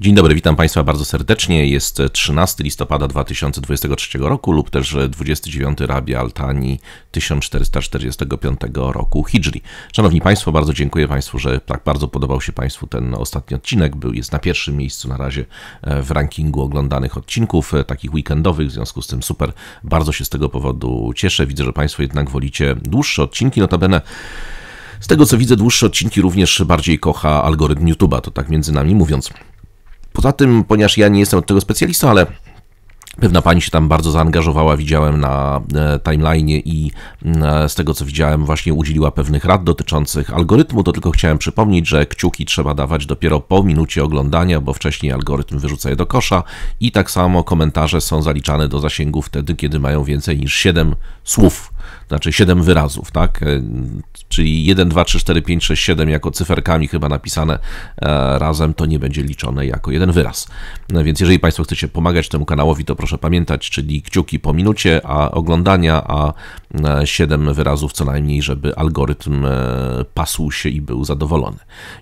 Dzień dobry, witam Państwa bardzo serdecznie. Jest 13 listopada 2023 roku lub też 29 Rabi Altani 1445 roku Hijri. Szanowni Państwo, bardzo dziękuję Państwu, że tak bardzo podobał się Państwu ten ostatni odcinek. Był, jest na pierwszym miejscu na razie e, w rankingu oglądanych odcinków, e, takich weekendowych, w związku z tym super. Bardzo się z tego powodu cieszę. Widzę, że Państwo jednak wolicie dłuższe odcinki, notabene z tego co widzę, dłuższe odcinki również bardziej kocha algorytm YouTube'a, to tak między nami mówiąc. Poza tym, ponieważ ja nie jestem od tego specjalistą, ale Pewna pani się tam bardzo zaangażowała, widziałem na e, timelineie i e, z tego co widziałem, właśnie udzieliła pewnych rad dotyczących algorytmu. To tylko chciałem przypomnieć, że kciuki trzeba dawać dopiero po minucie oglądania, bo wcześniej algorytm wyrzuca je do kosza. I tak samo komentarze są zaliczane do zasięgu wtedy, kiedy mają więcej niż 7 słów, znaczy 7 wyrazów, tak? E, czyli 1, 2, 3, 4, 5, 6, 7 jako cyferkami chyba napisane e, razem, to nie będzie liczone jako jeden wyraz. No więc jeżeli Państwo chcecie pomagać temu kanałowi, to proszę pamiętać, czyli kciuki po minucie, a oglądania, a 7 e, wyrazów co najmniej, żeby algorytm e, pasł się i był zadowolony.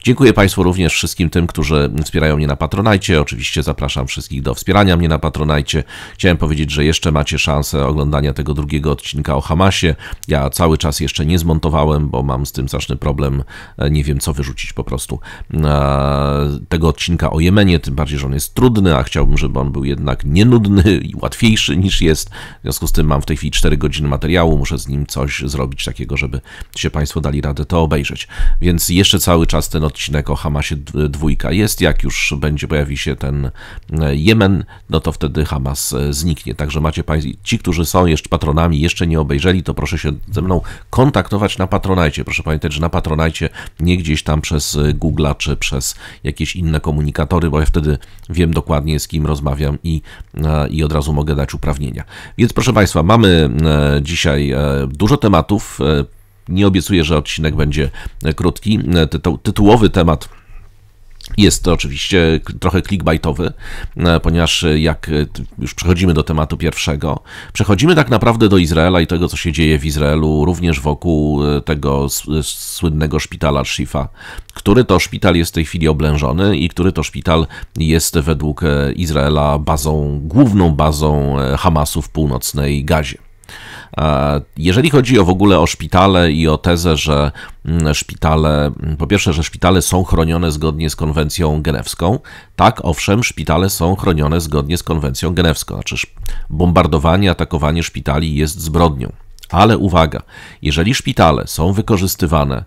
Dziękuję Państwu również wszystkim tym, którzy wspierają mnie na Patronajcie. Oczywiście zapraszam wszystkich do wspierania mnie na Patronajcie. Chciałem powiedzieć, że jeszcze macie szansę oglądania tego drugiego odcinka o Hamasie. Ja cały czas jeszcze nie zmontowałem, bo mam z tym straszny problem, e, nie wiem co wyrzucić po prostu. E, tego odcinka o Jemenie, tym bardziej, że on jest trudny, a chciałbym, żeby on był jednak nienudny i łatwiejszy niż jest. W związku z tym mam w tej chwili 4 godziny materiału, muszę z nim coś zrobić takiego, żeby się Państwo dali radę to obejrzeć. Więc jeszcze cały czas ten odcinek o Hamasie dwójka jest. Jak już będzie pojawi się ten e, Jemen, no to wtedy Hamas zniknie. Także macie Państwo, ci, którzy są jeszcze patronami, jeszcze nie obejrzeli, to proszę się ze mną kontaktować na patrona Patronajcie. Proszę pamiętać, że na Patronajcie nie gdzieś tam przez y, Google'a czy przez jakieś inne komunikatory, bo ja wtedy wiem dokładnie z kim rozmawiam i, i od razu mogę dać uprawnienia. Więc proszę Państwa, mamy e, dzisiaj e, dużo tematów. E, nie obiecuję, że odcinek będzie krótki. Tytułowy temat jest to oczywiście trochę clickbaitowy, e, ponieważ e, jak e, już przechodzimy do tematu pierwszego, przechodzimy tak naprawdę do Izraela i tego, co się dzieje w Izraelu, również wokół tego słynnego szpitala Shifa, który to szpital jest w tej chwili oblężony i który to szpital jest według Izraela bazą, główną bazą Hamasu w północnej Gazie. E, jeżeli chodzi o w ogóle o szpitale i o tezę, że mm, szpitale, mm, po pierwsze, że szpitale są chronione zgodnie z konwencją genewską, tak, owszem, szpitale są chronione zgodnie z konwencją genewską, znaczy bombardowanie, atakowanie szpitali jest zbrodnią. Ale uwaga, jeżeli szpitale są wykorzystywane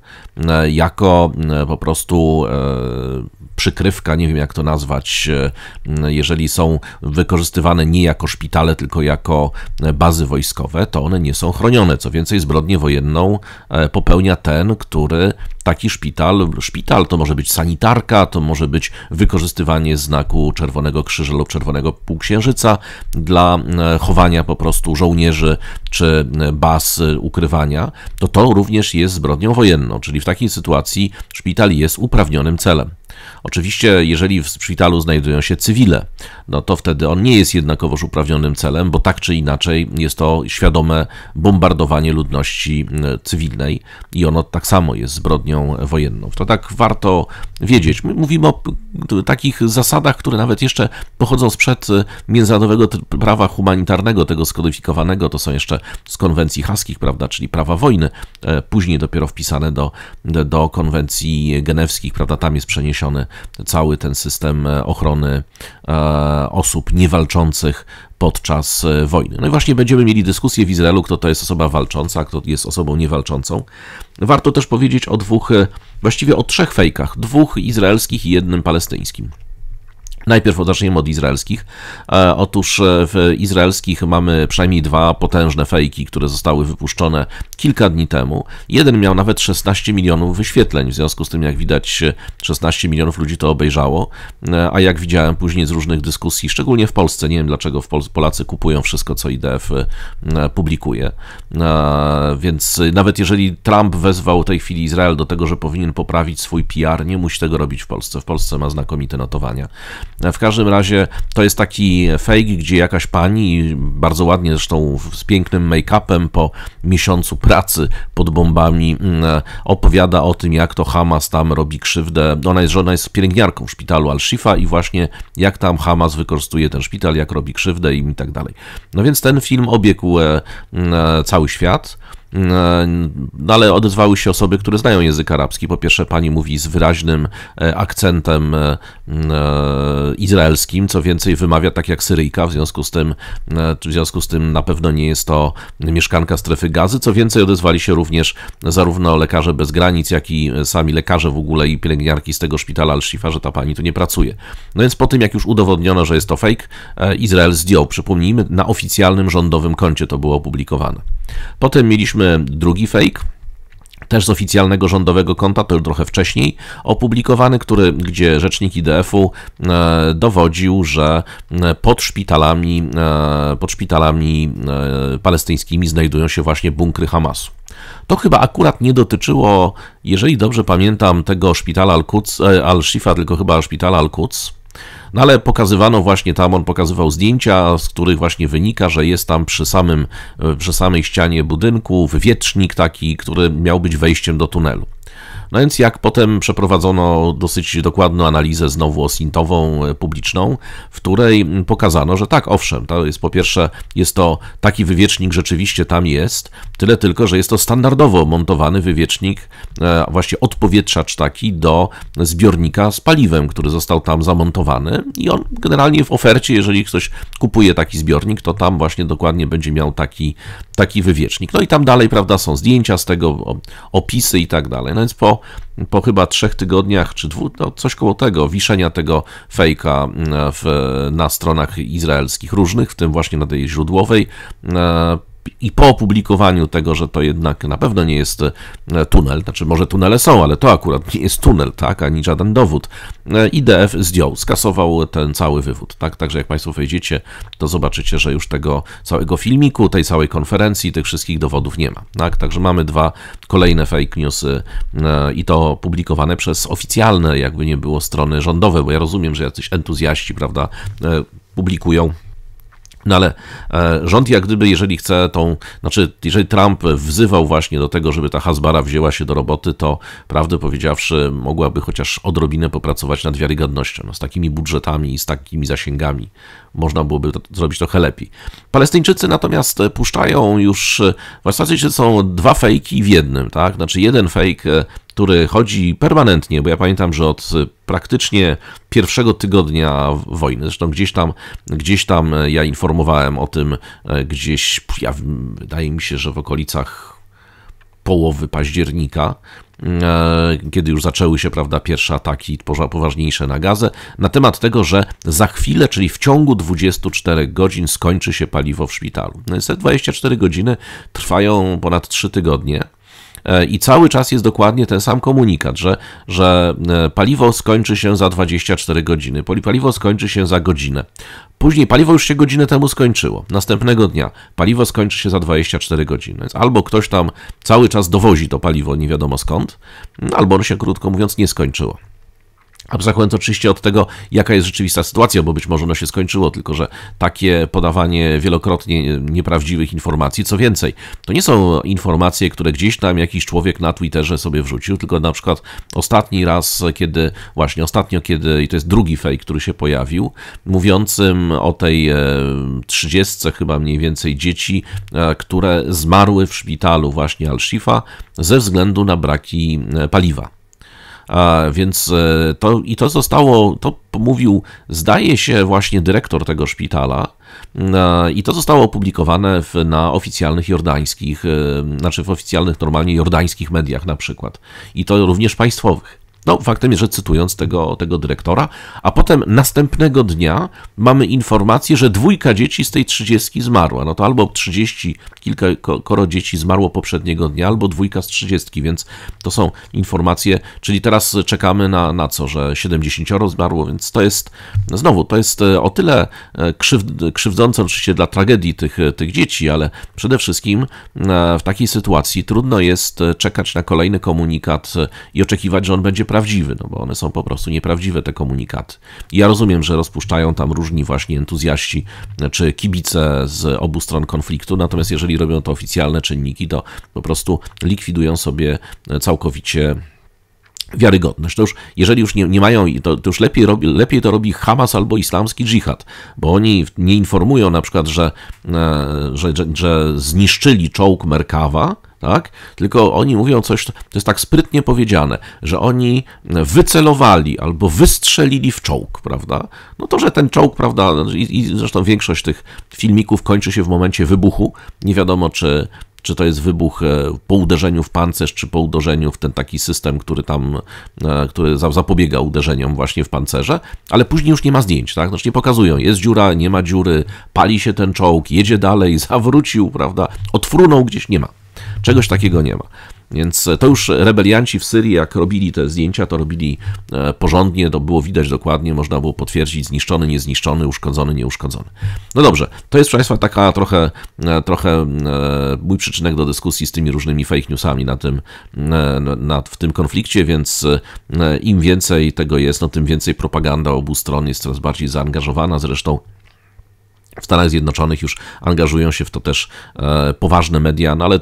e, jako e, po prostu e, przykrywka, nie wiem jak to nazwać, jeżeli są wykorzystywane nie jako szpitale, tylko jako bazy wojskowe, to one nie są chronione. Co więcej, zbrodnię wojenną popełnia ten, który taki szpital, szpital to może być sanitarka, to może być wykorzystywanie znaku Czerwonego Krzyża lub Czerwonego Półksiężyca dla e, chowania po prostu żołnierzy czy e, baz e, ukrywania, to to również jest zbrodnią wojenną, czyli w takiej sytuacji szpital jest uprawnionym celem. Oczywiście, jeżeli w szpitalu znajdują się cywile, no to wtedy on nie jest jednakowoż uprawnionym celem, bo tak czy inaczej jest to świadome bombardowanie ludności e, cywilnej i ono tak samo jest zbrodnią wojenną. To tak warto wiedzieć. My mówimy o takich zasadach, które nawet jeszcze pochodzą sprzed e, międzynarodowego prawa humanitarnego, tego skodyfikowanego, to są jeszcze z konwencji haskich, prawda, czyli prawa wojny, e, później dopiero wpisane do, do konwencji genewskich, prawda, tam jest przeniesione cały ten system e, ochrony e, osób niewalczących podczas e, wojny. No i właśnie będziemy mieli dyskusję w Izraelu, kto to jest osoba walcząca, kto jest osobą niewalczącą. Warto też powiedzieć o dwóch, właściwie o trzech fejkach, dwóch izraelskich i jednym palestyńskim. Najpierw zaczniemy od izraelskich. E, otóż e, w izraelskich mamy przynajmniej dwa potężne fejki, które zostały wypuszczone kilka dni temu. Jeden miał nawet 16 milionów wyświetleń, w związku z tym, jak widać, 16 milionów ludzi to obejrzało. E, a jak widziałem później z różnych dyskusji, szczególnie w Polsce, nie wiem dlaczego Polacy kupują wszystko, co IDF publikuje. Więc nawet jeżeli Trump wezwał w tej chwili Izrael do tego, że powinien poprawić swój PR, nie musi tego robić w Polsce. W Polsce ma znakomite notowania. W każdym razie to jest taki fake, gdzie jakaś pani, bardzo ładnie zresztą z pięknym make-upem po miesiącu pracy pod bombami, mm, opowiada o tym, jak to Hamas tam robi krzywdę. Ona jest, żona jest pielęgniarką w szpitalu Al-Shifa i właśnie jak tam Hamas wykorzystuje ten szpital, jak robi krzywdę im i tak dalej. No więc ten film obiegł e, e, cały świat. No ale odezwały się osoby, które znają język arabski. Po pierwsze, pani mówi z wyraźnym e, akcentem e, e, izraelskim, co więcej, wymawia tak jak Syryjka, w związku z tym, w związku z tym na pewno nie jest to mieszkanka strefy gazy. Co więcej, odezwali się również zarówno lekarze bez granic, jak i sami lekarze w ogóle i pielęgniarki z tego szpitala Al-Shifa, że ta pani tu nie pracuje. No więc po tym, jak już udowodniono, że jest to fake, Izrael zdjął. Przypomnijmy, na oficjalnym rządowym koncie to było opublikowane. Potem mieliśmy drugi fake, też z oficjalnego rządowego konta, to już trochę wcześniej opublikowany, który, gdzie rzecznik IDF-u e, dowodził, że e, pod szpitalami, e, pod szpitalami palestyńskimi znajdują się właśnie bunkry Hamasu. To chyba akurat nie dotyczyło, jeżeli dobrze pamiętam, tego szpitala Al-Shifa, Al tylko chyba szpitala Al-Quds, no ale pokazywano właśnie tam, on pokazywał zdjęcia, z których właśnie wynika, że jest tam przy, samym, e, przy samej ścianie budynku wietrznik taki, który miał być wejściem do tunelu. No więc jak potem przeprowadzono dosyć dokładną analizę znowu osintową, e, publiczną, w której pokazano, że tak, owszem, to jest po pierwsze, jest to taki wywiecznik rzeczywiście tam jest, tyle tylko, że jest to standardowo montowany wywiecznik, e, właśnie odpowietrzacz taki do zbiornika z paliwem, który został tam zamontowany i on generalnie w ofercie, jeżeli ktoś kupuje taki zbiornik, to tam właśnie dokładnie będzie miał taki, taki wywiecznik. No i tam dalej, prawda, są zdjęcia z tego, opisy i tak dalej. No więc po po, chyba trzech tygodniach, czy dwóch, no coś koło tego, wiszenia tego fejka mm, w, na stronach izraelskich różnych, w tym właśnie na tej źródłowej, e, i po opublikowaniu tego, że to jednak na pewno nie jest e, tunel, znaczy może tunele są, ale to akurat nie jest tunel, tak, ani żaden dowód, e, IDF zdjął, skasował ten cały wywód, tak, także jak Państwo wejdziecie, to zobaczycie, że już tego całego filmiku, tej całej konferencji, tych wszystkich dowodów nie ma, tak, także mamy dwa kolejne fake newsy e, i to publikowane przez oficjalne, jakby nie było, strony rządowe, bo ja rozumiem, że jacyś entuzjaści, prawda, publikują no ale e, rząd jak gdyby, jeżeli chce tą, znaczy jeżeli Trump wzywał właśnie do tego, żeby ta Hasbara wzięła się do roboty, to prawdę powiedziawszy mogłaby chociaż odrobinę popracować nad wiarygodnością. No, z takimi budżetami i z takimi zasięgami można byłoby to zrobić trochę lepiej. Palestyńczycy natomiast puszczają już, e, w zasadzie są dwa fejki w jednym, tak? Znaczy jeden fake który chodzi permanentnie, bo ja pamiętam, że od y, praktycznie pierwszego tygodnia wojny, zresztą gdzieś tam, gdzieś tam y, ja informowałem o tym, y, gdzieś, ja, wydaje mi się, że w okolicach połowy października, kiedy już zaczęły się prawda, pierwsze ataki poważniejsze na gazę, na temat tego, że za chwilę, czyli w ciągu 24 godzin skończy się paliwo w szpitalu. No i te 24 godziny trwają ponad 3 tygodnie. E, i cały czas jest dokładnie ten sam komunikat, że, że e, paliwo skończy się za 24 godziny, paliwo skończy się za godzinę. Później paliwo już się godzinę temu skończyło. Następnego dnia paliwo skończy się za 24 godziny. Więc albo ktoś tam cały czas dowozi to paliwo nie wiadomo skąd, albo ono się krótko mówiąc nie skończyło. Abstrahując oczywiście od tego, jaka jest rzeczywista sytuacja, bo być może ono się skończyło, tylko że takie podawanie wielokrotnie nieprawdziwych informacji, co więcej, to nie są informacje, które gdzieś tam jakiś człowiek na Twitterze sobie wrzucił, tylko na przykład ostatni raz, kiedy, właśnie ostatnio, kiedy, i to jest drugi fake, który się pojawił, mówiącym o tej e, trzydziestce chyba mniej więcej dzieci, e, które zmarły w szpitalu właśnie Al-Shifa ze względu na braki e, paliwa. Więc e, to, i to zostało, to mówił, zdaje się, właśnie dyrektor tego szpitala, i to zostało opublikowane w, na oficjalnych jordańskich, e, znaczy w oficjalnych normalnie jordańskich mediach na przykład, i to również państwowych. No, faktem jest, że cytując tego, tego dyrektora, a potem następnego dnia mamy informację, że dwójka dzieci z tej trzydziestki zmarła. No to albo trzydzieści kilka dzieci zmarło poprzedniego dnia, albo dwójka z trzydziestki, więc to są informacje, czyli teraz czekamy na, na co, że 70 zmarło, więc to jest, znowu, to jest e, o tyle e, krzyw, krzywdzące oczywiście dla tragedii tych, e, tych dzieci, ale przede wszystkim w takiej sytuacji trudno jest czekać na kolejny komunikat i oczekiwać, że on będzie prawdziwy prawdziwy, no bo one są po prostu nieprawdziwe, te komunikaty. Ja rozumiem, że rozpuszczają tam różni właśnie entuzjaści czy kibice z obu stron konfliktu, natomiast jeżeli robią to oficjalne czynniki, to po prostu likwidują sobie całkowicie wiarygodność. To już, jeżeli już nie, nie mają, to, to już lepiej, robi, lepiej to robi Hamas albo islamski dżihad, bo oni nie informują na przykład, że, że, że, że zniszczyli czołg Merkawa, tak? Tylko oni mówią coś, to jest tak sprytnie powiedziane, że oni wycelowali albo wystrzelili w czołg, prawda? No to, że ten czołg, prawda, i, i zresztą większość tych filmików kończy się w momencie wybuchu, nie wiadomo czy czy to jest wybuch e, po uderzeniu w pancerz, czy po uderzeniu w ten taki system, który tam, e, który zapobiega uderzeniom właśnie w pancerze, ale później już nie ma zdjęć, tak? Znaczy nie pokazują, jest dziura, nie ma dziury, pali się ten czołg, jedzie dalej, zawrócił, prawda, odfrunął gdzieś, nie ma. Czegoś takiego nie ma. Więc e, to już rebelianci w Syrii, jak robili te zdjęcia, to robili e, porządnie, to było widać dokładnie, można było potwierdzić zniszczony, niezniszczony, uszkodzony, nieuszkodzony. No dobrze, to jest, proszę Państwa, taka trochę, e, trochę mój przyczynek do dyskusji z tymi różnymi fake newsami na tym, na, w tym konflikcie, więc im więcej tego jest, no tym więcej propaganda obu stron jest coraz bardziej zaangażowana, zresztą w Stanach Zjednoczonych już angażują się w to też e, poważne media, no ale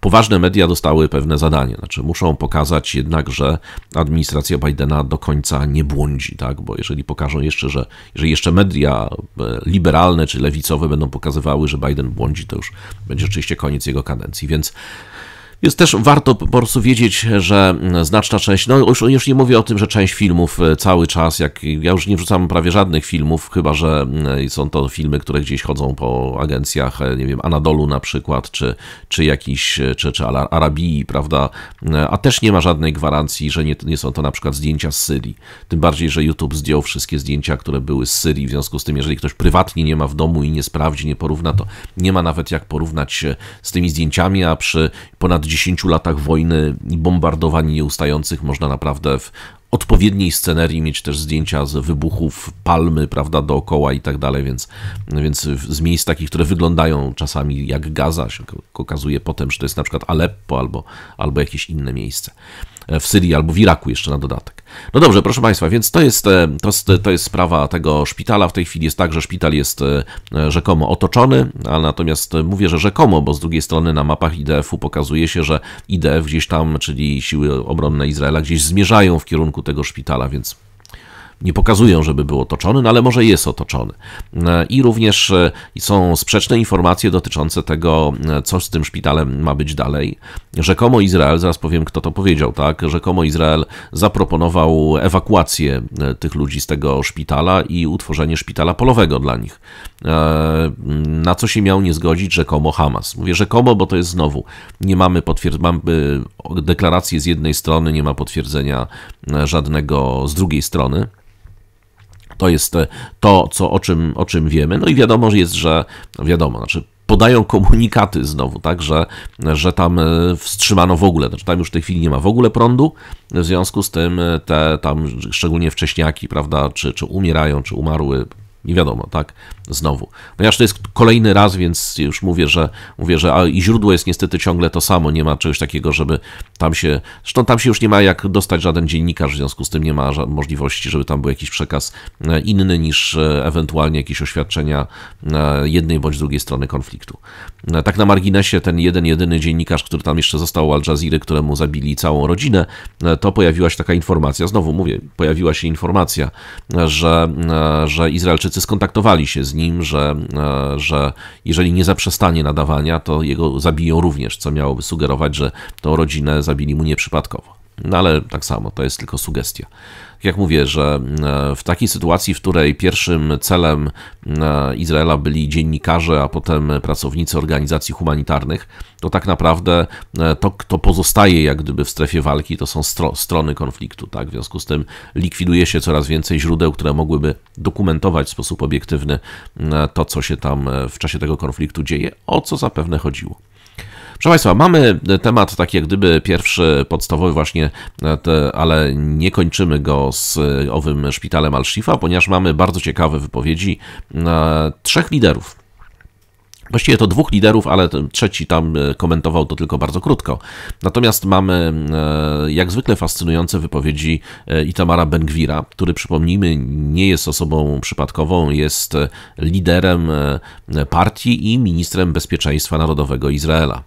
poważne media dostały pewne zadanie, znaczy muszą pokazać jednak, że administracja Bidena do końca nie błądzi, tak? bo jeżeli pokażą jeszcze, że jeżeli jeszcze media e, liberalne czy lewicowe będą pokazywały, że Biden błądzi, to już będzie rzeczywiście koniec jego kadencji, więc jest też warto po prostu wiedzieć, że mm, znaczna część, no już, już nie mówię o tym, że część filmów y, cały czas, jak ja już nie wrzucam prawie żadnych filmów, chyba że mm, są to filmy, które gdzieś chodzą po agencjach, e, nie wiem, Anadolu na przykład, czy, czy jakiś, e, czy, czy Arabii, prawda? E, a też nie ma żadnej gwarancji, że nie, nie są to na przykład zdjęcia z Syrii. Tym bardziej, że YouTube zdjął wszystkie zdjęcia, które były z Syrii, w związku z tym, jeżeli ktoś prywatnie nie ma w domu i nie sprawdzi, nie porówna, to nie ma nawet jak porównać się z tymi zdjęciami, a przy ponad 10 latach wojny i bombardowań nieustających można naprawdę w odpowiedniej scenerii, mieć też zdjęcia z wybuchów palmy, prawda, dookoła i tak dalej, więc, więc z miejsc takich, które wyglądają czasami jak Gaza, się okazuje potem, że to jest na przykład Aleppo albo, albo jakieś inne miejsce e, w Syrii albo w Iraku jeszcze na dodatek. No dobrze, proszę Państwa, więc to jest, e, to, to jest sprawa tego szpitala. W tej chwili jest tak, że szpital jest e, rzekomo otoczony, a natomiast mówię, że rzekomo, bo z drugiej strony na mapach IDF-u pokazuje się, że IDF gdzieś tam, czyli siły obronne Izraela, gdzieś zmierzają w kierunku tego szpitala, więc nie pokazują, żeby był otoczony, no ale może jest otoczony. E, I również e, są sprzeczne informacje dotyczące tego, e, co z tym szpitalem ma być dalej. Rzekomo Izrael, zaraz powiem, kto to powiedział, tak? Rzekomo Izrael zaproponował ewakuację tych ludzi z tego szpitala i utworzenie szpitala polowego dla nich. Na co się miał nie zgodzić rzekomo Hamas. Mówię rzekomo, bo to jest znowu, nie mamy potwierdzenia, y, deklaracji z jednej strony, nie ma potwierdzenia żadnego z drugiej strony. To jest e, to, co, o, czym, o czym wiemy. No i wiadomo jest, że wiadomo, znaczy podają komunikaty znowu, tak, że, że tam e, wstrzymano w ogóle, znaczy tam już w tej chwili nie ma w ogóle prądu, w związku z tym e, te tam szczególnie wcześniaki, prawda, czy, czy umierają, czy umarły, nie wiadomo, tak, znowu. Ponieważ to jest kolejny raz, więc już mówię, że mówię, że a, i źródło jest niestety ciągle to samo, nie ma czegoś takiego, żeby tam się, zresztą tam się już nie ma jak dostać żaden dziennikarz, w związku z tym nie ma możliwości, żeby tam był jakiś przekaz e, inny niż e, ewentualnie jakieś oświadczenia e, jednej bądź drugiej strony konfliktu. Tak na marginesie ten jeden, jedyny dziennikarz, który tam jeszcze został u Al Jazeera, któremu zabili całą rodzinę, to pojawiła się taka informacja, znowu mówię, pojawiła się informacja, że, że Izraelczycy skontaktowali się z z nim, że, e, że jeżeli nie zaprzestanie nadawania, to jego zabiją również, co miałoby sugerować, że tą rodzinę zabili mu nieprzypadkowo. No ale tak samo, to jest tylko sugestia. Tak jak mówię, że e, w takiej sytuacji, w której pierwszym celem e, Izraela byli dziennikarze, a potem pracownicy organizacji humanitarnych, to tak naprawdę e, to, kto pozostaje jak gdyby w strefie walki, to są stro, strony konfliktu. Tak? W związku z tym likwiduje się coraz więcej źródeł, które mogłyby dokumentować w sposób obiektywny to, co się tam w czasie tego konfliktu dzieje, o co zapewne chodziło. Proszę Państwa, mamy temat taki jak gdyby pierwszy, podstawowy właśnie, e, te, ale nie kończymy go z e, owym szpitalem Al-Shifa, ponieważ mamy bardzo ciekawe wypowiedzi e, trzech liderów Właściwie to dwóch liderów, ale trzeci tam komentował to tylko bardzo krótko. Natomiast mamy jak zwykle fascynujące wypowiedzi Itamara Bengwira, który przypomnijmy nie jest osobą przypadkową, jest liderem partii i ministrem bezpieczeństwa narodowego Izraela.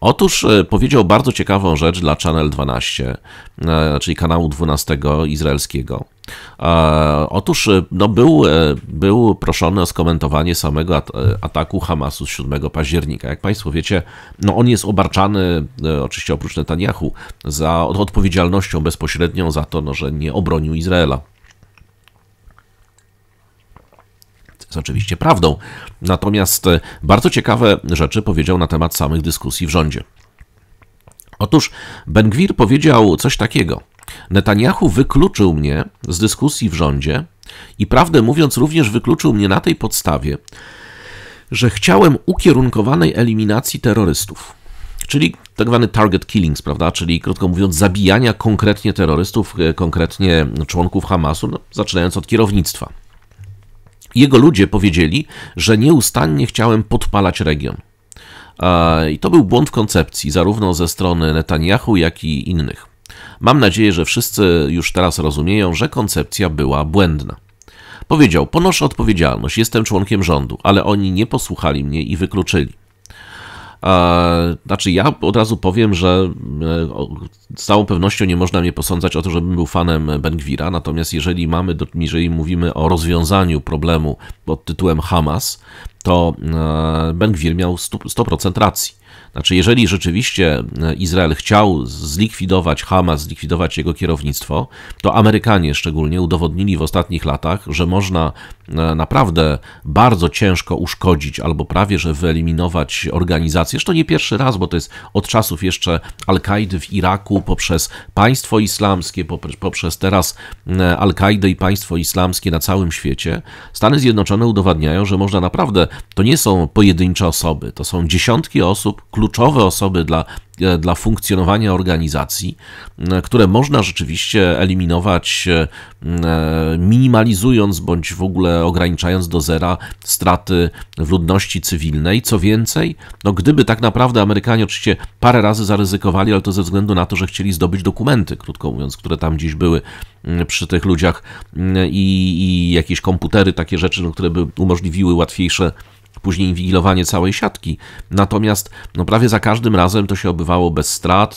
Otóż e, powiedział bardzo ciekawą rzecz dla Channel 12, e, czyli kanału 12 izraelskiego. E, otóż no, był, był proszony o skomentowanie samego ataku Hamasu z 7 października. Jak Państwo wiecie, no, on jest obarczany, oczywiście oprócz Netanyahu, za odpowiedzialnością bezpośrednią za to, no, że nie obronił Izraela. jest oczywiście prawdą. Natomiast e, bardzo ciekawe rzeczy powiedział na temat samych dyskusji w rządzie. Otóż Ben Gwir powiedział coś takiego. Netanyahu wykluczył mnie z dyskusji w rządzie i prawdę mówiąc również wykluczył mnie na tej podstawie, że chciałem ukierunkowanej eliminacji terrorystów czyli tak zwany target killings, prawda? Czyli krótko mówiąc, zabijania konkretnie terrorystów, e, konkretnie członków Hamasu, no, zaczynając od kierownictwa. Jego ludzie powiedzieli, że nieustannie chciałem podpalać region. I to był błąd w koncepcji, zarówno ze strony Netanyahu, jak i innych. Mam nadzieję, że wszyscy już teraz rozumieją, że koncepcja była błędna. Powiedział: Ponoszę odpowiedzialność, jestem członkiem rządu, ale oni nie posłuchali mnie i wykluczyli. Znaczy, ja od razu powiem, że e, z całą pewnością nie można mnie posądzać o to, żebym był fanem Bengwira, natomiast jeżeli mamy, jeżeli mówimy o rozwiązaniu problemu pod tytułem Hamas, to e, Bengwir miał 100%, 100 racji. Znaczy, jeżeli rzeczywiście e, Izrael chciał zlikwidować Hamas, zlikwidować jego kierownictwo, to Amerykanie szczególnie udowodnili w ostatnich latach, że można e, naprawdę bardzo ciężko uszkodzić albo prawie że wyeliminować organizację. Zresztą nie pierwszy raz, bo to jest od czasów jeszcze Al-Kaidy w Iraku poprzez państwo islamskie, poprzez teraz e, Al-Kaidę i państwo islamskie na całym świecie. Stany Zjednoczone udowadniają, że można naprawdę, to nie są pojedyncze osoby, to są dziesiątki osób, kluczowe osoby dla, e, dla funkcjonowania organizacji, e, które można rzeczywiście eliminować, e, minimalizując bądź w ogóle ograniczając do zera straty w ludności cywilnej. Co więcej, no gdyby tak naprawdę Amerykanie oczywiście parę razy zaryzykowali, ale to ze względu na to, że chcieli zdobyć dokumenty, krótko mówiąc, które tam gdzieś były przy tych ludziach i, i jakieś komputery, takie rzeczy, no, które by umożliwiły łatwiejsze później inwigilowanie całej siatki. Natomiast no, prawie za każdym razem to się obywało bez strat.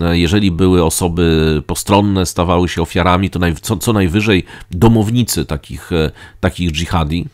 E, jeżeli były osoby postronne, stawały się ofiarami, to naj, co, co najwyżej domownicy takich, e, takich dżihadi,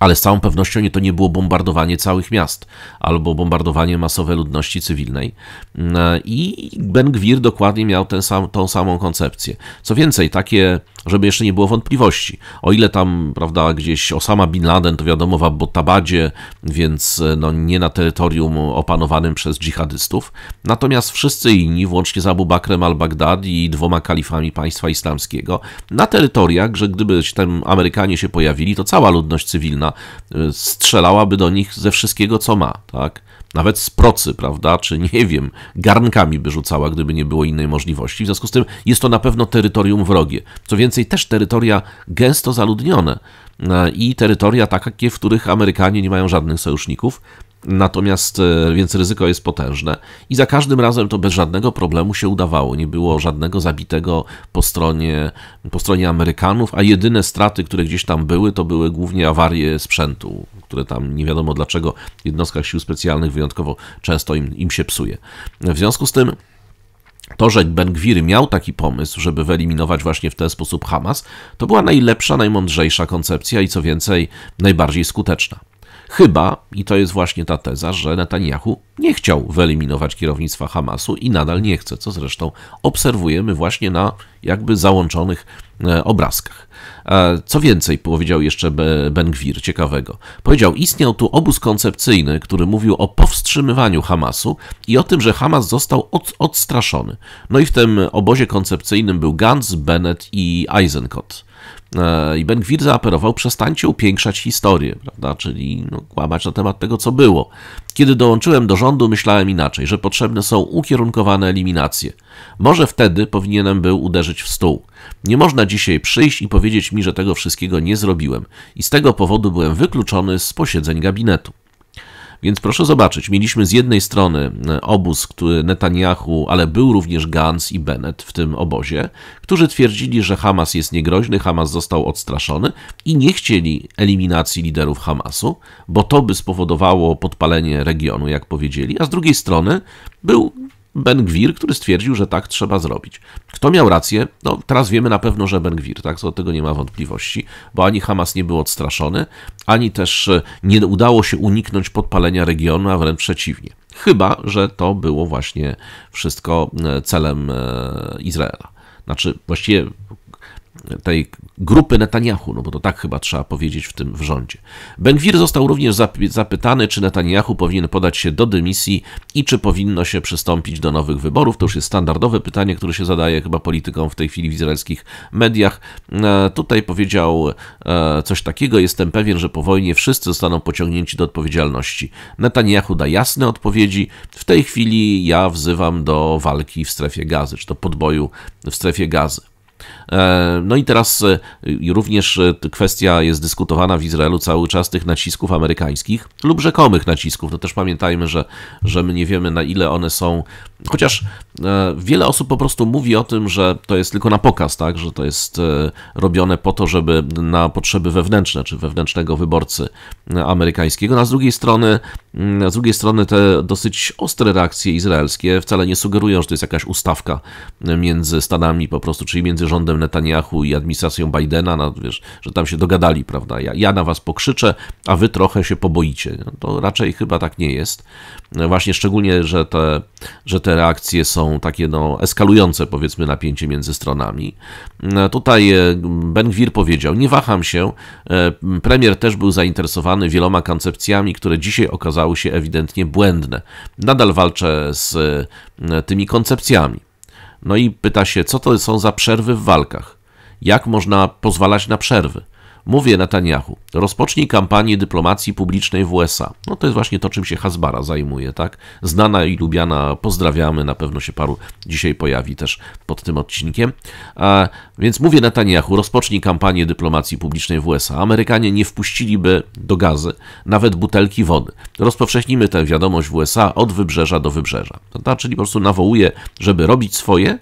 ale z całą pewnością nie, to nie było bombardowanie całych miast albo bombardowanie masowe ludności cywilnej. Mm, e, I Ben Gwir dokładnie miał tę sam, tą samą koncepcję. Co więcej, takie żeby jeszcze nie było wątpliwości. O ile tam, prawda, gdzieś Osama Bin Laden, to wiadomo, w Abbottabadzie, więc e, no, nie na terytorium opanowanym przez dżihadystów. Natomiast wszyscy inni, włącznie z Abu Bakrem al-Baghdadi i dwoma kalifami państwa islamskiego, na terytoriach, że gdyby tam Amerykanie się pojawili, to cała ludność cywilna e, strzelała by do nich ze wszystkiego, co ma, tak? nawet z procy, prawda, czy nie wiem, garnkami by rzucała, gdyby nie było innej możliwości. W związku z tym jest to na pewno terytorium wrogie. Co więcej, też terytoria gęsto zaludnione e, i terytoria takie, w których Amerykanie nie mają żadnych sojuszników, natomiast e, więc ryzyko jest potężne i za każdym razem to bez żadnego problemu się udawało. Nie było żadnego zabitego po stronie, po stronie Amerykanów, a jedyne straty, które gdzieś tam były, to były głównie awarie sprzętu, które tam nie wiadomo dlaczego w jednostkach sił specjalnych wyjątkowo często im, im się psuje. W związku z tym to, że Ben Gwir miał taki pomysł, żeby wyeliminować właśnie w ten sposób Hamas, to była najlepsza, najmądrzejsza koncepcja i co więcej, najbardziej skuteczna. Chyba, i to jest właśnie ta teza, że Netanyahu nie chciał wyeliminować kierownictwa Hamasu i nadal nie chce, co zresztą obserwujemy właśnie na jakby załączonych e, obrazkach. E, co więcej, powiedział jeszcze Ben Gwir, ciekawego. Powiedział, istniał tu obóz koncepcyjny, który mówił o powstrzymywaniu Hamasu i o tym, że Hamas został od, odstraszony. No i w tym obozie koncepcyjnym był Gantz, Bennett i Eisenkot. E, I Ben Gwir zaapelował, przestańcie upiększać historię, prawda? czyli no, kłamać na temat tego, co było. Kiedy dołączyłem do rządu, myślałem inaczej, że potrzebne są ukierunkowane eliminacje. Może wtedy powinienem był uderzyć w stół. Nie można dzisiaj przyjść i powiedzieć mi, że tego wszystkiego nie zrobiłem i z tego powodu byłem wykluczony z posiedzeń gabinetu. Więc proszę zobaczyć, mieliśmy z jednej strony e, obóz który Netanyahu, ale był również Gantz i Bennett w tym obozie, którzy twierdzili, że Hamas jest niegroźny, Hamas został odstraszony i nie chcieli eliminacji liderów Hamasu, bo to by spowodowało podpalenie regionu, jak powiedzieli, a z drugiej strony był Ben Gwir, który stwierdził, że tak trzeba zrobić. Kto miał rację? No, teraz wiemy na pewno, że Ben Gwir, tak? Co do tego nie ma wątpliwości, bo ani Hamas nie był odstraszony, ani też e, nie udało się uniknąć podpalenia regionu, a wręcz przeciwnie. Chyba, że to było właśnie wszystko e, celem e, Izraela. Znaczy, właściwie tej grupy Netanyahu, no bo to tak chyba trzeba powiedzieć w tym w rządzie. Bengwir został również zapytany, czy Netanyahu powinien podać się do dymisji i czy powinno się przystąpić do nowych wyborów. To już jest standardowe pytanie, które się zadaje chyba politykom w tej chwili w izraelskich mediach. E, tutaj powiedział e, coś takiego, jestem pewien, że po wojnie wszyscy zostaną pociągnięci do odpowiedzialności. Netanyahu da jasne odpowiedzi. W tej chwili ja wzywam do walki w strefie gazy, czy do podboju w strefie gazy. E, no i teraz e, również e, kwestia jest dyskutowana w Izraelu cały czas tych nacisków amerykańskich lub rzekomych nacisków. No też pamiętajmy, że, że my nie wiemy na ile one są, chociaż wiele osób po prostu mówi o tym, że to jest tylko na pokaz, tak, że to jest robione po to, żeby na potrzeby wewnętrzne czy wewnętrznego wyborcy amerykańskiego. No a z drugiej strony, mm, z drugiej strony te dosyć ostre reakcje izraelskie wcale nie sugerują, że to jest jakaś ustawka między stanami po prostu, czyli między rządem Benjaminem Netanyahu i administracją Bidena, no, wiesz, że tam się dogadali, prawda? Ja, ja na was pokrzyczę, a wy trochę się poboicie. No, to raczej chyba tak nie jest. Właśnie szczególnie, że te, że te reakcje są takie no, eskalujące, powiedzmy, napięcie między stronami. No, tutaj e, Ben Gwir powiedział, nie waham się, e, premier też był zainteresowany wieloma koncepcjami, które dzisiaj okazały się ewidentnie błędne. Nadal walczę z e, tymi koncepcjami. No i pyta się, co to są za przerwy w walkach? Jak można pozwalać na przerwy? Mówię Netanyahu, rozpocznij kampanię dyplomacji publicznej w USA. No to jest właśnie to, czym się Hasbara zajmuje, tak? Znana i lubiana, pozdrawiamy, na pewno się paru dzisiaj pojawi też pod tym odcinkiem. A, więc mówię Netanyahu, rozpocznij kampanię dyplomacji publicznej w USA. Amerykanie nie wpuściliby do gazy nawet butelki wody. Rozpowszechnijmy tę wiadomość w USA od wybrzeża do wybrzeża. Prawda? Znaczy, czyli po prostu nawołuje, żeby robić swoje,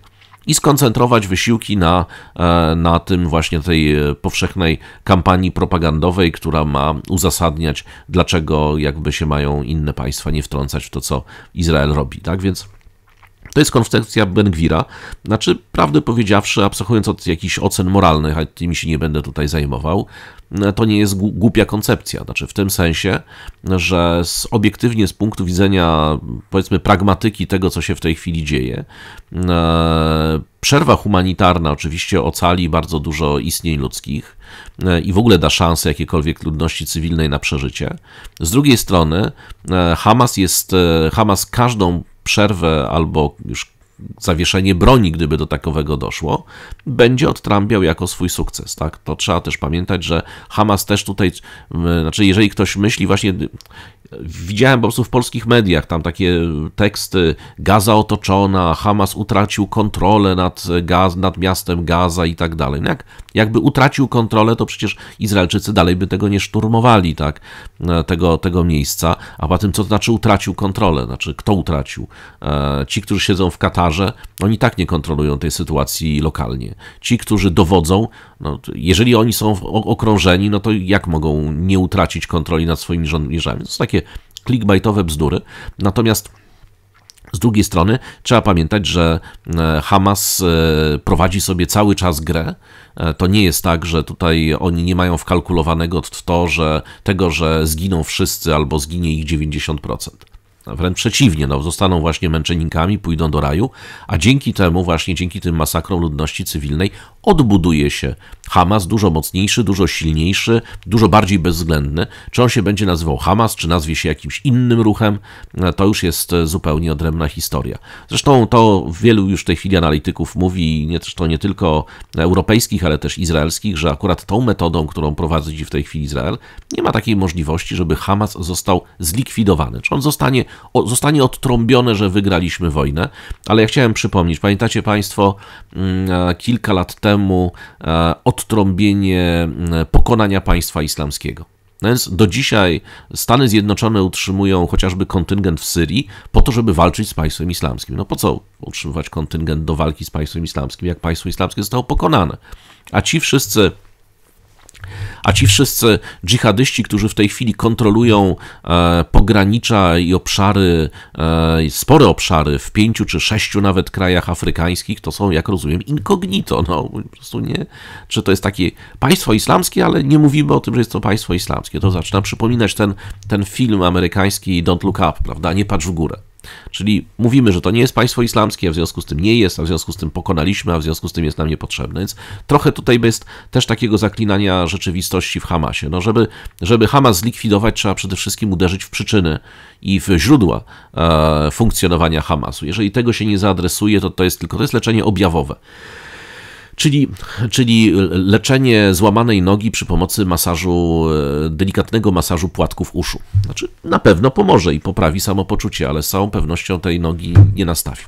i skoncentrować wysiłki na, e, na tym właśnie tej e, powszechnej kampanii propagandowej, która ma uzasadniać, dlaczego jakby się mają inne państwa nie wtrącać w to, co Izrael robi. Tak więc to jest koncepcja Bengwira. Znaczy, prawdę powiedziawszy, abstrahując od jakichś ocen moralnych, a tymi się nie będę tutaj zajmował, to nie jest głupia koncepcja. Znaczy, w tym sensie, że z, obiektywnie z punktu widzenia, powiedzmy, pragmatyki tego, co się w tej chwili dzieje, e, przerwa humanitarna oczywiście ocali bardzo dużo istnień ludzkich e, i w ogóle da szansę jakiejkolwiek ludności cywilnej na przeżycie. Z drugiej strony, e, Hamas jest, Hamas każdą przerwę albo już zawieszenie broni, gdyby do takowego doszło, będzie odtrambiał jako swój sukces. Tak? To trzeba też pamiętać, że Hamas też tutaj, znaczy jeżeli ktoś myśli właśnie, Widziałem po prostu w polskich mediach tam takie teksty Gaza otoczona, Hamas utracił kontrolę nad, Gaz, nad miastem Gaza i tak dalej. No jak, jakby utracił kontrolę, to przecież Izraelczycy dalej by tego nie szturmowali, tak, e, tego, tego miejsca. A po tym, co to znaczy utracił kontrolę? Znaczy, kto utracił? E, ci, którzy siedzą w Katarze, oni tak nie kontrolują tej sytuacji lokalnie. Ci, którzy dowodzą, no, jeżeli oni są okrążeni, no to jak mogą nie utracić kontroli nad swoimi żołnierzami? To są takie clickbaitowe bzdury. Natomiast z drugiej strony trzeba pamiętać, że e, Hamas e, prowadzi sobie cały czas grę. E, to nie jest tak, że tutaj oni nie mają wkalkulowanego to, że tego, że zginą wszyscy albo zginie ich 90%. Wręcz przeciwnie, no, zostaną właśnie męczennikami, pójdą do raju, a dzięki temu, właśnie dzięki tym masakrom ludności cywilnej, odbuduje się Hamas dużo mocniejszy, dużo silniejszy, dużo bardziej bezwzględny. Czy on się będzie nazywał Hamas, czy nazwie się jakimś innym ruchem, e, to już jest e, zupełnie odrębna historia. Zresztą to wielu już w tej chwili analityków mówi, nie, to nie tylko europejskich, ale też izraelskich, że akurat tą metodą, którą prowadzi w tej chwili Izrael, nie ma takiej możliwości, żeby Hamas został zlikwidowany. Czy on zostanie, zostanie odtrąbione, że wygraliśmy wojnę, ale ja chciałem przypomnieć, pamiętacie Państwo, mm, e, kilka lat temu o odtrąbienie mm, pokonania państwa islamskiego. No więc do dzisiaj Stany Zjednoczone utrzymują chociażby kontyngent w Syrii po to, żeby walczyć z państwem islamskim. No po co utrzymywać kontyngent do walki z państwem islamskim, jak państwo islamskie zostało pokonane? A ci wszyscy a ci wszyscy dżihadyści, którzy w tej chwili kontrolują e, pogranicza i obszary, e, spore obszary w pięciu czy sześciu nawet krajach afrykańskich, to są, jak rozumiem, incognito. No, po prostu nie, czy to jest takie państwo islamskie, ale nie mówimy o tym, że jest to państwo islamskie. To zaczyna przypominać ten, ten film amerykański Don't Look Up, prawda? Nie patrz w górę. Czyli mówimy, że to nie jest państwo islamskie, a w związku z tym nie jest, a w związku z tym pokonaliśmy, a w związku z tym jest nam niepotrzebne. Więc trochę tutaj jest też takiego zaklinania rzeczywistości w Hamasie. No, żeby, żeby Hamas zlikwidować, trzeba przede wszystkim uderzyć w przyczyny i w źródła e, funkcjonowania Hamasu. Jeżeli tego się nie zaadresuje, to to jest tylko to jest leczenie objawowe. Czyli, czyli leczenie złamanej nogi przy pomocy masażu, e, delikatnego masażu płatków uszu. Znaczy, na pewno pomoże i poprawi samopoczucie, ale z całą pewnością tej nogi nie nastawi.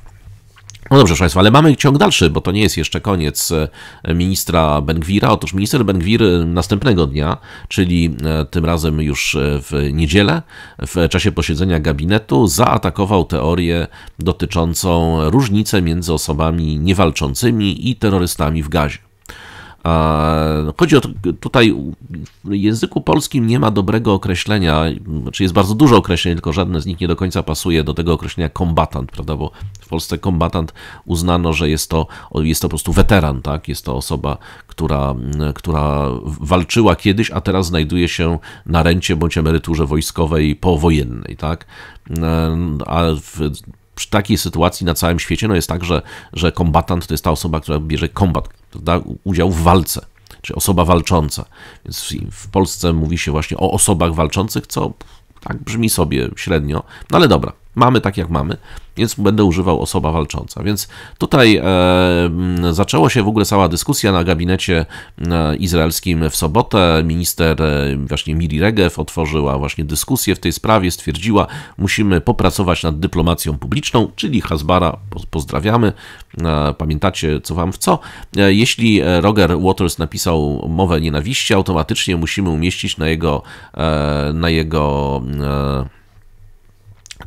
No dobrze, proszę Państwa, ale mamy ciąg dalszy, bo to nie jest jeszcze koniec e, ministra Bengwira. Otóż minister Bengwir e, następnego dnia, czyli e, tym razem już w niedzielę, w czasie posiedzenia gabinetu, zaatakował teorię dotyczącą różnicy między osobami niewalczącymi i terrorystami w gazie. No, chodzi o tutaj w języku polskim nie ma dobrego określenia, znaczy jest bardzo dużo określeń, tylko żadne z nich nie do końca pasuje do tego określenia kombatant, prawda? Bo w Polsce kombatant uznano, że jest to, jest to po prostu weteran, tak? Jest to osoba, która, która walczyła kiedyś, a teraz znajduje się na rencie bądź emeryturze wojskowej powojennej, tak? E, a w przy takiej sytuacji na całym świecie no jest tak, że, że kombatant to jest ta osoba, która bierze kombat prawda? udział w walce, czy osoba walcząca. Więc w Polsce mówi się właśnie o osobach walczących, co tak brzmi sobie średnio, no ale dobra, mamy tak jak mamy, więc będę używał osoba walcząca. Więc tutaj e, zaczęło się w ogóle cała dyskusja na gabinecie e, izraelskim w sobotę. Minister e, właśnie Miri Regev otworzyła właśnie dyskusję w tej sprawie, stwierdziła, musimy popracować nad dyplomacją publiczną, czyli Hasbara pozdrawiamy. E, pamiętacie co wam w co. Jeśli Roger Waters napisał mowę nienawiści, automatycznie musimy umieścić na jego na jego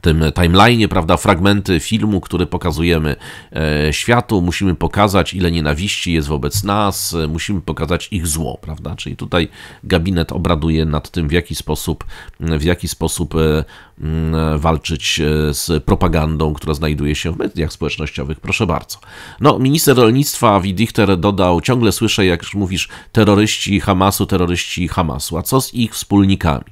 tym timeline, prawda, fragmenty filmu, który pokazujemy e, światu, musimy pokazać, ile nienawiści jest wobec nas, e, musimy pokazać ich zło, prawda? Czyli tutaj gabinet obraduje nad tym, w jaki sposób, w jaki sposób e, walczyć e, z propagandą, która znajduje się w mediach społecznościowych. Proszę bardzo. No, minister rolnictwa Widichter dodał, ciągle słyszę, jak już mówisz, terroryści Hamasu, terroryści Hamasu, a co z ich wspólnikami?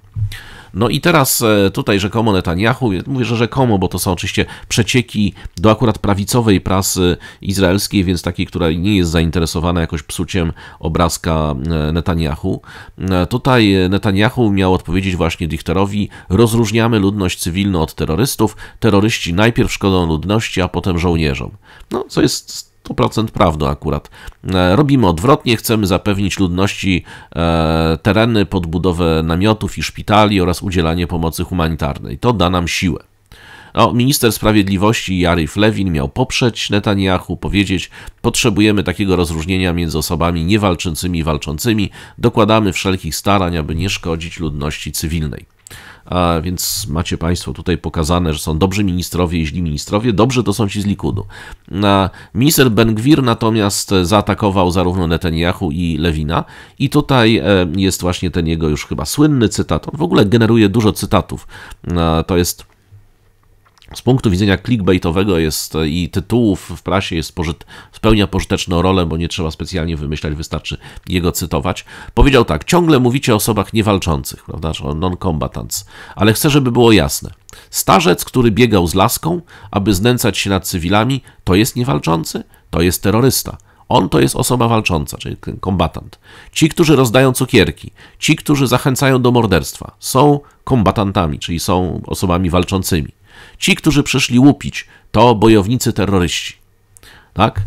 No i teraz e, tutaj rzekomo Netanyahu, mówię, że rzekomo, bo to są oczywiście przecieki do akurat prawicowej prasy izraelskiej, więc takiej, która nie jest zainteresowana jakoś psuciem obrazka e, Netanyahu. E, tutaj Netanyahu miał odpowiedzieć właśnie Dichterowi, rozróżniamy ludność cywilną od terrorystów, terroryści najpierw szkodzą ludności, a potem żołnierzom. No, co jest 100% prawdą akurat. E, robimy odwrotnie, chcemy zapewnić ludności e, tereny pod budowę namiotów i szpitali oraz udzielanie pomocy humanitarnej. To da nam siłę. No, minister Sprawiedliwości Jarif Lewin miał poprzeć Netanyahu, powiedzieć: Potrzebujemy takiego rozróżnienia między osobami niewalczącymi i walczącymi, dokładamy wszelkich starań, aby nie szkodzić ludności cywilnej. A więc macie Państwo tutaj pokazane, że są dobrzy ministrowie i źli ministrowie. dobrze to są ci z Likudu. A minister Ben-Gwir natomiast zaatakował zarówno Netanyahu i Lewina. I tutaj e, jest właśnie ten jego już chyba słynny cytat. On w ogóle generuje dużo cytatów. To jest z punktu widzenia clickbaitowego jest e, i tytułów w prasie jest pożyt, spełnia pożyteczną rolę, bo nie trzeba specjalnie wymyślać, wystarczy jego cytować. Powiedział tak: Ciągle mówicie o osobach niewalczących, prawda, o non-combatants, ale chcę, żeby było jasne. Starzec, który biegał z laską, aby znęcać się nad cywilami, to jest niewalczący, to jest terrorysta. On to jest osoba walcząca, czyli kombatant. Ci, którzy rozdają cukierki, ci, którzy zachęcają do morderstwa, są kombatantami, czyli są osobami walczącymi. Ci, którzy przyszli łupić, to bojownicy terroryści. Tak?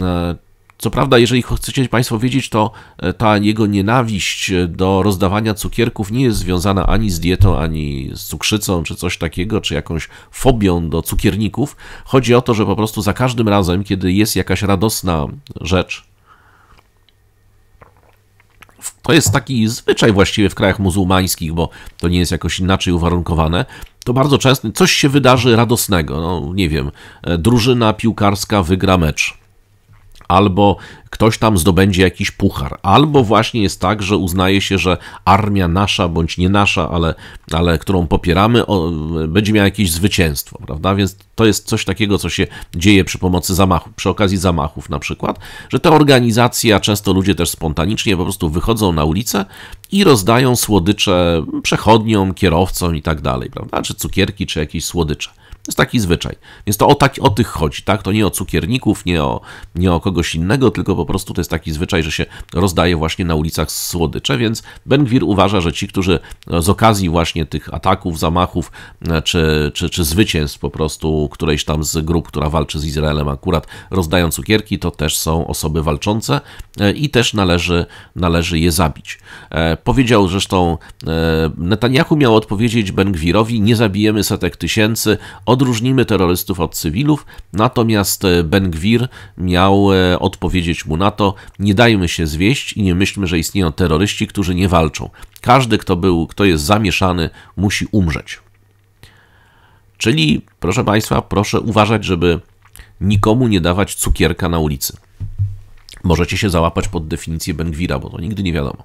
E, co prawda, jeżeli chcecie Państwo wiedzieć, to e, ta jego nienawiść e, do rozdawania cukierków nie jest związana ani z dietą, ani z cukrzycą, czy coś takiego, czy jakąś fobią do cukierników. Chodzi o to, że po prostu za każdym razem, kiedy jest jakaś radosna rzecz, to jest taki zwyczaj właściwie w krajach muzułmańskich, bo to nie jest jakoś inaczej uwarunkowane to bardzo często coś się wydarzy radosnego. No, nie wiem, drużyna piłkarska wygra mecz albo ktoś tam zdobędzie jakiś puchar, albo właśnie jest tak, że uznaje się, że armia nasza bądź nie nasza, ale, ale którą popieramy, o, będzie miała jakieś zwycięstwo, prawda? Więc to jest coś takiego, co się dzieje przy pomocy zamachu, przy okazji zamachów na przykład, że te organizacje, a często ludzie też spontanicznie po prostu wychodzą na ulicę i rozdają słodycze przechodniom, kierowcom i tak dalej, prawda? Czy cukierki, czy jakieś słodycze. To jest taki zwyczaj. Więc to o, tak, o tych chodzi, tak? To nie o cukierników, nie o, nie o kogoś innego, tylko po prostu to jest taki zwyczaj, że się rozdaje właśnie na ulicach słodycze, więc Ben-Gwir uważa, że ci, którzy no, z okazji właśnie tych ataków, zamachów, e, czy, czy, czy zwycięstw po prostu którejś tam z grup, która walczy z Izraelem akurat, rozdają cukierki, to też są osoby walczące e, i też należy, należy je zabić. E, powiedział zresztą, Netanyahu miał odpowiedzieć Ben-Gwirowi, nie zabijemy setek tysięcy, od odróżnimy terrorystów od cywilów, natomiast e, Ben Gwir miał e, odpowiedzieć mu na to, nie dajmy się zwieść i nie myślmy, że istnieją terroryści, którzy nie walczą. Każdy, kto, był, kto jest zamieszany, musi umrzeć. Czyli, proszę Państwa, proszę uważać, żeby nikomu nie dawać cukierka na ulicy. Możecie się załapać pod definicję Bengwira, bo to nigdy nie wiadomo.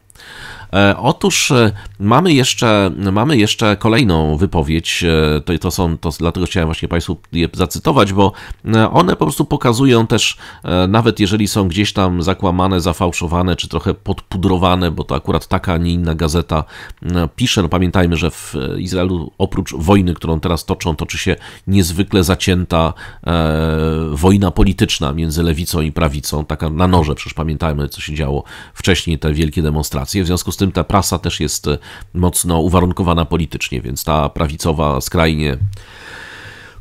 E, otóż e, mamy jeszcze, mamy jeszcze kolejną wypowiedź, e, to, to są, to dlatego chciałem właśnie Państwu je zacytować, bo one po prostu pokazują też, nawet jeżeli są gdzieś tam zakłamane, zafałszowane, czy trochę podpudrowane, bo to akurat taka, a nie inna gazeta pisze, no pamiętajmy, że w Izraelu oprócz wojny, którą teraz toczą, toczy się niezwykle zacięta wojna polityczna między lewicą i prawicą, taka na noże, przecież pamiętajmy, co się działo wcześniej, te wielkie demonstracje, w związku z tym ta prasa też jest e, mocno uwarunkowana politycznie, więc ta prawicowa skrajnie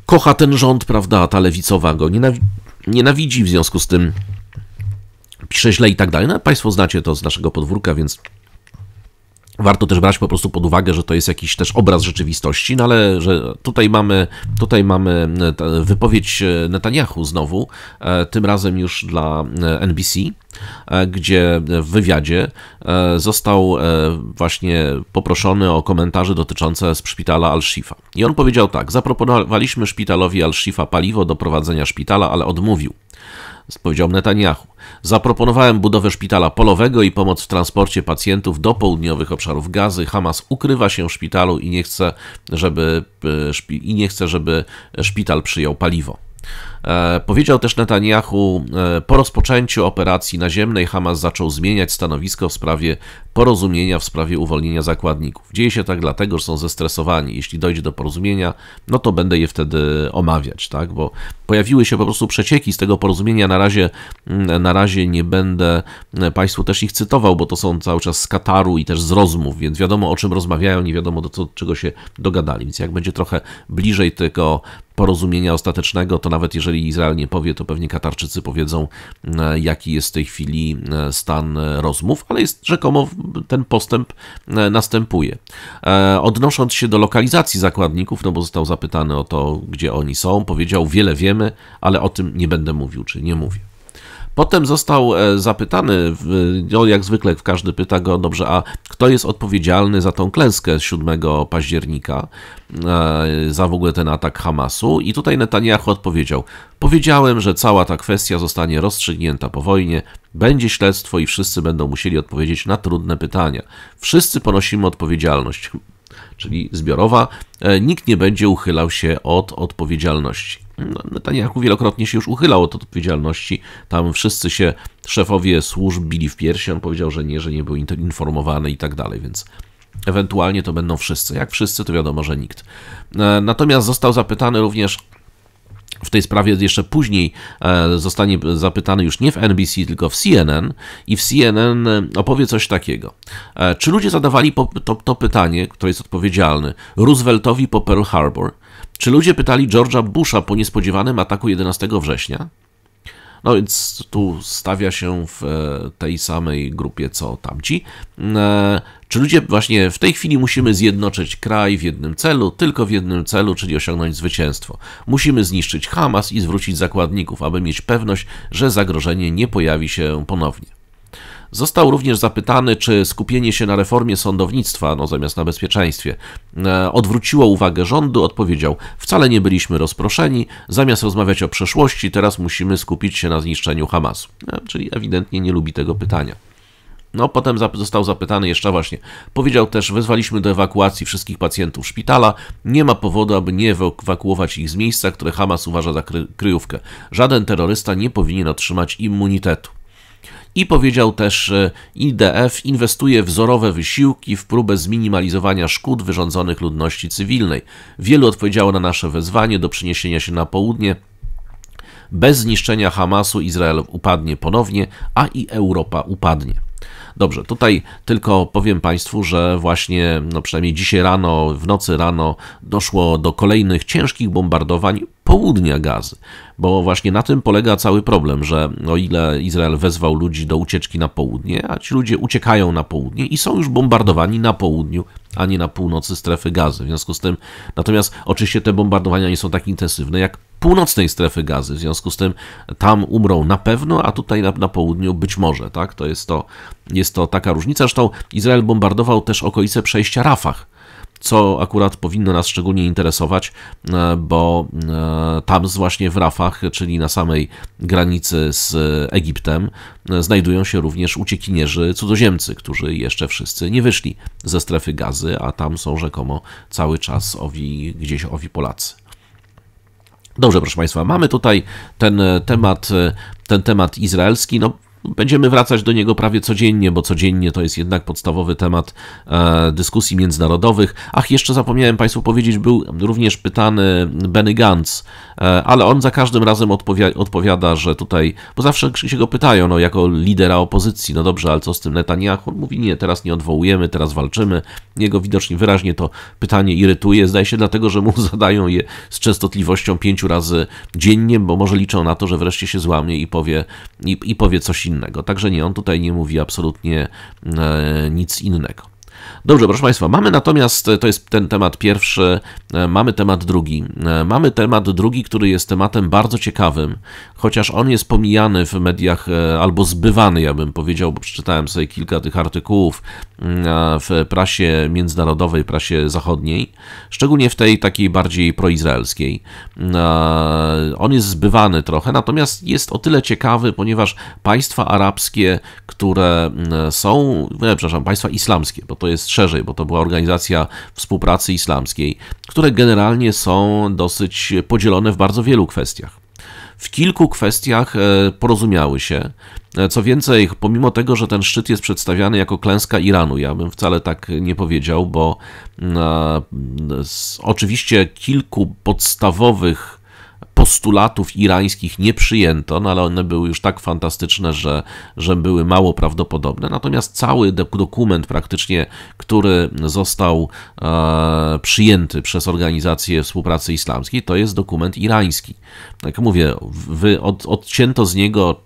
kocha ten rząd, prawda, ta lewicowa go nienawidzi, w związku z tym pisze źle i tak dalej. No, państwo znacie to z naszego podwórka, więc Warto też brać po prostu pod uwagę, że to jest jakiś też obraz rzeczywistości, no ale że tutaj mamy, tutaj mamy e, wypowiedź e, Netanyahu znowu, e, tym razem już dla NBC, gdzie w wywiadzie został właśnie poproszony o komentarze dotyczące szpitala Al-Shifa. I on powiedział tak: Zaproponowaliśmy szpitalowi Al-Shifa paliwo do prowadzenia szpitala, ale odmówił powiedział Netanyahu. Zaproponowałem budowę szpitala polowego i pomoc w transporcie pacjentów do południowych obszarów gazy. Hamas ukrywa się w szpitalu i nie chce, żeby, e, i nie chce, żeby szpital przyjął paliwo. E, powiedział też Netanyahu, e, po rozpoczęciu operacji naziemnej Hamas zaczął zmieniać stanowisko w sprawie porozumienia, w sprawie uwolnienia zakładników. Dzieje się tak dlatego, że są zestresowani. Jeśli dojdzie do porozumienia, no to będę je wtedy omawiać, tak? Bo pojawiły się po prostu przecieki z tego porozumienia. Na razie, mm, na razie nie będę mm, Państwu też ich cytował, bo to są cały czas z Kataru i też z rozmów, więc wiadomo o czym rozmawiają, nie wiadomo do co, czego się dogadali. Więc jak będzie trochę bliżej tego porozumienia ostatecznego, to nawet jeżeli jeżeli Izrael nie powie, to pewnie Katarczycy powiedzą, e, jaki jest w tej chwili e, stan rozmów, ale jest rzekomo ten postęp e, następuje. Odnosząc się do lokalizacji zakładników, no bo został zapytany o to, gdzie oni są, powiedział: Wiele wiemy, ale o tym nie będę mówił, czy nie mówię. Potem został e, zapytany, no, jak zwykle każdy pyta go, dobrze, a kto jest odpowiedzialny za tą klęskę 7 października, e, za w ogóle ten atak Hamasu? I tutaj Netanyahu odpowiedział, powiedziałem, że cała ta kwestia zostanie rozstrzygnięta po wojnie, będzie śledztwo i wszyscy będą musieli odpowiedzieć na trudne pytania. Wszyscy ponosimy odpowiedzialność czyli zbiorowa, e, nikt nie będzie uchylał się od odpowiedzialności. No, Netanyahu wielokrotnie się już uchylał od odpowiedzialności. Tam wszyscy się szefowie służb bili w piersi. On powiedział, że nie, że nie był informowany i tak dalej, więc ewentualnie to będą wszyscy. Jak wszyscy, to wiadomo, że nikt. E, natomiast został zapytany również w tej sprawie jeszcze później e, zostanie zapytany już nie w NBC, tylko w CNN i w CNN e, opowie coś takiego. Czy ludzie zadawali to, to pytanie, które jest odpowiedzialny Rooseveltowi po Pearl Harbor, czy ludzie pytali George'a Busha po niespodziewanym ataku 11 września? No więc tu stawia się w e, tej samej grupie co tamci. E, czy ludzie właśnie w tej chwili musimy zjednoczyć kraj w jednym celu, tylko w jednym celu, czyli osiągnąć zwycięstwo? Musimy zniszczyć Hamas i zwrócić zakładników, aby mieć pewność, że zagrożenie nie pojawi się ponownie. Został również zapytany, czy skupienie się na reformie sądownictwa, no zamiast na bezpieczeństwie, e, odwróciło uwagę rządu, odpowiedział: Wcale nie byliśmy rozproszeni, zamiast rozmawiać o przeszłości, teraz musimy skupić się na zniszczeniu Hamasu. E, czyli ewidentnie nie lubi tego pytania. No, potem został zapytany jeszcze właśnie. Powiedział też, wezwaliśmy do ewakuacji wszystkich pacjentów szpitala. Nie ma powodu, aby nie ewakuować ich z miejsca, które Hamas uważa za kry kryjówkę. Żaden terrorysta nie powinien otrzymać immunitetu. I powiedział też, że IDF inwestuje wzorowe wysiłki w próbę zminimalizowania szkód wyrządzonych ludności cywilnej. Wielu odpowiedziało na nasze wezwanie do przeniesienia się na południe. Bez zniszczenia Hamasu Izrael upadnie ponownie, a i Europa upadnie. Dobrze, tutaj tylko powiem Państwu, że właśnie, no przynajmniej dzisiaj rano, w nocy rano doszło do kolejnych ciężkich bombardowań południa gazy. Bo właśnie na tym polega cały problem, że o no ile Izrael wezwał ludzi do ucieczki na południe, a ci ludzie uciekają na południe i są już bombardowani na południu, a nie na północy strefy gazy. W związku z tym, natomiast oczywiście te bombardowania nie są tak intensywne jak północnej strefy gazy. W związku z tym tam umrą na pewno, a tutaj na, na południu być może, tak? To jest to, jest to taka różnica. Zresztą Izrael bombardował też okolice przejścia Rafah co akurat powinno nas szczególnie interesować, e, bo e, tam właśnie w Rafach, czyli na samej granicy z Egiptem, e, znajdują się również uciekinierzy cudzoziemcy, którzy jeszcze wszyscy nie wyszli ze strefy gazy, a tam są rzekomo cały czas owi, gdzieś owi Polacy. Dobrze, proszę Państwa, mamy tutaj ten temat, ten temat izraelski. No, Będziemy wracać do niego prawie codziennie, bo codziennie to jest jednak podstawowy temat e, dyskusji międzynarodowych. Ach, jeszcze zapomniałem Państwu powiedzieć, był również pytany Benny Gantz, e, ale on za każdym razem odpowiada, że tutaj, bo zawsze się go pytają, no jako lidera opozycji, no dobrze, ale co z tym Netanyahu? On mówi, nie, teraz nie odwołujemy, teraz walczymy. Jego widocznie wyraźnie to pytanie irytuje, zdaje się dlatego, że mu zadają je z częstotliwością pięciu razy dziennie, bo może liczą na to, że wreszcie się złamie i powie, i, i powie coś innego innego. Także nie, on tutaj nie mówi absolutnie e, nic innego. Dobrze, proszę Państwa, mamy natomiast, to jest ten temat pierwszy, e, mamy temat drugi. E, mamy temat drugi, który jest tematem bardzo ciekawym, chociaż on jest pomijany w mediach e, albo zbywany, ja bym powiedział, bo przeczytałem sobie kilka tych artykułów mm, w prasie międzynarodowej, prasie zachodniej, szczególnie w tej takiej bardziej proizraelskiej. Mm, on jest zbywany trochę, natomiast jest o tyle ciekawy, ponieważ państwa arabskie, które mm, są, przepraszam, państwa islamskie, bo to jest szerzej, bo to była organizacja współpracy islamskiej, które generalnie są dosyć podzielone w bardzo wielu kwestiach w kilku kwestiach e, porozumiały się. E, co więcej, pomimo tego, że ten szczyt jest przedstawiany jako klęska Iranu, ja bym wcale tak nie powiedział, bo mm, oczywiście kilku podstawowych postulatów irańskich nie przyjęto, no ale one były już tak fantastyczne, że, że były mało prawdopodobne. Natomiast cały dokument praktycznie, który został e, przyjęty przez Organizację Współpracy Islamskiej, to jest dokument irański. Tak jak mówię, wy, od, odcięto z niego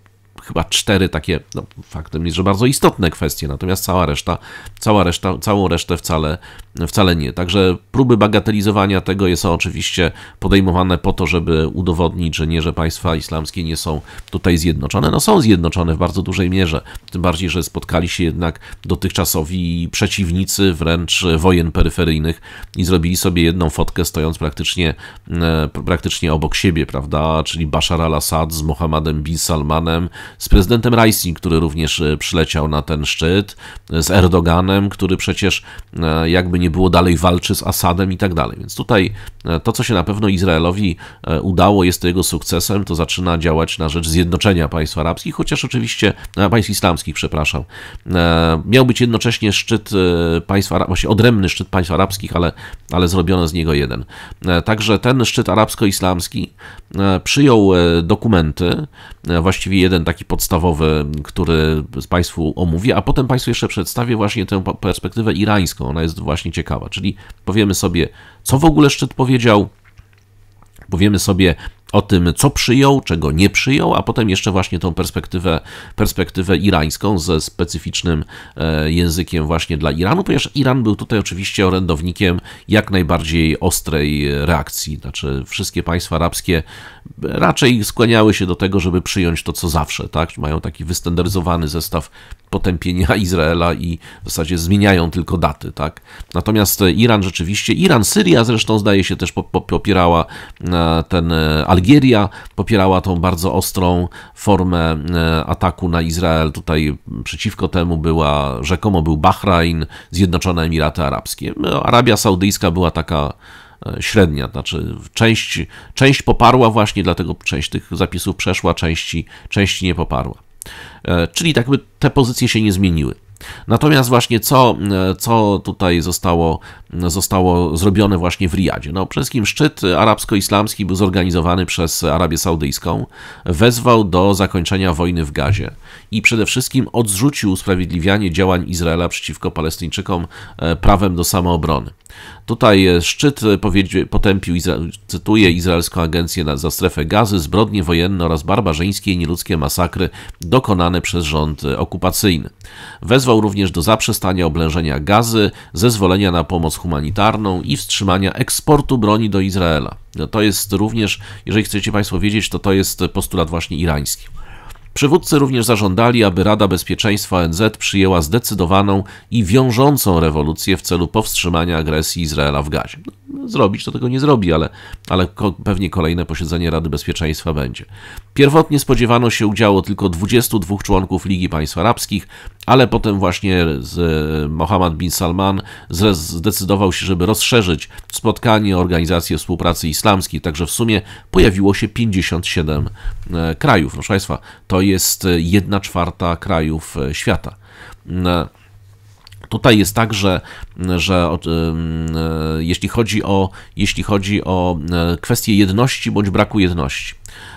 chyba cztery takie, no, faktem jest, że bardzo istotne kwestie, natomiast cała reszta, cała reszta, całą resztę wcale, wcale nie. Także próby bagatelizowania tego jest oczywiście podejmowane po to, żeby udowodnić, że nie, że państwa islamskie nie są tutaj zjednoczone. No są zjednoczone w bardzo dużej mierze, tym bardziej, że spotkali się jednak dotychczasowi przeciwnicy wręcz wojen peryferyjnych i zrobili sobie jedną fotkę stojąc praktycznie, e, praktycznie obok siebie, prawda, czyli Bashar al-Assad z Mohammedem bin Salmanem, z prezydentem Raisi, który również e, przyleciał na ten szczyt, z Erdoganem, który przecież e, jakby nie było dalej walczy z Asadem i tak dalej. Więc tutaj e, to, co się na pewno Izraelowi udało, jest to jego sukcesem, to zaczyna działać na rzecz zjednoczenia państw arabskich, chociaż oczywiście państw islamskich, przepraszam. Miał być jednocześnie szczyt państw arabskich, właśnie odrębny szczyt państw arabskich, ale, ale zrobiono z niego jeden. Także ten szczyt arabsko-islamski przyjął dokumenty, właściwie jeden taki podstawowe, które Państwu omówię, a potem Państwu jeszcze przedstawię właśnie tę perspektywę irańską. Ona jest właśnie ciekawa, czyli powiemy sobie, co w ogóle szczyt powiedział, powiemy sobie o tym, co przyjął, czego nie przyjął, a potem jeszcze właśnie tą perspektywę, perspektywę irańską ze specyficznym e, językiem właśnie dla Iranu, ponieważ Iran był tutaj oczywiście orędownikiem jak najbardziej ostrej reakcji. Znaczy wszystkie państwa arabskie raczej skłaniały się do tego, żeby przyjąć to, co zawsze, tak? Mają taki wystandaryzowany zestaw potępienia Izraela i w zasadzie zmieniają tylko daty, tak? Natomiast e, Iran rzeczywiście, Iran, Syria zresztą zdaje się też popierała e, ten, e, Algieria popierała tą bardzo ostrą formę ataku na Izrael. Tutaj przeciwko temu była, rzekomo był Bahrajn, Zjednoczone Emiraty Arabskie. No, Arabia Saudyjska była taka E, średnia. Znaczy, część, część poparła właśnie, dlatego część tych zapisów przeszła, części, części nie poparła. E, czyli tak by te pozycje się nie zmieniły. Natomiast właśnie co, e, co tutaj zostało, zostało zrobione właśnie w Riyadzie? No, przede wszystkim szczyt arabsko-islamski był zorganizowany przez Arabię Saudyjską, wezwał do zakończenia wojny w Gazie i przede wszystkim odrzucił usprawiedliwianie działań Izraela przeciwko Palestyńczykom prawem do samoobrony. Tutaj e, szczyt e, potępił, cytuję, Izraelską Agencję za Strefę Gazy, zbrodnie wojenne oraz barbarzyńskie i nieludzkie masakry dokonane przez rząd e, okupacyjny. Wezwał również do zaprzestania oblężenia gazy, zezwolenia na pomoc humanitarną i wstrzymania eksportu broni do Izraela. No, to jest również, jeżeli chcecie Państwo wiedzieć, to to jest postulat właśnie irański. Przywódcy również zażądali, aby Rada Bezpieczeństwa ONZ przyjęła zdecydowaną i wiążącą rewolucję w celu powstrzymania agresji Izraela w Gazie. No, zrobić to tego nie zrobi, ale, ale pewnie kolejne posiedzenie Rady Bezpieczeństwa będzie. Pierwotnie spodziewano się udziału tylko 22 członków Ligi Państw Arabskich, ale potem właśnie z e, Mohammed bin Salman zdecydował się, żeby rozszerzyć spotkanie Organizacji Współpracy Islamskiej, także w sumie pojawiło się 57 e, krajów. Proszę Państwa, to jest 1 e, czwarta krajów świata. Mm, tutaj jest tak, że, że mm, jeśli, chodzi o, jeśli chodzi o kwestię jedności bądź braku jedności,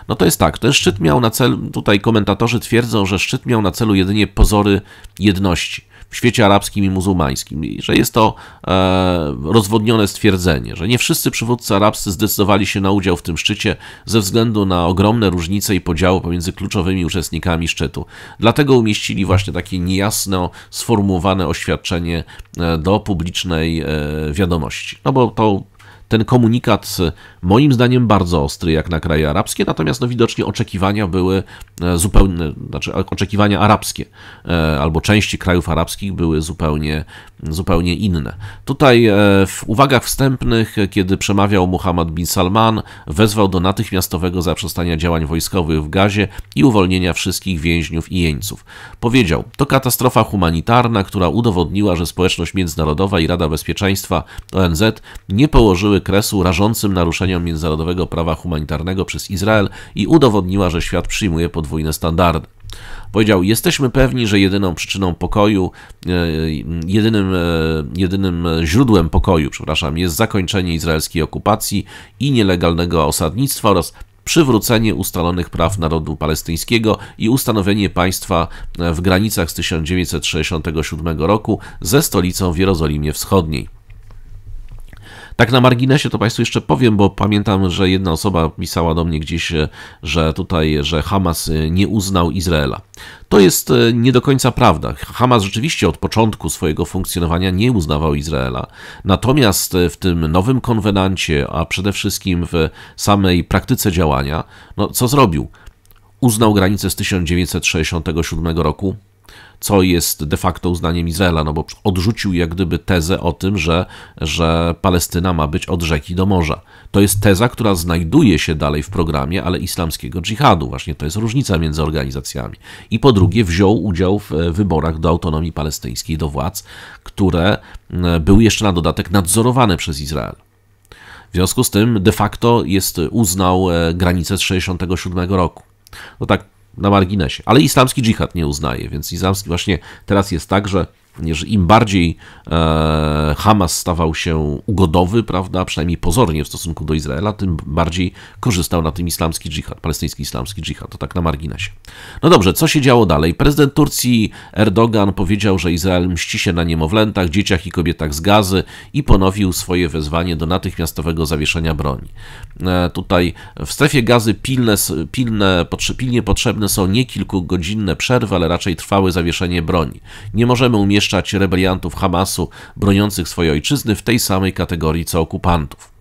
no to jest tak, ten szczyt miał na celu, tutaj komentatorzy twierdzą, że szczyt miał na celu jedynie pozory jedności w świecie arabskim i muzułmańskim, i że jest to e, rozwodnione stwierdzenie, że nie wszyscy przywódcy arabscy zdecydowali się na udział w tym szczycie ze względu na ogromne różnice i podziały pomiędzy kluczowymi uczestnikami szczytu. Dlatego umieścili właśnie takie niejasno sformułowane oświadczenie e, do publicznej e, wiadomości. No bo to ten komunikat e, moim zdaniem bardzo ostry jak na kraje arabskie, natomiast no widocznie oczekiwania były e, zupełnie, znaczy oczekiwania arabskie e, albo części krajów arabskich były zupełnie, zupełnie inne. Tutaj w uwagach wstępnych, kiedy przemawiał Muhammad bin Salman, wezwał do natychmiastowego zaprzestania działań wojskowych w Gazie i uwolnienia wszystkich więźniów i jeńców. Powiedział, to katastrofa humanitarna, która udowodniła, że społeczność międzynarodowa i Rada Bezpieczeństwa ONZ nie położyły kresu rażącym naruszeniem międzynarodowego prawa humanitarnego przez Izrael i udowodniła, że świat przyjmuje podwójne standardy. Powiedział: Jesteśmy pewni, że jedyną przyczyną pokoju, e, jedynym, e, jedynym źródłem pokoju, przepraszam, jest zakończenie izraelskiej okupacji i nielegalnego osadnictwa oraz przywrócenie ustalonych praw narodu palestyńskiego i ustanowienie państwa e, w granicach z 1967 roku ze stolicą w Jerozolimie Wschodniej. Tak na marginesie to Państwu jeszcze powiem, bo pamiętam, że jedna osoba pisała do mnie gdzieś, e, że tutaj, że Hamas e, nie uznał Izraela. To jest e, nie do końca prawda. Hamas rzeczywiście od początku swojego funkcjonowania nie uznawał Izraela. Natomiast w tym nowym konwenancie, a przede wszystkim w samej praktyce działania, no co zrobił? Uznał granicę z 1967 roku, co jest de facto uznaniem Izraela, no bo odrzucił jak gdyby tezę o tym, że, że Palestyna ma być od rzeki do morza. To jest teza, która znajduje się dalej w programie, ale islamskiego dżihadu. Właśnie to jest różnica między organizacjami. I po drugie wziął udział w e, wyborach do autonomii palestyńskiej, do władz, które e, były jeszcze na dodatek nadzorowane przez Izrael. W związku z tym de facto jest, uznał e, granicę z 1967 roku. No tak na marginesie. Ale islamski dżihad nie uznaje, więc islamski właśnie teraz jest tak, że im bardziej e, Hamas stawał się ugodowy, prawda, przynajmniej pozornie w stosunku do Izraela, tym bardziej korzystał na tym islamski dżihad, palestyński islamski dżihad. To tak na marginesie. No dobrze, co się działo dalej? Prezydent Turcji Erdogan powiedział, że Izrael mści się na niemowlętach, dzieciach i kobietach z gazy i ponowił swoje wezwanie do natychmiastowego zawieszenia broni. E, tutaj w strefie gazy pilne, pilne, pilnie potrzebne są nie kilkugodzinne przerwy, ale raczej trwałe zawieszenie broni. Nie możemy umieścić umieszczać rebeliantów Hamasu broniących swojej ojczyzny w tej samej kategorii co okupantów.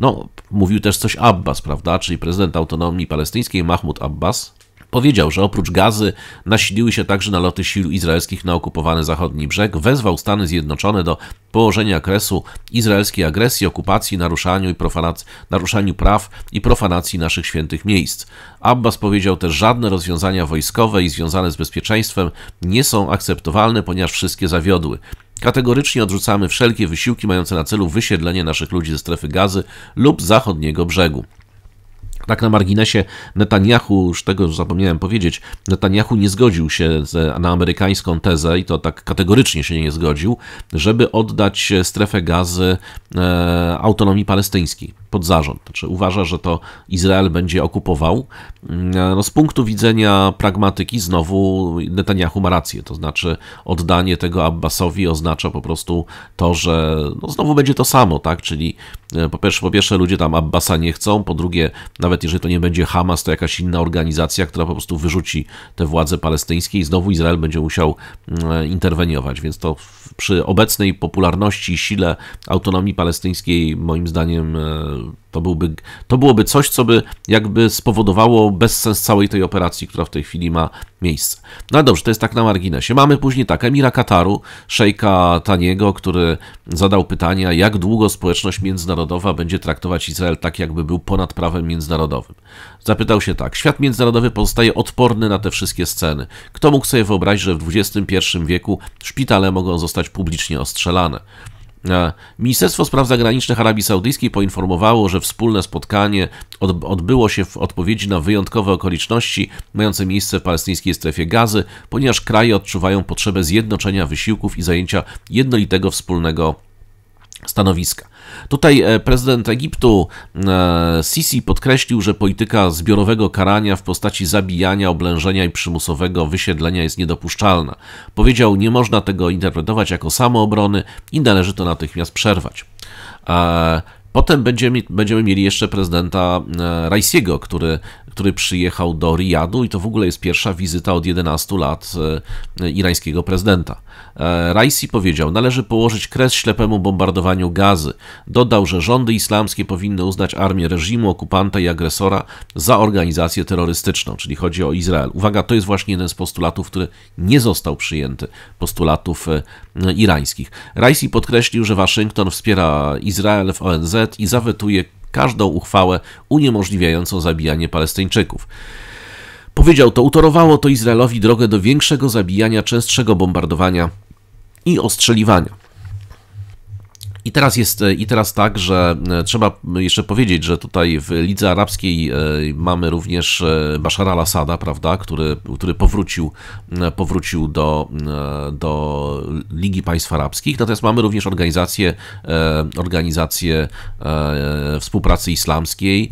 No, mówił też coś Abbas, prawda, czyli prezydent autonomii palestyńskiej Mahmud Abbas, Powiedział, że oprócz gazy nasiliły się także naloty sił izraelskich na okupowany zachodni brzeg, wezwał Stany Zjednoczone do położenia kresu izraelskiej agresji, okupacji, naruszaniu, i profanac- naruszaniu praw i profanacji naszych świętych miejsc. Abbas powiedział też, że żadne rozwiązania wojskowe i związane z bezpieczeństwem nie są akceptowalne, ponieważ wszystkie zawiodły. Kategorycznie odrzucamy wszelkie wysiłki mające na celu wysiedlenie naszych ludzi ze strefy gazy lub zachodniego brzegu. Tak na marginesie Netanyahu, już tego już zapomniałem powiedzieć, Netanyahu nie zgodził się na amerykańską tezę i to tak kategorycznie się nie zgodził, żeby oddać strefę gazy e, autonomii palestyńskiej pod zarząd. Znaczy uważa, że to Izrael będzie okupował. Mm, e, no, z punktu widzenia pragmatyki znowu Netanyahu ma rację, to znaczy oddanie tego Abbasowi oznacza po prostu to, że no, znowu będzie to samo, tak? Czyli e, po pierwsze, po pierwsze ludzie tam Abbasa nie chcą, po drugie nawet nawet jeżeli to nie będzie Hamas, to jakaś inna organizacja, która po prostu wyrzuci te władze palestyńskie i znowu Izrael będzie musiał mm, interweniować. Więc to przy obecnej popularności i sile autonomii palestyńskiej, moim zdaniem, e, to, byłby, to byłoby coś, co by jakby spowodowało bezsens całej tej operacji, która w tej chwili ma miejsce. No dobrze, to jest tak na marginesie. Mamy później tak, emira Kataru, szejka Taniego, który zadał pytania, jak długo społeczność międzynarodowa będzie traktować Izrael tak, jakby był ponad prawem międzynarodowym. Zapytał się tak, świat międzynarodowy pozostaje odporny na te wszystkie sceny. Kto mógł sobie wyobrazić, że w XXI wieku szpitale mogą zostać publicznie ostrzelane? Ministerstwo Spraw Zagranicznych Arabii Saudyjskiej poinformowało, że wspólne spotkanie odbyło się w odpowiedzi na wyjątkowe okoliczności mające miejsce w palestyńskiej strefie gazy, ponieważ kraje odczuwają potrzebę zjednoczenia wysiłków i zajęcia jednolitego wspólnego stanowiska. Tutaj e, prezydent Egiptu e, Sisi podkreślił, że polityka zbiorowego karania w postaci zabijania, oblężenia i przymusowego wysiedlenia jest niedopuszczalna. Powiedział, nie można tego interpretować jako samoobrony i należy to natychmiast przerwać. E, potem będziemy, będziemy mieli jeszcze prezydenta Rajsiego, który, który przyjechał do Riyadu i to w ogóle jest pierwsza wizyta od 11 lat irańskiego prezydenta. E, Raisi powiedział, należy położyć kres ślepemu bombardowaniu gazy. Dodał, że rządy islamskie powinny uznać armię reżimu, okupanta i agresora za organizację terrorystyczną, czyli chodzi o Izrael. Uwaga, to jest właśnie jeden z postulatów, który nie został przyjęty, postulatów e, irańskich. Raisi podkreślił, że Waszyngton wspiera Izrael w ONZ i zawetuje każdą uchwałę uniemożliwiającą zabijanie Palestyńczyków. Powiedział to, utorowało to Izraelowi drogę do większego zabijania, częstszego bombardowania i ostrzeliwania. I teraz jest e, i teraz tak, że e, trzeba jeszcze powiedzieć, że tutaj w Lidze Arabskiej e, mamy również Bashar al-Assada, prawda, który, który powrócił, powrócił do, do Ligi Państw Arabskich. Natomiast mamy również organizację, organizację współpracy islamskiej,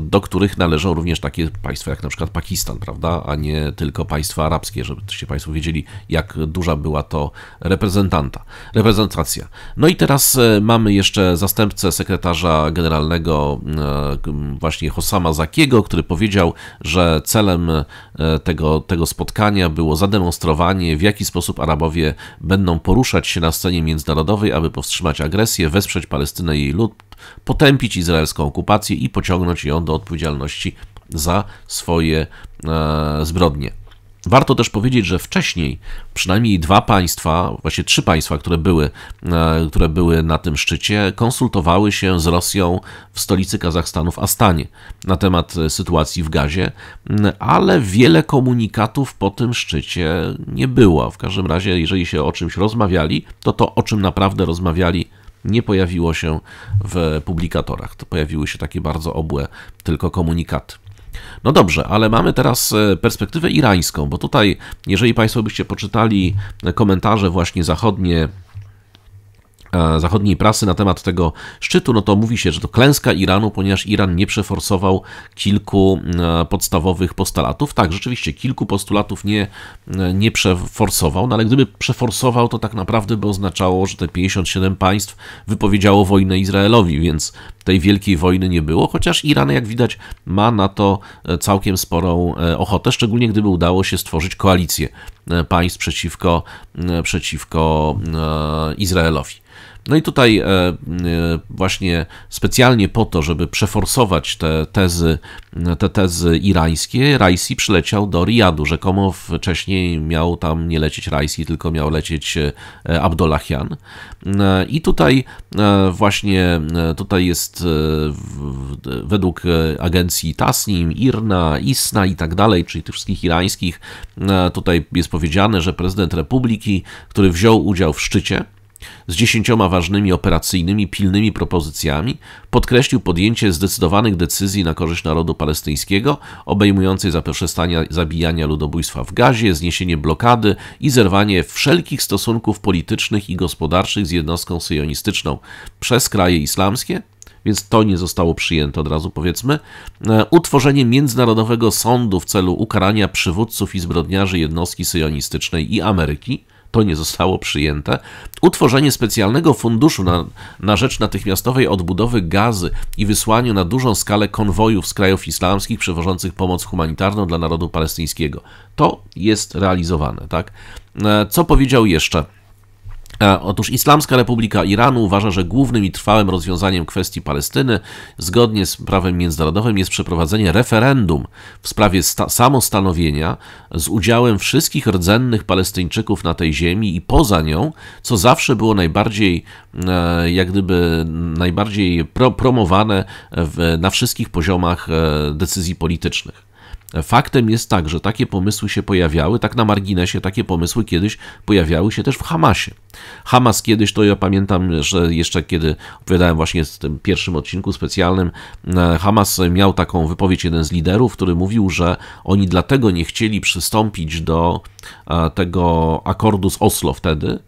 do których należą również takie państwa jak na przykład Pakistan, prawda, a nie tylko państwa arabskie, żebyście Państwo wiedzieli, jak duża była to reprezentanta, reprezentacja. No i teraz e, mamy jeszcze zastępcę sekretarza generalnego e, właśnie Hosama Zakiego, który powiedział, że celem e, tego, tego spotkania było zademonstrowanie, w jaki sposób Arabowie będą poruszać się na scenie międzynarodowej, aby powstrzymać agresję, wesprzeć Palestynę i jej lud, potępić izraelską okupację i pociągnąć ją do odpowiedzialności za swoje zbrodnie. Warto też powiedzieć, że wcześniej przynajmniej dwa państwa, właśnie trzy państwa, które były, e, które były na tym szczycie, konsultowały się z Rosją w stolicy Kazachstanu w Astanie na temat e, sytuacji w gazie, ale wiele komunikatów po tym szczycie nie było. W każdym razie, jeżeli się o czymś rozmawiali, to to, o czym naprawdę rozmawiali, nie pojawiło się w publikatorach. To pojawiły się takie bardzo obłe tylko komunikaty. No dobrze, ale mamy teraz e, perspektywę irańską, bo tutaj, jeżeli Państwo byście poczytali komentarze właśnie zachodnie E, zachodniej prasy na temat tego szczytu, no to mówi się, że to klęska Iranu, ponieważ Iran nie przeforsował kilku e, podstawowych postulatów. Tak, rzeczywiście kilku postulatów nie, e, nie przeforsował, no ale gdyby przeforsował, to tak naprawdę by oznaczało, że te 57 państw wypowiedziało wojnę Izraelowi, więc tej wielkiej wojny nie było, chociaż Iran, jak widać, ma na to całkiem sporą ochotę, szczególnie gdyby udało się stworzyć koalicję państw przeciwko, przeciwko Izraelowi. No i tutaj e, e, właśnie specjalnie po to, żeby przeforsować te tezy, te tezy irańskie, Raisi przyleciał do Riyadu. Rzekomo wcześniej miał tam nie lecieć Raisi, tylko miał lecieć e, Abdullahian. I tutaj właśnie tutaj jest według agencji Tasnim, Irna, Isna i tak dalej, czyli tych wszystkich irańskich, tutaj jest powiedziane, że prezydent republiki, który wziął udział w szczycie, z dziesięcioma ważnymi operacyjnymi, pilnymi propozycjami, podkreślił podjęcie zdecydowanych decyzji na korzyść narodu palestyńskiego, obejmującej zaprzestanie zabijania ludobójstwa w Gazie, zniesienie blokady i zerwanie wszelkich stosunków politycznych i gospodarczych z jednostką syjonistyczną przez kraje islamskie, więc to nie zostało przyjęte od razu, powiedzmy. E, utworzenie międzynarodowego sądu w celu ukarania przywódców i zbrodniarzy jednostki syjonistycznej i Ameryki – to nie zostało przyjęte, utworzenie specjalnego funduszu na, na rzecz natychmiastowej odbudowy gazy i wysłaniu na dużą skalę konwojów z krajów islamskich przewożących pomoc humanitarną dla narodu palestyńskiego. To jest realizowane, tak? E, co powiedział jeszcze? Otóż Islamska Republika Iranu uważa, że głównym i trwałym rozwiązaniem kwestii Palestyny, zgodnie z prawem międzynarodowym, jest przeprowadzenie referendum w sprawie sta- samostanowienia z udziałem wszystkich rdzennych Palestyńczyków na tej ziemi i poza nią, co zawsze było najbardziej, e, jak gdyby, najbardziej pro- promowane w, na wszystkich poziomach e, decyzji politycznych. Faktem jest tak, że takie pomysły się pojawiały, tak na marginesie takie pomysły kiedyś pojawiały się też w Hamasie. Hamas kiedyś, to ja pamiętam, że jeszcze kiedy opowiadałem właśnie w tym pierwszym odcinku specjalnym, e, Hamas miał taką wypowiedź, jeden z liderów, który mówił, że oni dlatego nie chcieli przystąpić do e, tego akordu z Oslo wtedy,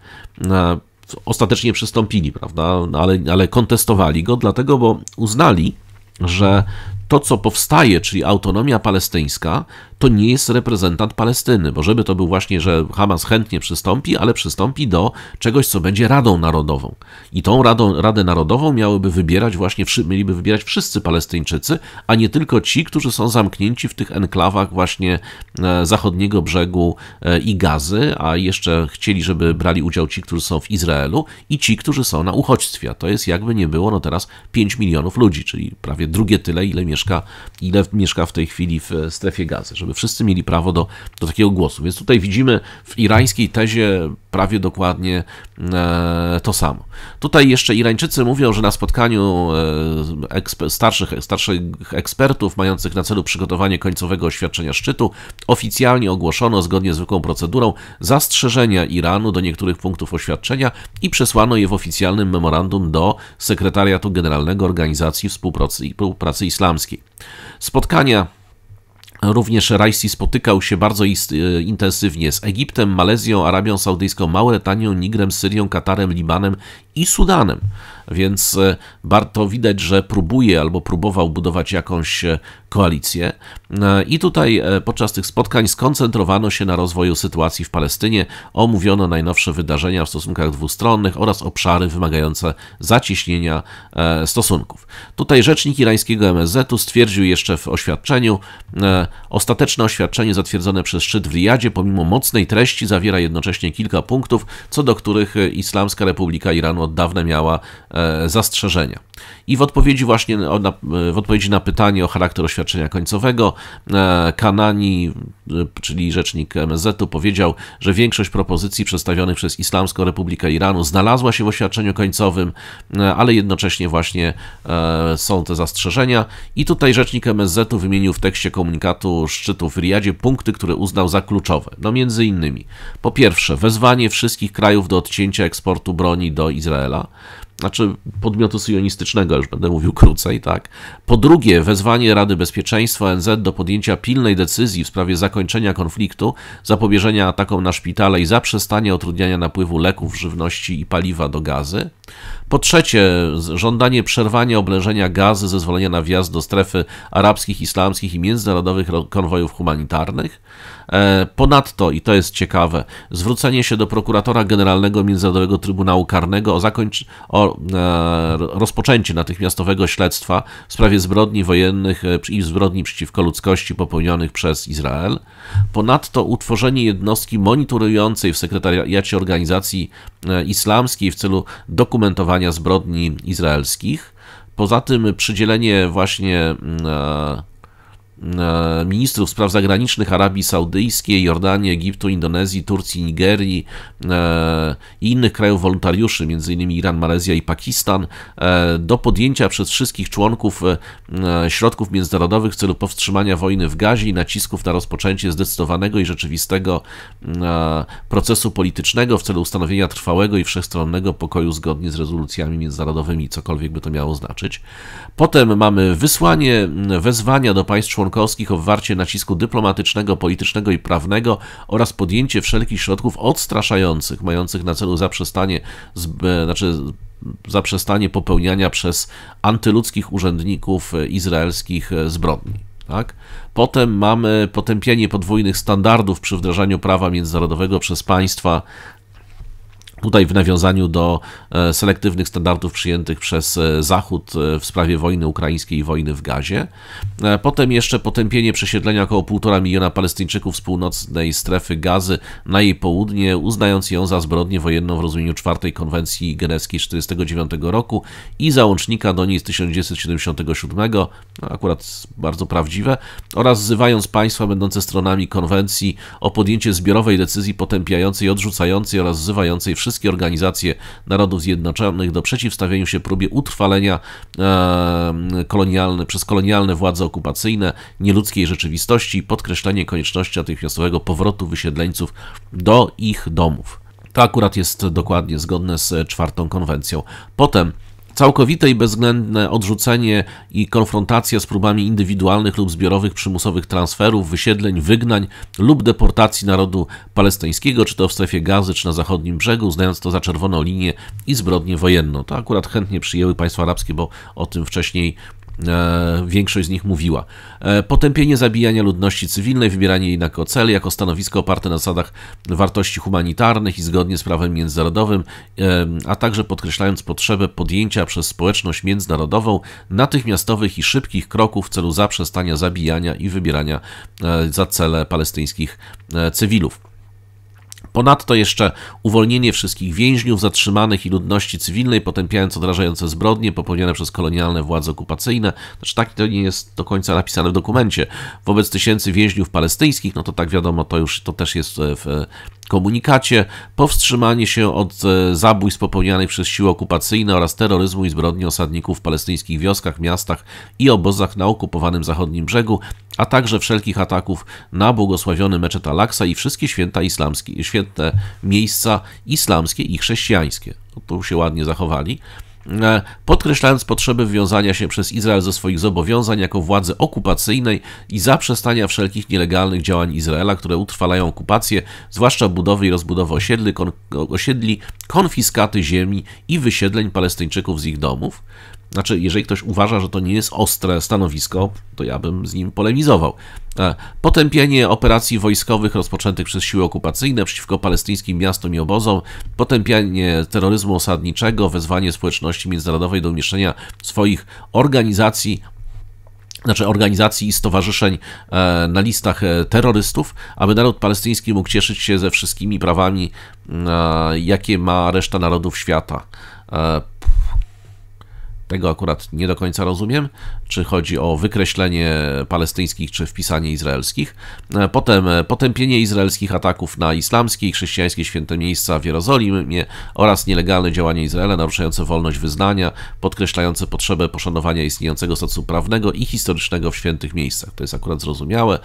e, ostatecznie przystąpili, prawda, no, ale, ale kontestowali go, dlatego, bo uznali, że to, co powstaje, czyli autonomia palestyńska, to nie jest reprezentant Palestyny, bo żeby to był właśnie, że Hamas chętnie przystąpi, ale przystąpi do czegoś, co będzie Radą Narodową. I tą Radą, Radę Narodową miałyby wybierać właśnie, mieliby wybierać wszyscy Palestyńczycy, a nie tylko ci, którzy są zamknięci w tych enklawach właśnie e, zachodniego brzegu e, i Gazy, a jeszcze chcieli, żeby brali udział ci, którzy są w Izraelu i ci, którzy są na uchodźstwie. A to jest jakby nie było, no teraz 5 milionów ludzi, czyli prawie drugie tyle, ile mieszka, ile mieszka w tej chwili w e, strefie Gazy. Żeby żeby wszyscy mieli prawo do, do takiego głosu. Więc tutaj widzimy w irańskiej tezie prawie dokładnie e, to samo. Tutaj jeszcze Irańczycy mówią, że na spotkaniu e, starszych, starszych ekspertów mających na celu przygotowanie końcowego oświadczenia szczytu oficjalnie ogłoszono zgodnie z zwykłą procedurą zastrzeżenia Iranu do niektórych punktów oświadczenia i przesłano je w oficjalnym memorandum do Sekretariatu Generalnego Organizacji Współpracy, Współpracy Islamskiej. Spotkania Również Raisi spotykał się bardzo e, intensywnie z Egiptem, Malezją, Arabią Saudyjską, Mauretanią, Nigrem, Syrią, Katarem, Libanem i Sudanem. Więc e, warto widać, że próbuje albo próbował budować jakąś e, koalicję. E, I tutaj podczas tych spotkań skoncentrowano się na rozwoju sytuacji w Palestynie, omówiono najnowsze wydarzenia w stosunkach dwustronnych oraz obszary wymagające zacieśnienia stosunków. Tutaj rzecznik irańskiego MSZ-u stwierdził jeszcze w oświadczeniu, ostateczne oświadczenie zatwierdzone przez szczyt w Riyadzie pomimo mocnej treści zawiera jednocześnie kilka punktów, co do których Islamska Republika Iranu od dawna miała e, zastrzeżenia. I w odpowiedzi właśnie na, w odpowiedzi na pytanie o charakter oświadczenia końcowego, e, Kanani, e, czyli rzecznik MSZ-u, powiedział, że większość propozycji przedstawionych przez Islamską Republikę Iranu znalazła się w oświadczeniu końcowym, e, ale jednocześnie właśnie są te zastrzeżenia. I tutaj rzecznik MSZ-u wymienił w tekście komunikatu szczytu w Riyadzie punkty, które uznał za kluczowe. No między innymi, po pierwsze, wezwanie wszystkich krajów do odcięcia eksportu broni do Izraela znaczy podmiotu syjonistycznego, już będę mówił krócej, tak. Po drugie, wezwanie Rady Bezpieczeństwa ONZ do podjęcia pilnej decyzji w sprawie zakończenia konfliktu, zapobieżenia atakom na szpitale i zaprzestania utrudniania napływu leków, żywności i paliwa do gazy. Po trzecie, żądanie przerwania oblężenia gazy, zezwolenia na wjazd do strefy arabskich, islamskich i międzynarodowych konwojów humanitarnych. E, ponadto, i to jest ciekawe, zwrócenie się do prokuratora generalnego Międzynarodowego Trybunału Karnego o, zakończ... o e, rozpoczęcie natychmiastowego śledztwa w sprawie zbrodni wojennych e, i zbrodni przeciwko ludzkości popełnionych przez Izrael. Ponadto utworzenie jednostki monitorującej w sekretariacie organizacji islamskiej w celu dokumentowania zbrodni izraelskich. Poza tym przydzielenie właśnie mm, E, ministrów spraw zagranicznych Arabii Saudyjskiej, Jordanii, Egiptu, Indonezji, Turcji, Nigerii e, i innych krajów wolontariuszy, m.in. Iran, Malezja i Pakistan, e, do podjęcia przez wszystkich członków środków międzynarodowych w celu powstrzymania wojny w Gazie i nacisków na rozpoczęcie zdecydowanego i rzeczywistego procesu politycznego w celu ustanowienia trwałego i wszechstronnego pokoju zgodnie z rezolucjami międzynarodowymi, cokolwiek by to miało znaczyć. Potem mamy wysłanie wezwania do państw członkowskich członkowskich o wwarcie nacisku dyplomatycznego, politycznego i prawnego oraz podjęcie wszelkich środków odstraszających, mających na celu zaprzestanie, znaczy zaprzestanie popełniania przez antyludzkich urzędników izraelskich zbrodni. Tak? Potem mamy potępienie podwójnych standardów przy wdrażaniu prawa międzynarodowego przez państwa Tutaj w nawiązaniu do e, selektywnych standardów przyjętych przez e, Zachód e, w sprawie wojny ukraińskiej i wojny w Gazie. Potem jeszcze potępienie przesiedlenia około 1,5 miliona Palestyńczyków z północnej strefy Gazy na jej południe, uznając ją za zbrodnię wojenną w rozumieniu czwartej konwencji genewskiej 1949 roku i załącznika do niej z 1977, no, akurat bardzo prawdziwe, oraz wzywając państwa będące stronami konwencji o podjęcie zbiorowej decyzji potępiającej, odrzucającej oraz wzywającej wszystkich wszystkie organizacje Narodów Zjednoczonych do przeciwstawienia się próbie utrwalenia kolonialne, przez kolonialne władze okupacyjne nieludzkiej rzeczywistości i podkreślenie konieczności natychmiastowego powrotu wysiedleńców do ich domów. To akurat jest dokładnie zgodne z czwartą konwencją. Potem Całkowite i bezwzględne odrzucenie i konfrontacja z próbami indywidualnych lub zbiorowych przymusowych transferów, wysiedleń, wygnań lub deportacji narodu palestyńskiego, czy to w strefie gazy, czy na zachodnim brzegu, uznając to za czerwoną linię i zbrodnię wojenną. To akurat chętnie przyjęły państwa arabskie, bo o tym wcześniej E, większość z nich mówiła. E, potępienie zabijania ludności cywilnej, wybieranie jej jako cel, jako stanowisko oparte na zasadach wartości humanitarnych i zgodnie z prawem międzynarodowym, e, a także podkreślając potrzebę podjęcia przez społeczność międzynarodową natychmiastowych i szybkich kroków w celu zaprzestania zabijania i wybierania za cele palestyńskich cywilów. Ponadto jeszcze uwolnienie wszystkich więźniów zatrzymanych i ludności cywilnej, potępiając odrażające zbrodnie popełnione przez kolonialne władze okupacyjne. Znaczy tak to nie jest do końca napisane w dokumencie. Wobec tysięcy więźniów palestyńskich, no to tak wiadomo, to już to też jest e, w komunikacie powstrzymanie się od e, zabójstw popełnianych przez siły okupacyjne oraz terroryzmu i zbrodni osadników w palestyńskich wioskach, miastach i obozach na okupowanym zachodnim brzegu, a także wszelkich ataków na błogosławiony meczet Al-Aqsa i wszystkie święta islamskie, święte miejsca islamskie i chrześcijańskie. No, tu się ładnie zachowali. E, podkreślając potrzebę wiązania się przez Izrael ze swoich zobowiązań jako władzy okupacyjnej i zaprzestania wszelkich nielegalnych działań Izraela, które utrwalają okupację, zwłaszcza budowy i rozbudowy osiedli, kon osiedli konfiskaty ziemi i wysiedleń Palestyńczyków z ich domów. Znaczy, jeżeli ktoś uważa, że to nie jest ostre stanowisko, to ja bym z nim polemizował. E, potępienie operacji wojskowych rozpoczętych przez siły okupacyjne przeciwko palestyńskim miastom i obozom, potępianie terroryzmu osadniczego, wezwanie społeczności międzynarodowej do umieszczenia swoich organizacji znaczy organizacji i stowarzyszeń e, na listach e, terrorystów, aby naród palestyński mógł cieszyć się ze wszystkimi prawami, jakie ma reszta narodów świata. Tego akurat nie do końca rozumiem, czy chodzi o wykreślenie palestyńskich, czy wpisanie izraelskich. E, potem e, potępienie izraelskich ataków na islamskie i chrześcijańskie święte miejsca w Jerozolimie oraz nielegalne działania Izraela naruszające wolność wyznania, podkreślające potrzebę poszanowania istniejącego statusu prawnego i historycznego w świętych miejscach. To jest akurat zrozumiałe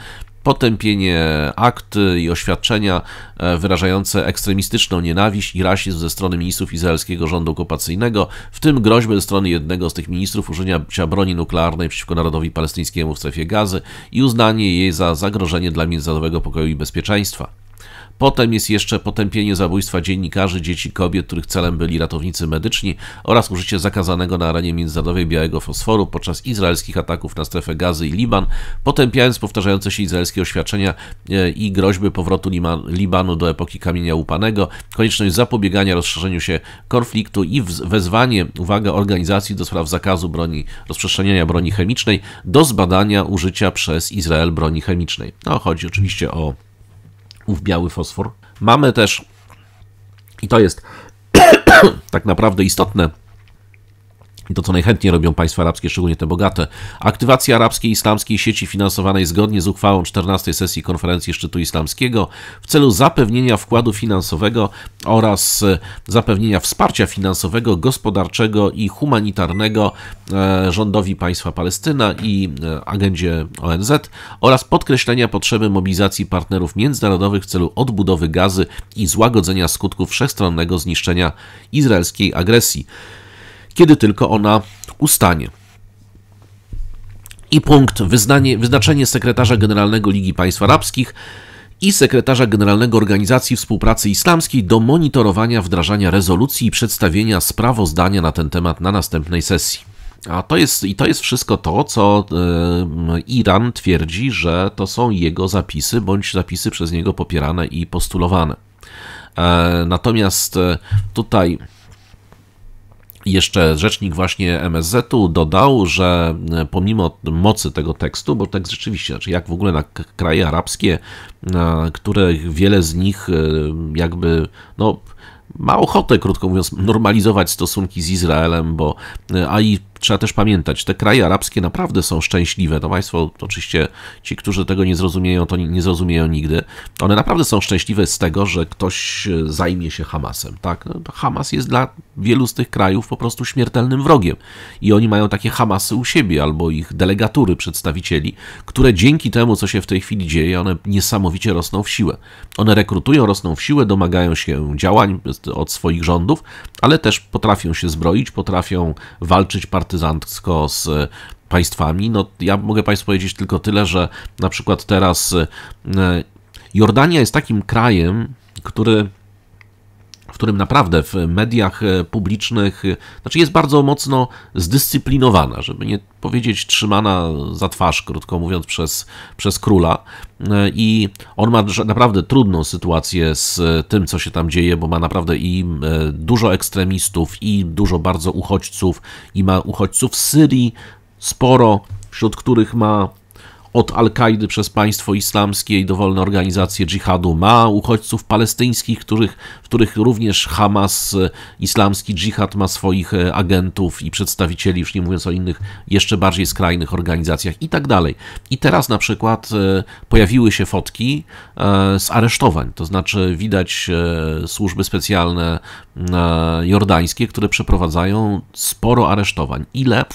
potępienie akt i oświadczenia e, wyrażające ekstremistyczną nienawiść i rasizm ze strony ministrów izraelskiego rządu okupacyjnego, w tym groźby ze strony jednego z tych ministrów użycia broni nuklearnej przeciwko narodowi palestyńskiemu w strefie gazy i uznanie jej za zagrożenie dla międzynarodowego pokoju i bezpieczeństwa. Potem jest jeszcze potępienie zabójstwa dziennikarzy, dzieci, kobiet, których celem byli ratownicy medyczni oraz użycie zakazanego na arenie międzynarodowej białego fosforu podczas izraelskich ataków na strefę gazy i Liban, potępiając powtarzające się izraelskie oświadczenia e, i groźby powrotu Libanu do epoki kamienia łupanego, konieczność zapobiegania rozszerzeniu się konfliktu i wezwanie, uwaga, organizacji do spraw zakazu broni, rozprzestrzeniania broni chemicznej do zbadania użycia przez Izrael broni chemicznej. No, chodzi oczywiście o ów biały fosfor. Mamy też, i to jest tak naprawdę istotne, to, co najchętniej robią państwa arabskie, szczególnie te bogate. Aktywacja arabskiej islamskiej sieci finansowanej zgodnie z uchwałą 14 sesji konferencji szczytu islamskiego w celu zapewnienia wkładu finansowego oraz e, zapewnienia wsparcia finansowego, gospodarczego i humanitarnego e, rządowi państwa Palestyna i e, agendzie ONZ oraz podkreślenia potrzeby mobilizacji partnerów międzynarodowych w celu odbudowy gazy i złagodzenia skutków wszechstronnego zniszczenia izraelskiej agresji kiedy tylko ona ustanie. I punkt wyznanie, wyznaczenie sekretarza generalnego Ligi Państw Arabskich i sekretarza generalnego Organizacji Współpracy Islamskiej do monitorowania wdrażania rezolucji i przedstawienia sprawozdania na ten temat na następnej sesji. A to jest, I to jest wszystko to, co y, Iran twierdzi, że to są jego zapisy, bądź zapisy przez niego popierane i postulowane. E, natomiast e, tutaj jeszcze rzecznik właśnie MSZ-u dodał, że e, pomimo mocy tego tekstu, bo tekst rzeczywiście, znaczy jak w ogóle na kraje arabskie, na których wiele z nich e, jakby, no ma ochotę, krótko mówiąc, normalizować stosunki z Izraelem, bo e, a i trzeba też pamiętać, te kraje arabskie naprawdę są szczęśliwe. To no, Państwo, to oczywiście ci, którzy tego nie zrozumieją, to nie zrozumieją nigdy. One naprawdę są szczęśliwe z tego, że ktoś e, zajmie się Hamasem. Tak? No, Hamas jest dla wielu z tych krajów po prostu śmiertelnym wrogiem. I oni mają takie Hamasy u siebie, albo ich delegatury przedstawicieli, które dzięki temu, co się w tej chwili dzieje, one niesamowicie rosną w siłę. One rekrutują, rosną w siłę, domagają się działań od swoich rządów, ale też potrafią się zbroić, potrafią walczyć partyzantycznie partyzancko z e, państwami. No, ja mogę Państwu powiedzieć tylko tyle, że na przykład teraz e, Jordania jest takim krajem, który w którym naprawdę w mediach e, publicznych, e, znaczy jest bardzo mocno zdyscyplinowana, żeby nie powiedzieć trzymana za twarz, krótko mówiąc, przez, przez króla. E, I on ma naprawdę trudną sytuację z tym, co się tam dzieje, bo ma naprawdę i dużo ekstremistów, i dużo bardzo uchodźców, i ma uchodźców z Syrii, sporo, wśród których ma od Al-Kaidy przez państwo islamskie i dowolne organizacje dżihadu ma uchodźców palestyńskich, których, w których również Hamas, e, islamski dżihad ma swoich e, agentów i przedstawicieli, już nie mówiąc o innych jeszcze bardziej skrajnych organizacjach i tak dalej. I teraz na przykład e, pojawiły się fotki z aresztowań, to znaczy widać służby specjalne jordańskie, które przeprowadzają sporo aresztowań. Ile?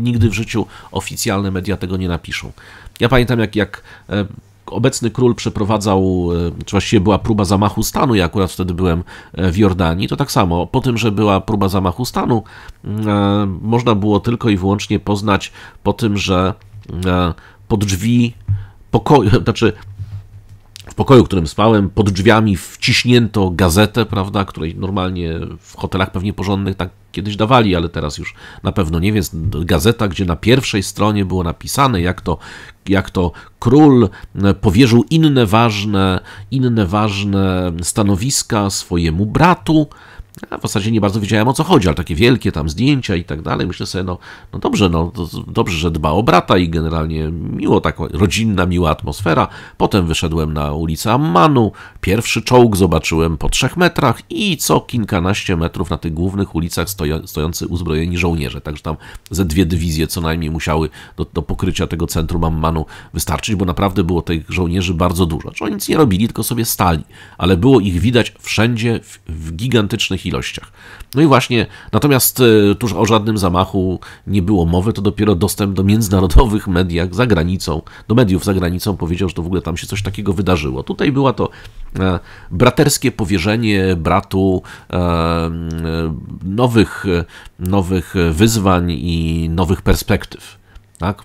Nigdy w życiu oficjalne media tego nie napiszą. Ja pamiętam, jak, jak e, obecny król przeprowadzał, e, czy właściwie była próba zamachu stanu, ja akurat wtedy byłem e, w Jordanii, to tak samo, po tym, że była próba zamachu stanu, mm, można było tylko i wyłącznie poznać po tym, że pod drzwi pokoju, znaczy w pokoju, w którym spałem, pod drzwiami wciśnięto gazetę, prawda, której normalnie w hotelach pewnie porządnych tak kiedyś dawali, ale teraz już na pewno nie wiem gazeta, gdzie na pierwszej stronie było napisane, jak to, jak to król e, powierzył inne ważne, inne ważne stanowiska swojemu bratu, ja w zasadzie nie bardzo wiedziałem o co chodzi, ale takie wielkie tam zdjęcia i tak dalej. Myślę sobie, no, no dobrze, no dobrze, że dba o brata i generalnie miło, tak rodzinna, miła atmosfera. Potem wyszedłem na ulicę Ammanu, pierwszy czołg zobaczyłem po trzech metrach i co kilkanaście metrów na tych głównych ulicach stoja, stojący uzbrojeni żołnierze. Także tam ze dwie dywizje co najmniej musiały do, do pokrycia tego centrum Ammanu wystarczyć, bo naprawdę było tych żołnierzy bardzo dużo. Czy oni nic nie robili, tylko sobie stali, ale było ich widać wszędzie w, w gigantycznych ilościach. No i właśnie, natomiast e, tuż o żadnym zamachu nie było mowy, to dopiero dostęp do międzynarodowych mediach za granicą, do mediów za granicą powiedział, że to w ogóle tam się coś takiego wydarzyło. Tutaj była to e, braterskie powierzenie bratu e, nowych, nowych wyzwań i nowych perspektyw. Tak?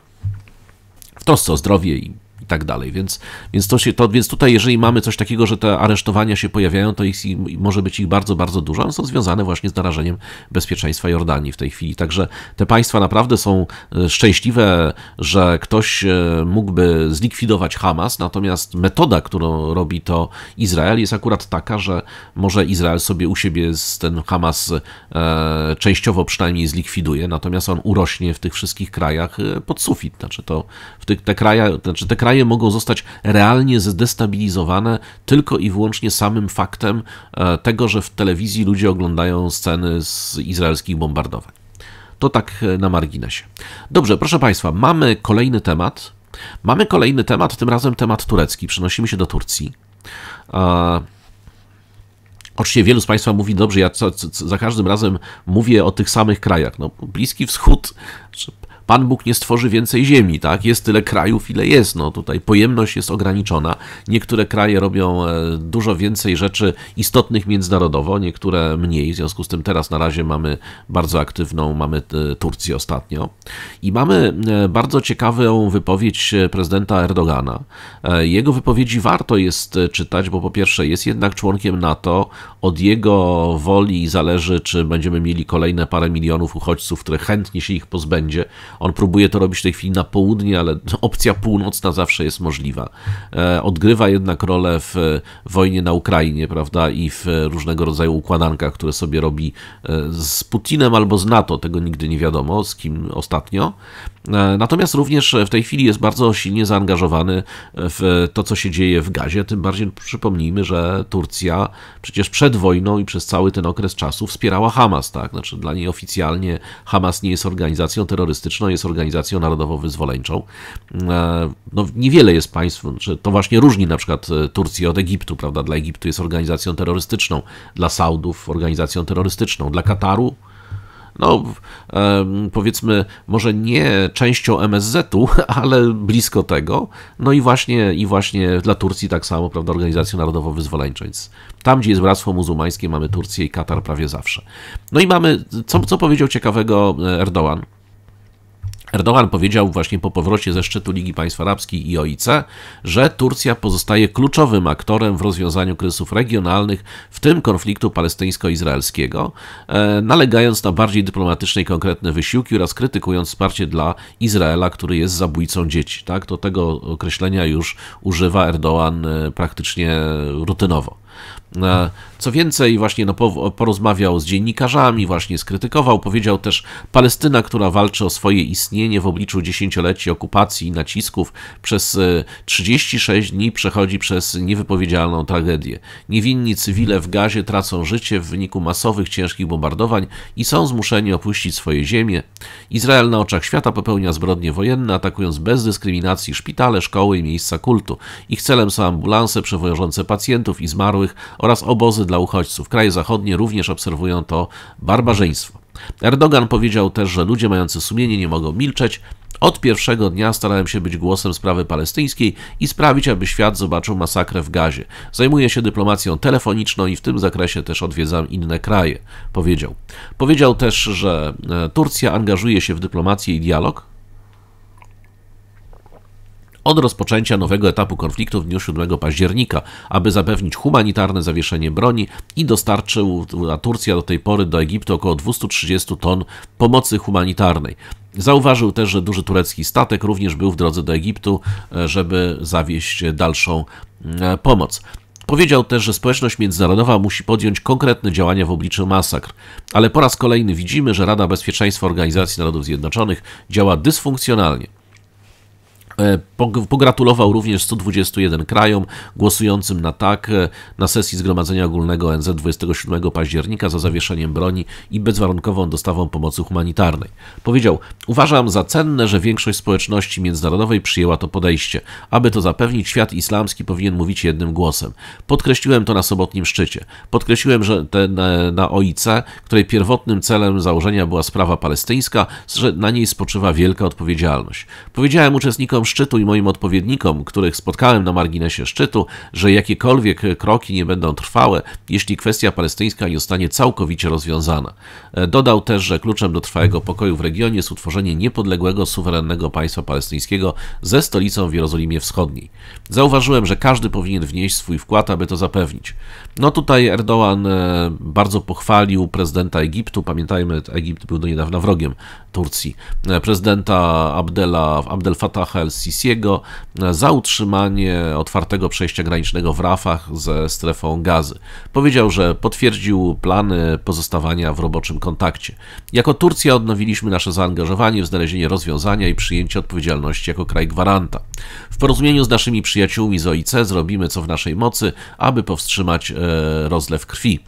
W trosce o zdrowie i i tak dalej. Więc, więc, to się, to, więc tutaj, jeżeli mamy coś takiego, że te aresztowania się pojawiają, to ich, może być ich bardzo, bardzo dużo. One są związane właśnie z narażeniem bezpieczeństwa Jordanii w tej chwili. Także te państwa naprawdę są e, szczęśliwe, że ktoś e, mógłby zlikwidować Hamas, natomiast metoda, którą robi to Izrael, jest akurat taka, że może Izrael sobie u siebie ten Hamas e, częściowo przynajmniej zlikwiduje, natomiast on urośnie w tych wszystkich krajach e, pod sufit. Znaczy to w tych, te kraje, znaczy te kraje kraje mogą zostać realnie zdestabilizowane tylko i wyłącznie samym faktem e, tego, że w telewizji ludzie oglądają sceny z izraelskich bombardowań. To tak e, na marginesie. Dobrze, proszę Państwa, mamy kolejny temat. Mamy kolejny temat, tym razem temat turecki. Przenosimy się do Turcji. E, oczywiście wielu z Państwa mówi, dobrze, ja za każdym razem mówię o tych samych krajach. No, Bliski Wschód, Pan Bóg nie stworzy więcej ziemi, tak? Jest tyle krajów, ile jest. No tutaj pojemność jest ograniczona. Niektóre kraje robią e, dużo więcej rzeczy istotnych międzynarodowo, niektóre mniej. W związku z tym teraz na razie mamy bardzo aktywną, mamy e, Turcję ostatnio. I mamy e, bardzo ciekawą wypowiedź prezydenta Erdogana. Jego wypowiedzi warto jest czytać, bo po pierwsze jest jednak członkiem NATO, od jego woli zależy, czy będziemy mieli kolejne parę milionów uchodźców, które chętnie się ich pozbędzie. On próbuje to robić w tej chwili na południe, ale opcja północna zawsze jest możliwa. E, odgrywa jednak rolę w e, wojnie na Ukrainie, prawda, i w e, różnego rodzaju układankach, które sobie robi z Putinem albo z NATO, tego nigdy nie wiadomo, z kim ostatnio. E, natomiast również w tej chwili jest bardzo silnie zaangażowany w to, co się dzieje w Gazie, tym bardziej przypomnijmy, że Turcja przecież przed wojną i przez cały ten okres czasu wspierała Hamas, tak? Znaczy dla niej oficjalnie Hamas nie jest organizacją terrorystyczną, jest organizacją narodowo-wyzwoleńczą. E, no, niewiele jest państw, znaczy to właśnie różni na przykład e, Turcję od Egiptu, prawda? Dla Egiptu jest organizacją terrorystyczną, dla Saudów organizacją terrorystyczną, dla Kataru no powiedzmy, może nie częścią MSZ-u, ale blisko tego. No i właśnie, i właśnie dla Turcji tak samo, prawda, Organizacja Narodowo-Wyzwoleńcza. Tam, gdzie jest Bractwo Muzułmańskie, mamy Turcję i Katar prawie zawsze. No i mamy, co, co powiedział ciekawego e, Erdogan? Erdogan powiedział właśnie po powrocie ze szczytu Ligi Państw Arabskich i OIC, że Turcja pozostaje kluczowym aktorem w rozwiązaniu kryzysów regionalnych, w tym konfliktu palestyńsko-izraelskiego, e, nalegając na bardziej dyplomatyczne i konkretne wysiłki oraz krytykując wsparcie dla Izraela, który jest zabójcą dzieci. Tak? To tego określenia już używa Erdogan e, praktycznie rutynowo. E, co więcej, właśnie no, porozmawiał z dziennikarzami, właśnie skrytykował, powiedział też Palestyna, która walczy o swoje istnienie w obliczu dziesięcioleci okupacji i nacisków, przez 36 e, dni przechodzi przez niewypowiedzialną tragedię. Niewinni cywile w gazie tracą życie w wyniku masowych, ciężkich bombardowań i są zmuszeni opuścić swoje ziemie. Izrael na oczach świata popełnia zbrodnie wojenne, atakując bez dyskryminacji szpitale, szkoły i miejsca kultu. Ich celem są ambulanse przewożące pacjentów i zmarłych oraz obozy dla uchodźców. Kraje zachodnie również obserwują to barbarzyństwo. Erdogan powiedział też, że ludzie mający sumienie nie mogą milczeć. Od pierwszego dnia starałem się być głosem sprawy palestyńskiej i sprawić, aby świat zobaczył masakrę w Gazie. Zajmuję się dyplomacją telefoniczną i w tym zakresie też odwiedzam inne kraje, powiedział. Powiedział też, że e, Turcja angażuje się w dyplomację i dialog, od rozpoczęcia nowego etapu konfliktu w dniu 7 października, aby zapewnić humanitarne zawieszenie broni i dostarczył Turcja do tej pory do Egiptu około 230 ton pomocy humanitarnej. Zauważył też, że duży turecki statek również był w drodze do Egiptu, e, żeby zawieść dalszą e, pomoc. Powiedział też, że społeczność międzynarodowa musi podjąć konkretne działania w obliczu masakr, ale po raz kolejny widzimy, że Rada Bezpieczeństwa Organizacji Narodów Zjednoczonych działa dysfunkcjonalnie. E, pogratulował również 121 krajom głosującym na tak e, na sesji Zgromadzenia Ogólnego ONZ 27 października za zawieszeniem broni i bezwarunkową dostawą pomocy humanitarnej. Powiedział: Uważam za cenne, że większość społeczności międzynarodowej przyjęła to podejście. Aby to zapewnić, świat islamski powinien mówić jednym głosem. Podkreśliłem to na sobotnim szczycie. Podkreśliłem, że na OIC, której pierwotnym celem założenia była sprawa palestyńska, że na niej spoczywa wielka odpowiedzialność. Powiedziałem uczestnikom, szczytu i moim odpowiednikom, których spotkałem na marginesie szczytu, że jakiekolwiek kroki nie będą trwałe, jeśli kwestia palestyńska nie zostanie całkowicie rozwiązana. E, dodał też, że kluczem do trwałego pokoju w regionie jest utworzenie niepodległego, suwerennego państwa palestyńskiego ze stolicą w Jerozolimie Wschodniej. Zauważyłem, że każdy powinien wnieść swój wkład, aby to zapewnić. No tutaj Erdoğan e, bardzo pochwalił prezydenta Egiptu, pamiętajmy, Egipt był do niedawna wrogiem Turcji, e, prezydenta Abdela, Abdel Fattah el Sisiego za utrzymanie otwartego przejścia granicznego w Rafach ze strefą gazy. Powiedział, że potwierdził plany pozostawania w roboczym kontakcie. Jako Turcja odnowiliśmy nasze zaangażowanie w znalezienie rozwiązania i przyjęcie odpowiedzialności jako kraj gwaranta. W porozumieniu z naszymi przyjaciółmi z OIC zrobimy co w naszej mocy, aby powstrzymać e, rozlew krwi.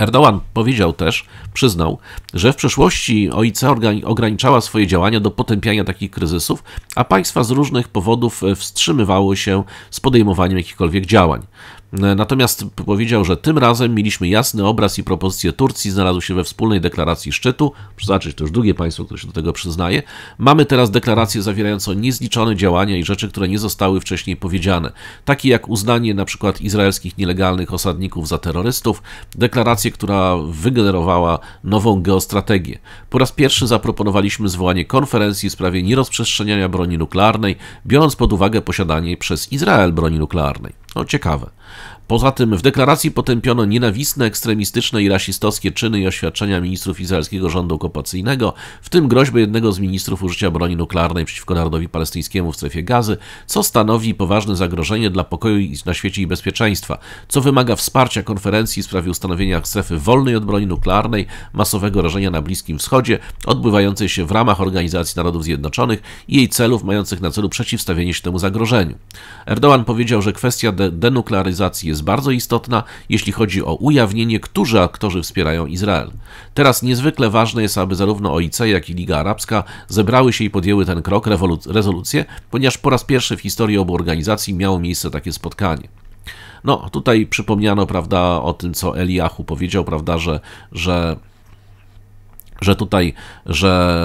Erdogan powiedział też, przyznał, że w przeszłości OIC ograniczała swoje działania do potępiania takich kryzysów, a państwa z różnych powodów e, wstrzymywały się z podejmowaniem jakichkolwiek działań. E, natomiast powiedział, że tym razem mieliśmy jasny obraz i propozycje Turcji, znalazły się we wspólnej deklaracji szczytu. Znaczy, to już drugie państwo, które się do tego przyznaje. Mamy teraz deklarację zawierającą niezliczone działania i rzeczy, które nie zostały wcześniej powiedziane, takie jak uznanie na przykład izraelskich nielegalnych osadników za terrorystów, deklarację, która wygenerowała nową geostrategię. Po raz pierwszy zaproponowaliśmy zwołanie konferencji w sprawie nierozprzestrzeniania broni nuklearnej, biorąc pod uwagę posiadanie przez Izrael broni nuklearnej. No, ciekawe. Poza tym w deklaracji potępiono nienawistne, ekstremistyczne i rasistowskie czyny i oświadczenia ministrów izraelskiego rządu okupacyjnego, w tym groźby jednego z ministrów użycia broni nuklearnej przeciwko narodowi palestyńskiemu w strefie gazy, co stanowi poważne zagrożenie dla pokoju na świecie i bezpieczeństwa, co wymaga wsparcia konferencji w sprawie ustanowienia strefy wolnej od broni nuklearnej, masowego rażenia na Bliskim Wschodzie, odbywającej się w ramach Organizacji Narodów Zjednoczonych i jej celów mających na celu przeciwstawienie się temu zagrożeniu. Erdogan powiedział, że kwestia de denuklearyzacji jest jest bardzo istotna, jeśli chodzi o ujawnienie, którzy aktorzy wspierają Izrael. Teraz niezwykle ważne jest, aby zarówno OIC, jak i Liga Arabska zebrały się i podjęły ten krok, rezolucję, ponieważ po raz pierwszy w historii obu organizacji miało miejsce takie spotkanie. No, tutaj przypomniano, prawda, o tym, co Eliahu powiedział, prawda, że, że że tutaj, że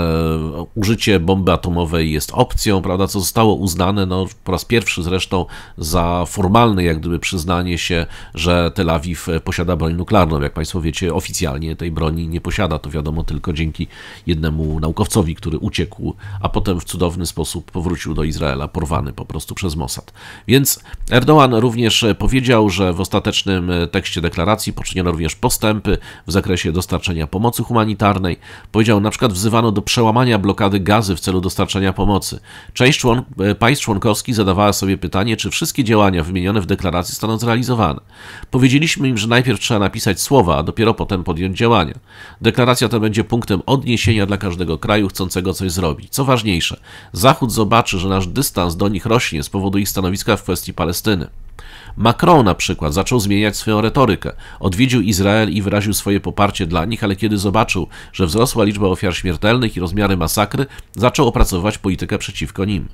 użycie bomby atomowej jest opcją, prawda, co zostało uznane no, po raz pierwszy zresztą za formalne jak gdyby przyznanie się, że Tel Awiw e, posiada broń nuklearną. Jak Państwo wiecie, oficjalnie tej broni nie posiada, to wiadomo tylko dzięki jednemu naukowcowi, który uciekł, a potem w cudowny sposób powrócił do Izraela, porwany po prostu przez Mossad. Więc Erdogan również e, powiedział, że w ostatecznym e, tekście deklaracji poczyniono również postępy w zakresie dostarczenia pomocy humanitarnej, Powiedział, na przykład wzywano do przełamania blokady gazy w celu dostarczania pomocy. Część człon e, państw członkowskich zadawała sobie pytanie, czy wszystkie działania wymienione w deklaracji staną zrealizowane. Powiedzieliśmy im, że najpierw trzeba napisać słowa, a dopiero potem podjąć działania. Deklaracja ta będzie punktem odniesienia dla każdego kraju chcącego coś zrobić. Co ważniejsze, Zachód zobaczy, że nasz dystans do nich rośnie z powodu ich stanowiska w kwestii Palestyny. Macron na przykład zaczął zmieniać swoją retorykę. Odwiedził Izrael i wyraził swoje poparcie dla nich, ale kiedy zobaczył, że wzrosła liczba ofiar śmiertelnych i rozmiary masakry, zaczął opracowywać politykę przeciwko nim.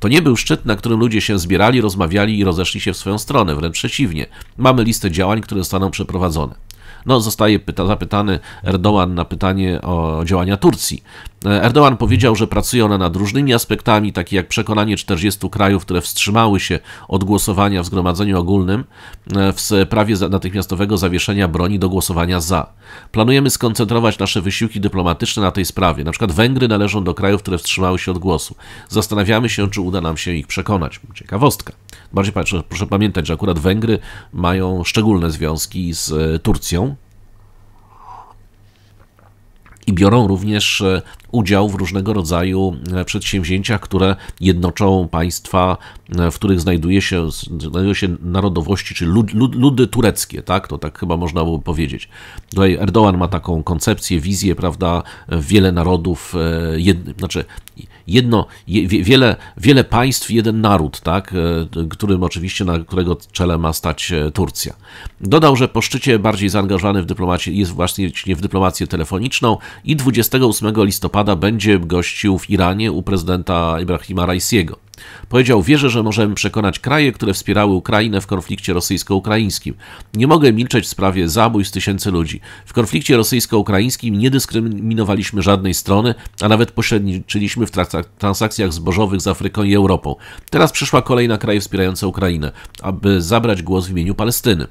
To nie był szczyt, na którym ludzie się zbierali, rozmawiali i rozeszli się w swoją stronę, wręcz przeciwnie. Mamy listę działań, które zostaną przeprowadzone. No, zostaje pyta, zapytany Erdoğan na pytanie o działania Turcji. E, Erdoğan powiedział, że pracuje ona nad różnymi aspektami, takie jak przekonanie 40 krajów, które wstrzymały się od głosowania w Zgromadzeniu Ogólnym e, w sprawie natychmiastowego zawieszenia broni do głosowania za. Planujemy skoncentrować nasze wysiłki dyplomatyczne na tej sprawie. Na przykład Węgry należą do krajów, które wstrzymały się od głosu. Zastanawiamy się, czy uda nam się ich przekonać. Ciekawostka. Bardziej proszę, proszę pamiętać, że akurat Węgry mają szczególne związki z e, Turcją, i biorą również e, udział w różnego rodzaju e, przedsięwzięciach, które jednoczą państwa, w których znajduje się, znajdują się narodowości czy lud, lud, ludy tureckie, tak? To tak chyba można by powiedzieć. Tutaj Erdogan ma taką koncepcję, wizję, prawda, wiele narodów, jed, znaczy jedno, wiele, wiele państw, jeden naród, tak, e, którym oczywiście, na którego czele ma stać e, Turcja. Dodał, że po szczycie bardziej zaangażowany w dyplomację, jest właśnie w dyplomację telefoniczną i 28 listopada będzie gościł w Iranie u prezydenta Ibrahima Raisiego. Powiedział: Wierzę, że możemy przekonać kraje, które wspierały Ukrainę w konflikcie rosyjsko-ukraińskim. Nie mogę milczeć w sprawie zabójstw tysięcy ludzi. W konflikcie rosyjsko-ukraińskim nie dyskryminowaliśmy żadnej strony, a nawet pośredniczyliśmy w transakcjach zbożowych z Afryką i Europą. Teraz przyszła kolej na kraje wspierające Ukrainę, aby zabrać głos w imieniu Palestyny.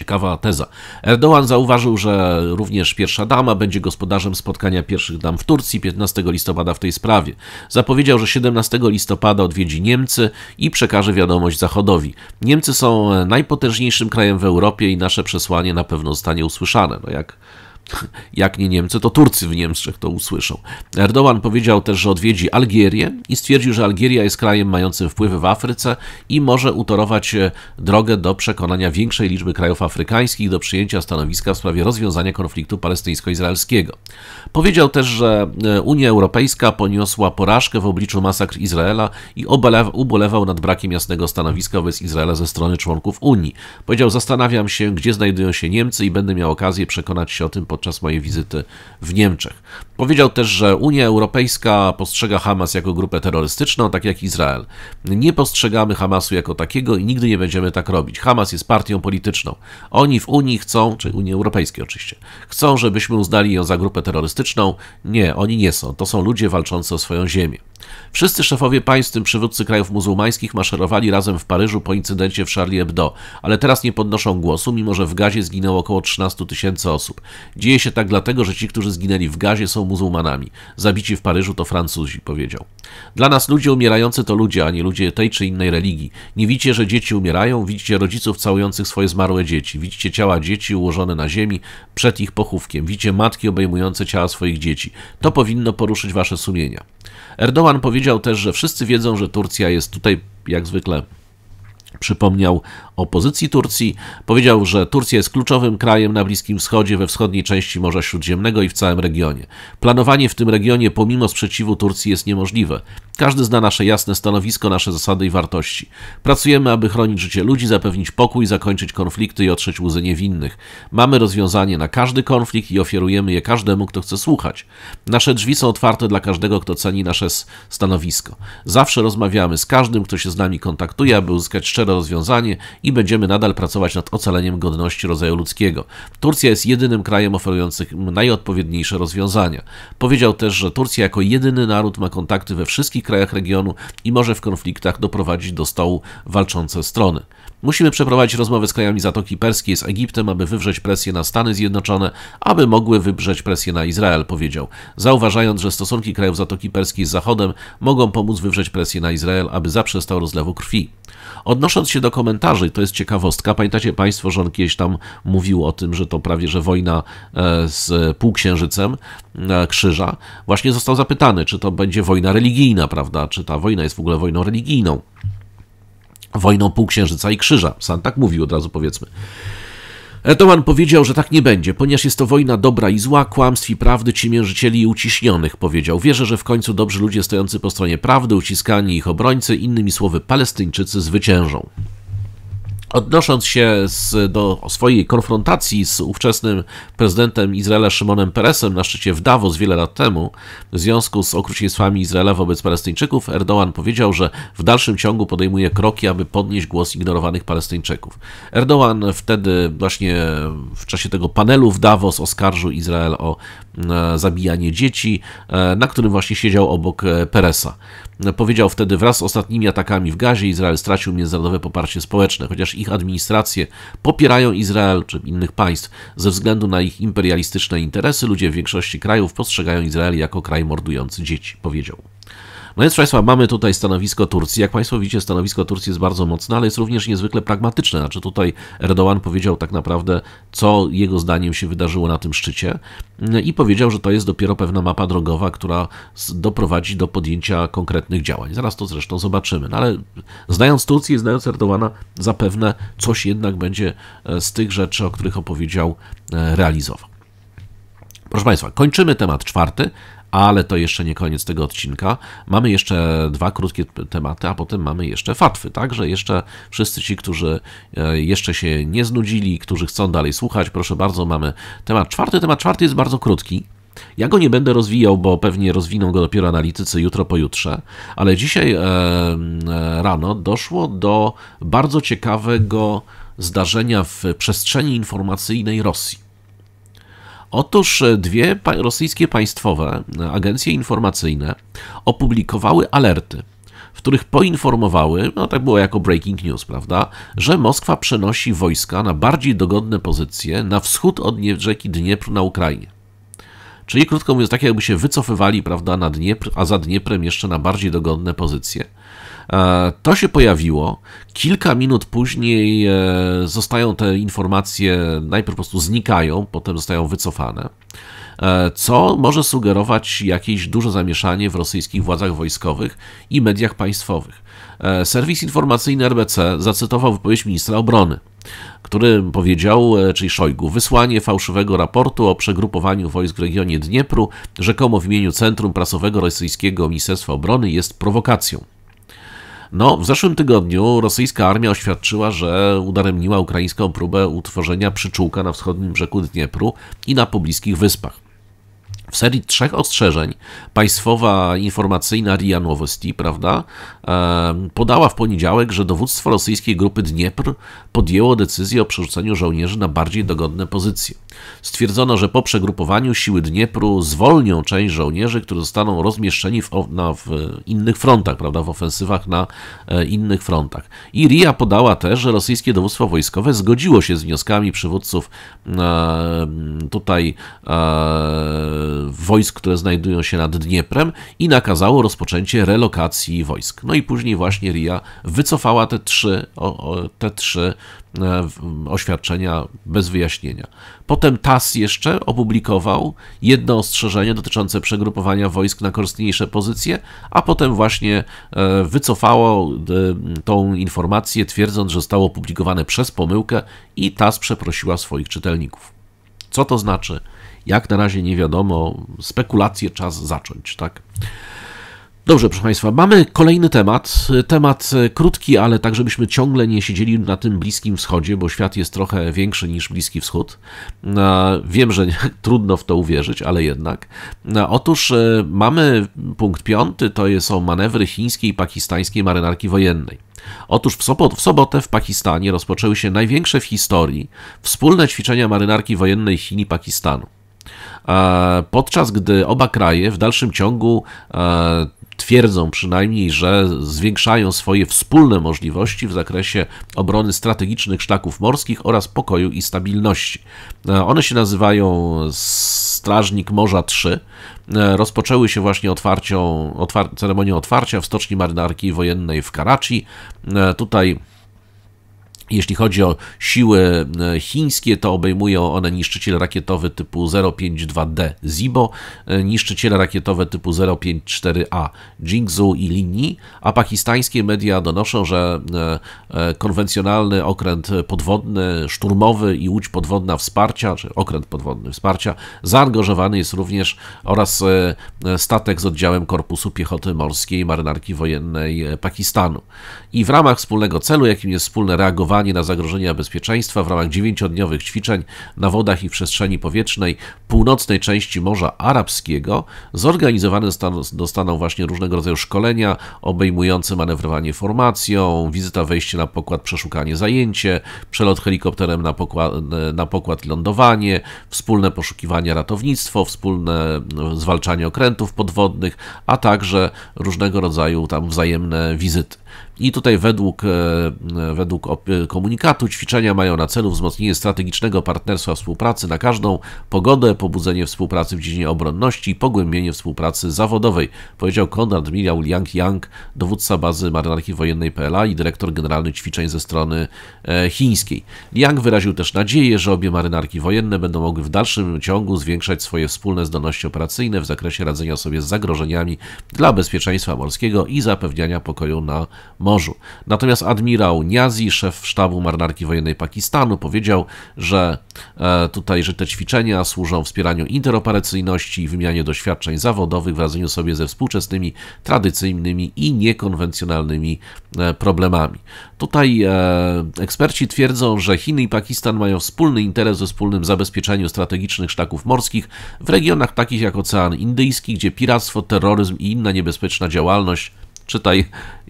Ciekawa teza. Erdoğan zauważył, że również pierwsza dama będzie gospodarzem spotkania pierwszych dam w Turcji 15 listopada w tej sprawie. Zapowiedział, że 17 listopada odwiedzi Niemcy i przekaże wiadomość Zachodowi. Niemcy są najpotężniejszym krajem w Europie i nasze przesłanie na pewno zostanie usłyszane. No jak jak nie Niemcy, to Turcy w Niemczech to usłyszą. Erdogan powiedział też, że odwiedzi Algierię i stwierdził, że Algieria jest krajem mającym wpływy w Afryce i może utorować e, drogę do przekonania większej liczby krajów afrykańskich do przyjęcia stanowiska w sprawie rozwiązania konfliktu palestyńsko-izraelskiego. Powiedział też, że e, Unia Europejska poniosła porażkę w obliczu masakr Izraela i ubolewał nad brakiem jasnego stanowiska wobec Izraela ze strony członków Unii. Powiedział: Zastanawiam się, gdzie znajdują się Niemcy i będę miał okazję przekonać się o tym pod podczas mojej wizyty w Niemczech. Powiedział też, że Unia Europejska postrzega Hamas jako grupę terrorystyczną, tak jak Izrael. Nie postrzegamy Hamasu jako takiego i nigdy nie będziemy tak robić. Hamas jest partią polityczną. Oni w Unii chcą, czy Unii Europejskiej oczywiście, chcą, żebyśmy uznali ją za grupę terrorystyczną. Nie, oni nie są. To są ludzie walczący o swoją ziemię. Wszyscy szefowie państw, tym przywódcy krajów muzułmańskich, maszerowali razem w Paryżu po incydencie w Charlie Hebdo, ale teraz nie podnoszą głosu, mimo że w Gazie zginęło około 13 tysięcy osób. Dzieje się tak dlatego, że ci, którzy zginęli w Gazie, są muzułmanami. Zabici w Paryżu to Francuzi, powiedział. Dla nas ludzie umierający to ludzie, a nie ludzie tej czy innej religii. Nie widzicie, że dzieci umierają, widzicie rodziców całujących swoje zmarłe dzieci, widzicie ciała dzieci ułożone na ziemi przed ich pochówkiem, widzicie matki obejmujące ciała swoich dzieci. To powinno poruszyć wasze sumienia. Erdogan powiedział też, że wszyscy wiedzą, że Turcja jest tutaj jak zwykle przypomniał o pozycji Turcji. Powiedział, że Turcja jest kluczowym krajem na Bliskim Wschodzie, we wschodniej części Morza Śródziemnego i w całym regionie. Planowanie w tym regionie pomimo sprzeciwu Turcji jest niemożliwe. Każdy zna nasze jasne stanowisko, nasze zasady i wartości. Pracujemy, aby chronić życie ludzi, zapewnić pokój, zakończyć konflikty i otrzeć łzy niewinnych. Mamy rozwiązanie na każdy konflikt i ofiarujemy je każdemu, kto chce słuchać. Nasze drzwi są otwarte dla każdego, kto ceni nasze stanowisko. Zawsze rozmawiamy z każdym, kto się z nami kontaktuje, aby uzyskać szczęście szczere rozwiązanie i będziemy nadal pracować nad ocaleniem godności rodzaju ludzkiego. Turcja jest jedynym krajem oferującym najodpowiedniejsze rozwiązania. Powiedział też, że Turcja jako jedyny naród ma kontakty we wszystkich krajach regionu i może w konfliktach doprowadzić do stołu walczące strony. Musimy przeprowadzić rozmowę z krajami Zatoki Perskiej, z Egiptem, aby wywrzeć presję na Stany Zjednoczone, aby mogły wywrzeć presję na Izrael, powiedział, zauważając, że stosunki krajów Zatoki Perskiej z Zachodem mogą pomóc wywrzeć presję na Izrael, aby zaprzestał rozlewu krwi. Odnosząc się do komentarzy, to jest ciekawostka, pamiętacie Państwo, że on kiedyś tam mówił o tym, że to prawie, że wojna e, z półksiężycem e, krzyża, właśnie został zapytany, czy to będzie wojna religijna, prawda, czy ta wojna jest w ogóle wojną religijną wojną półksiężyca i krzyża. Sam tak mówił od razu, powiedzmy. Erdogan powiedział, że tak nie będzie, ponieważ jest to wojna dobra i zła, kłamstw i prawdy ciemiężycieli i uciśnionych, powiedział. Wierzę, że w końcu dobrzy ludzie stojący po stronie prawdy, uciskani ich obrońcy, innymi słowy Palestyńczycy, zwyciężą. Odnosząc się z, do swojej konfrontacji z ówczesnym prezydentem Izraela Szymonem Peresem na szczycie w Davos wiele lat temu, w związku z okrucieństwami Izraela wobec Palestyńczyków, Erdogan powiedział, że w dalszym ciągu podejmuje kroki, aby podnieść głos ignorowanych Palestyńczyków. Erdogan wtedy właśnie w czasie tego panelu w Davos oskarżył Izrael o e, zabijanie dzieci, e, na którym właśnie siedział obok e, Peresa. Powiedział wtedy, wraz z ostatnimi atakami w Gazie Izrael stracił międzynarodowe poparcie społeczne, chociaż ich administracje popierają Izrael czy innych państw. Ze względu na ich imperialistyczne interesy ludzie w większości krajów postrzegają Izrael jako kraj mordujący dzieci, powiedział. No więc, Państwa, mamy tutaj stanowisko Turcji. Jak Państwo widzicie, stanowisko Turcji jest bardzo mocne, ale jest również niezwykle pragmatyczne. Znaczy tutaj Erdogan powiedział tak naprawdę, co jego zdaniem się wydarzyło na tym szczycie mm, i powiedział, że to jest dopiero pewna mapa drogowa, która doprowadzi do podjęcia konkretnych działań. Zaraz to zresztą zobaczymy. No ale znając Turcję, znając Erdoana, zapewne coś jednak będzie e, z tych rzeczy, o których opowiedział, e, realizował. Proszę Państwa, kończymy temat czwarty, ale to jeszcze nie koniec tego odcinka. Mamy jeszcze dwa krótkie tematy, a potem mamy jeszcze fatwy. Także jeszcze wszyscy ci, którzy e, jeszcze się nie znudzili, którzy chcą dalej słuchać, proszę bardzo, mamy temat czwarty. Temat czwarty jest bardzo krótki. Ja go nie będę rozwijał, bo pewnie rozwiną go dopiero analitycy jutro pojutrze, ale dzisiaj e, rano doszło do bardzo ciekawego zdarzenia w przestrzeni informacyjnej Rosji. Otóż e, dwie rosyjskie państwowe e, agencje informacyjne opublikowały alerty w których poinformowały, no tak było jako breaking news, prawda, że Moskwa przenosi wojska na bardziej dogodne pozycje na wschód od rzeki Dniepr na Ukrainie. Czyli krótko mówiąc, tak jakby się wycofywali, prawda, na Dniepr, a za Dnieprem jeszcze na bardziej dogodne pozycje. E, to się pojawiło. Kilka minut później e, zostają te informacje, najpierw po prostu znikają, potem zostają wycofane e, co może sugerować jakieś duże zamieszanie w rosyjskich władzach wojskowych i mediach państwowych. Serwis informacyjny RBC zacytował wypowiedź ministra obrony, który powiedział, czyli Szojgu, wysłanie fałszywego raportu o przegrupowaniu wojsk w regionie Dniepru, rzekomo w imieniu Centrum Prasowego Rosyjskiego Ministerstwa Obrony, jest prowokacją. No, w zeszłym tygodniu rosyjska armia oświadczyła, że udaremniła ukraińską próbę utworzenia przyczółka na wschodnim brzegu Dniepru i na pobliskich wyspach. W serii trzech ostrzeżeń państwowa informacyjna RIA Nowosti, prawda, podała w poniedziałek, że dowództwo rosyjskiej grupy Dniepr podjęło decyzję o przerzuceniu żołnierzy na bardziej dogodne pozycje. Stwierdzono, że po przegrupowaniu siły Dniepru zwolnią część żołnierzy, którzy zostaną rozmieszczeni w, na, w innych frontach, prawda, w ofensywach na e, innych frontach. I RIA podała też, że rosyjskie dowództwo wojskowe zgodziło się z wnioskami przywódców e, tutaj e, wojsk, które znajdują się nad Dnieprem i nakazało rozpoczęcie relokacji wojsk. No i później właśnie RIA wycofała te trzy, o, o, te trzy e, oświadczenia bez wyjaśnienia. Potem TAS jeszcze opublikował jedno ostrzeżenie dotyczące przegrupowania wojsk na korzystniejsze pozycje, a potem właśnie e, wycofało e, tą informację, twierdząc, że zostało opublikowane przez pomyłkę i TAS przeprosiła swoich czytelników. Co to znaczy? Jak na razie nie wiadomo, spekulacje czas zacząć, tak? Dobrze, proszę Państwa, mamy kolejny temat. Temat e, krótki, ale tak, żebyśmy ciągle nie siedzieli na tym Bliskim Wschodzie, bo świat jest trochę większy niż Bliski Wschód. No, wiem, że trudno w to uwierzyć, ale jednak. No, otóż e, mamy punkt piąty, to są manewry chińskiej i pakistańskiej marynarki wojennej. Otóż w, sobot, w sobotę w Pakistanie rozpoczęły się największe w historii wspólne ćwiczenia marynarki wojennej Chin i Pakistanu. E, podczas gdy oba kraje w dalszym ciągu twierdzą przynajmniej, że zwiększają swoje wspólne możliwości w zakresie obrony strategicznych szlaków morskich oraz pokoju i stabilności. E, one się nazywają Strażnik Morza 3. E, rozpoczęły się właśnie otwarcią, otwar otwarcia w Stoczni Marynarki Wojennej w Karachi. E, tutaj jeśli chodzi o siły e, chińskie, to obejmują one niszczyciel rakietowy typu 052D Zibo, niszczyciele rakietowe typu 054A e, Jingzhou i Linyi, a pakistańskie media donoszą, że e, konwencjonalny okręt podwodny, szturmowy i łódź podwodna wsparcia, czy okręt podwodny wsparcia, zaangażowany jest również oraz statek z oddziałem Korpusu Piechoty Morskiej Marynarki Wojennej Pakistanu. I w ramach wspólnego celu, jakim jest wspólne reagowanie reagowanie na zagrożenia bezpieczeństwa w ramach dziewięciodniowych ćwiczeń na wodach i w przestrzeni powietrznej północnej części Morza Arabskiego. Zorganizowane dostaną właśnie różnego rodzaju szkolenia obejmujące manewrowanie formacją, wizyta wejście na pokład, przeszukanie zajęcie, przelot helikopterem na pokład, na pokład lądowanie, wspólne poszukiwania ratownictwo, wspólne no, zwalczanie okrętów podwodnych, a także różnego rodzaju tam wzajemne wizyty. I tutaj według, e, e, według e, komunikatu ćwiczenia mają na celu wzmocnienie strategicznego partnerstwa współpracy na każdą pogodę, pobudzenie współpracy w dziedzinie obronności i pogłębienie współpracy zawodowej, powiedział Konrad Miliał Liang Yang, dowódca bazy marynarki wojennej PLA i dyrektor generalny ćwiczeń ze strony chińskiej. Liang wyraził też nadzieję, że obie marynarki wojenne będą mogły w dalszym ciągu zwiększać swoje wspólne zdolności operacyjne w zakresie radzenia sobie z zagrożeniami dla bezpieczeństwa morskiego i zapewniania pokoju na morzu. Natomiast admirał Niazi, szef sztabu marynarki wojennej Pakistanu, powiedział, że e, tutaj, że te ćwiczenia służą wspieraniu interoperacyjności i wymianie doświadczeń zawodowych w radzeniu sobie ze współczesnymi, tradycyjnymi i niekonwencjonalnymi e, problemami. Tutaj e, eksperci twierdzą, że Chiny i Pakistan mają wspólny interes we wspólnym zabezpieczeniu strategicznych sztaków morskich w regionach takich jak Ocean Indyjski, gdzie piractwo, terroryzm i inna niebezpieczna działalność czytaj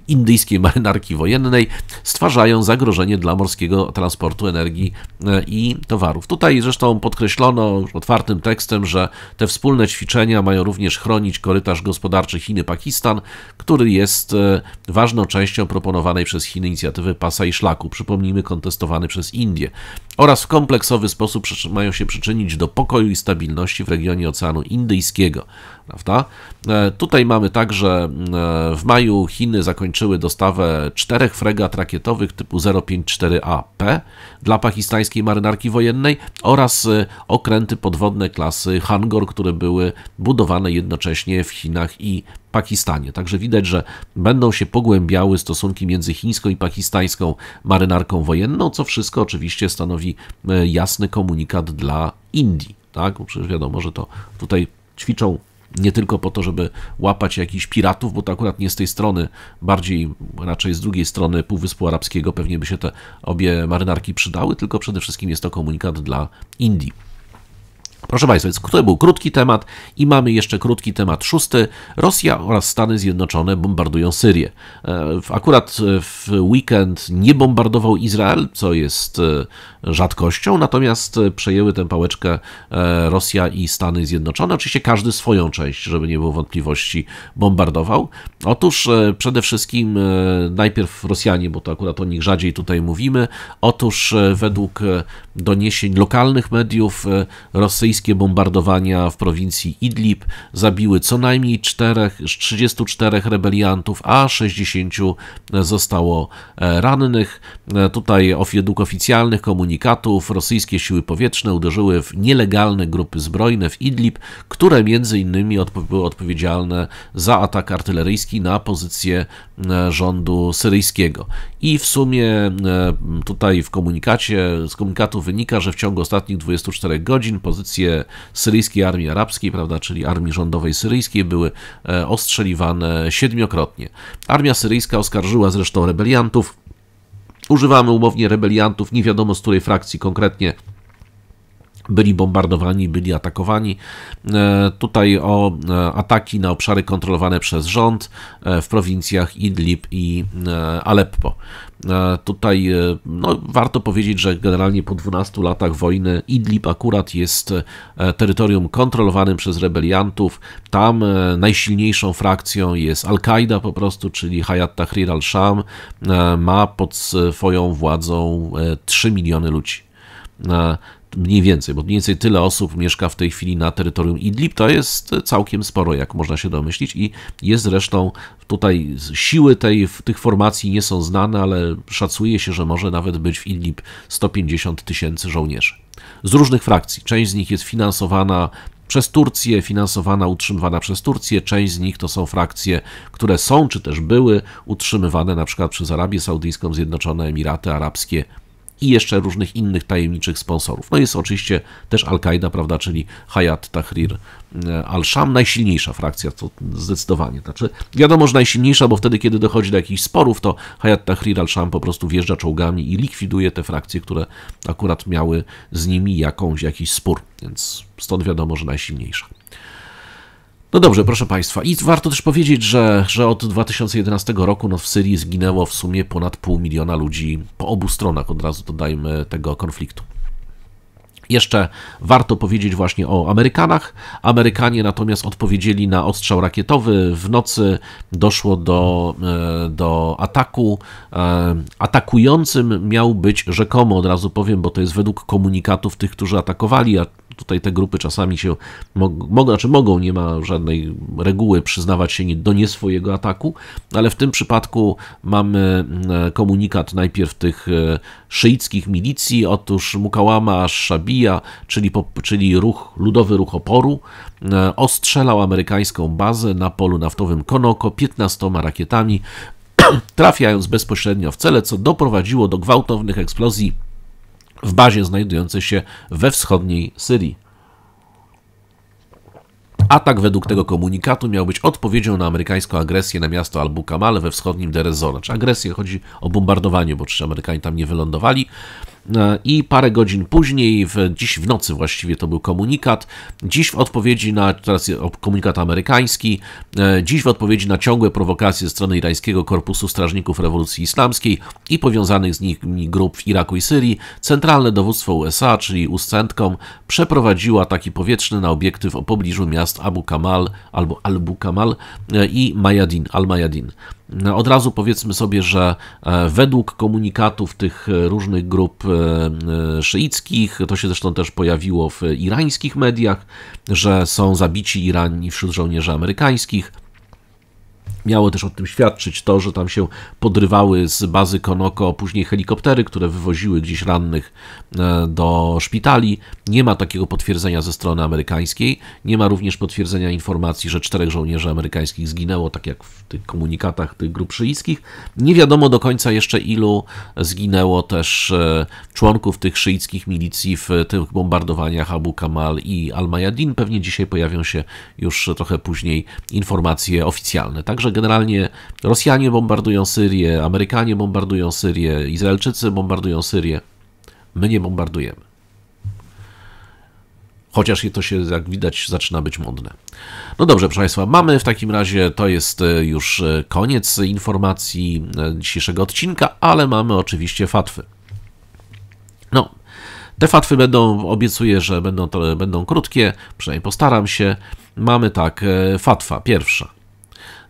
indyjskiej marynarki wojennej, stwarzają zagrożenie dla morskiego transportu energii e, i towarów. Tutaj zresztą podkreślono otwartym tekstem, że te wspólne ćwiczenia mają również chronić korytarz gospodarczy Chiny-Pakistan, który jest e, ważną częścią proponowanej przez Chiny inicjatywy pasa i szlaku, przypomnijmy kontestowany przez Indię oraz w kompleksowy sposób mają się przyczynić do pokoju i stabilności w regionie Oceanu Indyjskiego. Prawda? E, tutaj mamy także e, w maju Chiny zakończyły dostawę czterech fregat rakietowych typu 054AP dla pakistańskiej marynarki wojennej oraz e, okręty podwodne klasy Hangor, które były budowane jednocześnie w Chinach i Pakistanie. Także widać, że będą się pogłębiały stosunki między chińską i pakistańską marynarką wojenną, co wszystko oczywiście stanowi e, jasny komunikat dla Indii. Tak? Bo przecież wiadomo, że to tutaj ćwiczą nie tylko po to, żeby łapać jakichś piratów, bo to akurat nie z tej strony, bardziej raczej z drugiej strony Półwyspu Arabskiego pewnie by się te obie marynarki przydały, tylko przede wszystkim jest to komunikat dla Indii. Proszę Państwa, więc to był krótki temat i mamy jeszcze krótki temat szósty. Rosja oraz Stany Zjednoczone bombardują Syrię. E, akurat e, w weekend nie bombardował Izrael, co jest e, rzadkością, natomiast przejęły tę pałeczkę Rosja i Stany Zjednoczone. Oczywiście każdy swoją część, żeby nie było wątpliwości, bombardował. Otóż przede wszystkim najpierw Rosjanie, bo to akurat o nich rzadziej tutaj mówimy. Otóż według doniesień lokalnych mediów rosyjskich, rosyjskie bombardowania w prowincji Idlib zabiły co najmniej 4, 34 rebeliantów, a 60 zostało e, rannych. E, tutaj według oficjalnych komunikatów rosyjskie siły powietrzne uderzyły w nielegalne grupy zbrojne w Idlib, które między innymi odpo były odpowiedzialne za atak artyleryjski na pozycję e, rządu syryjskiego. I w sumie e, tutaj w komunikacie, z komunikatu wynika, że w ciągu ostatnich 24 godzin pozycje syryjskiej armii arabskiej, prawda, czyli armii rządowej syryjskiej, były e, ostrzeliwane siedmiokrotnie. Armia syryjska oskarżyła zresztą rebeliantów. Używamy umownie rebeliantów, nie wiadomo z której frakcji konkretnie byli bombardowani, byli atakowani. E, tutaj o e, ataki na obszary kontrolowane przez rząd e, w prowincjach Idlib i Aleppo. Tutaj no, warto powiedzieć, że generalnie po 12 latach wojny Idlib akurat jest terytorium kontrolowanym przez rebeliantów. Tam najsilniejszą frakcją jest Al-Kaida po prostu, czyli Hayat Tahrir al-Sham. Ma pod swoją władzą 3 miliony ludzi mniej więcej, bo mniej więcej tyle osób mieszka w tej chwili na terytorium Idlib. To jest całkiem sporo, jak można się domyślić, i jest zresztą tutaj siły tej, tych formacji nie są znane, ale szacuje się, że może nawet być w Idlib 150 tysięcy żołnierzy z różnych frakcji. Część z nich jest finansowana przez Turcję, finansowana, utrzymywana przez Turcję. Część z nich to są frakcje, które są czy też były utrzymywane na przykład przez Arabię Saudyjską, Zjednoczone Emiraty Arabskie i jeszcze różnych innych tajemniczych sponsorów. No jest oczywiście też Al-Kaida, prawda, czyli Hayat Tahrir e, al-Sham, najsilniejsza frakcja, to zdecydowanie. Znaczy, wiadomo, że najsilniejsza, bo wtedy, kiedy dochodzi do jakichś sporów, to Hayat Tahrir al-Sham po prostu wjeżdża czołgami i likwiduje te frakcje, które akurat miały z nimi jakąś, jakiś spór, więc stąd wiadomo, że najsilniejsza. No dobrze, proszę Państwa. I warto też powiedzieć, że, że od 2011 roku no, w Syrii zginęło w sumie ponad pół miliona ludzi po obu stronach, od razu dodajmy, tego konfliktu. Jeszcze warto powiedzieć właśnie o Amerykanach. Amerykanie natomiast odpowiedzieli na ostrzał rakietowy. W nocy doszło do, e, do ataku. E, atakującym miał być rzekomo, od razu powiem, bo to jest według komunikatów tych, którzy atakowali, a tutaj te grupy czasami się mogą, znaczy mogą, nie ma żadnej reguły przyznawać się do nieswojego ataku, ale w tym przypadku mamy e, komunikat najpierw tych e, szyickich milicji. Otóż Mukałama Szabija, czyli, czyli ruch, ludowy ruch oporu, e, ostrzelał amerykańską bazę na polu naftowym Konoko 15 rakietami, trafiając bezpośrednio w cele, co doprowadziło do gwałtownych eksplozji w bazie znajdującej się we wschodniej Syrii. Atak według tego komunikatu miał być odpowiedzią na amerykańską agresję na miasto Al-Bukamal we wschodnim Derezona. Czy agresję chodzi o bombardowanie, bo przecież Amerykanie tam nie wylądowali. E, I parę godzin później, w, dziś w nocy właściwie to był komunikat, dziś w odpowiedzi na, teraz komunikat amerykański, e, dziś w odpowiedzi na ciągłe prowokacje ze strony irańskiego Korpusu Strażników Rewolucji Islamskiej i powiązanych z nimi grup w Iraku i Syrii, centralne dowództwo USA, czyli USCENTCOM, przeprowadziło ataki powietrzne na obiekty w pobliżu miast Abu Kamal albo Albu Kamal e, i Majadin al Majadin Od razu powiedzmy sobie, że według komunikatów tych różnych grup E, e, szyickich, to się zresztą też pojawiło w irańskich mediach, że są zabici Irani wśród żołnierzy amerykańskich. Miało też o tym świadczyć to, że tam się podrywały z bazy Konoko później helikoptery, które wywoziły gdzieś rannych e, do szpitali. Nie ma takiego potwierdzenia ze strony amerykańskiej. Nie ma również potwierdzenia informacji, że czterech żołnierzy amerykańskich zginęło, tak jak w tych komunikatach tych grup szyickich. Nie wiadomo do końca jeszcze ilu zginęło też e, członków tych szyickich milicji w tych bombardowaniach Abu Kamal i Al-Mayadin. Pewnie dzisiaj pojawią się już trochę później informacje oficjalne. Także że generalnie Rosjanie bombardują Syrię, Amerykanie bombardują Syrię, Izraelczycy bombardują Syrię. My nie bombardujemy. Chociaż to się, jak widać, zaczyna być modne. No dobrze, proszę Państwa, mamy w takim razie, to jest e, już e, koniec informacji e, dzisiejszego odcinka, ale mamy oczywiście fatwy. No, te fatwy będą, obiecuję, że będą, to, będą krótkie, przynajmniej postaram się. Mamy tak, fatwa pierwsza.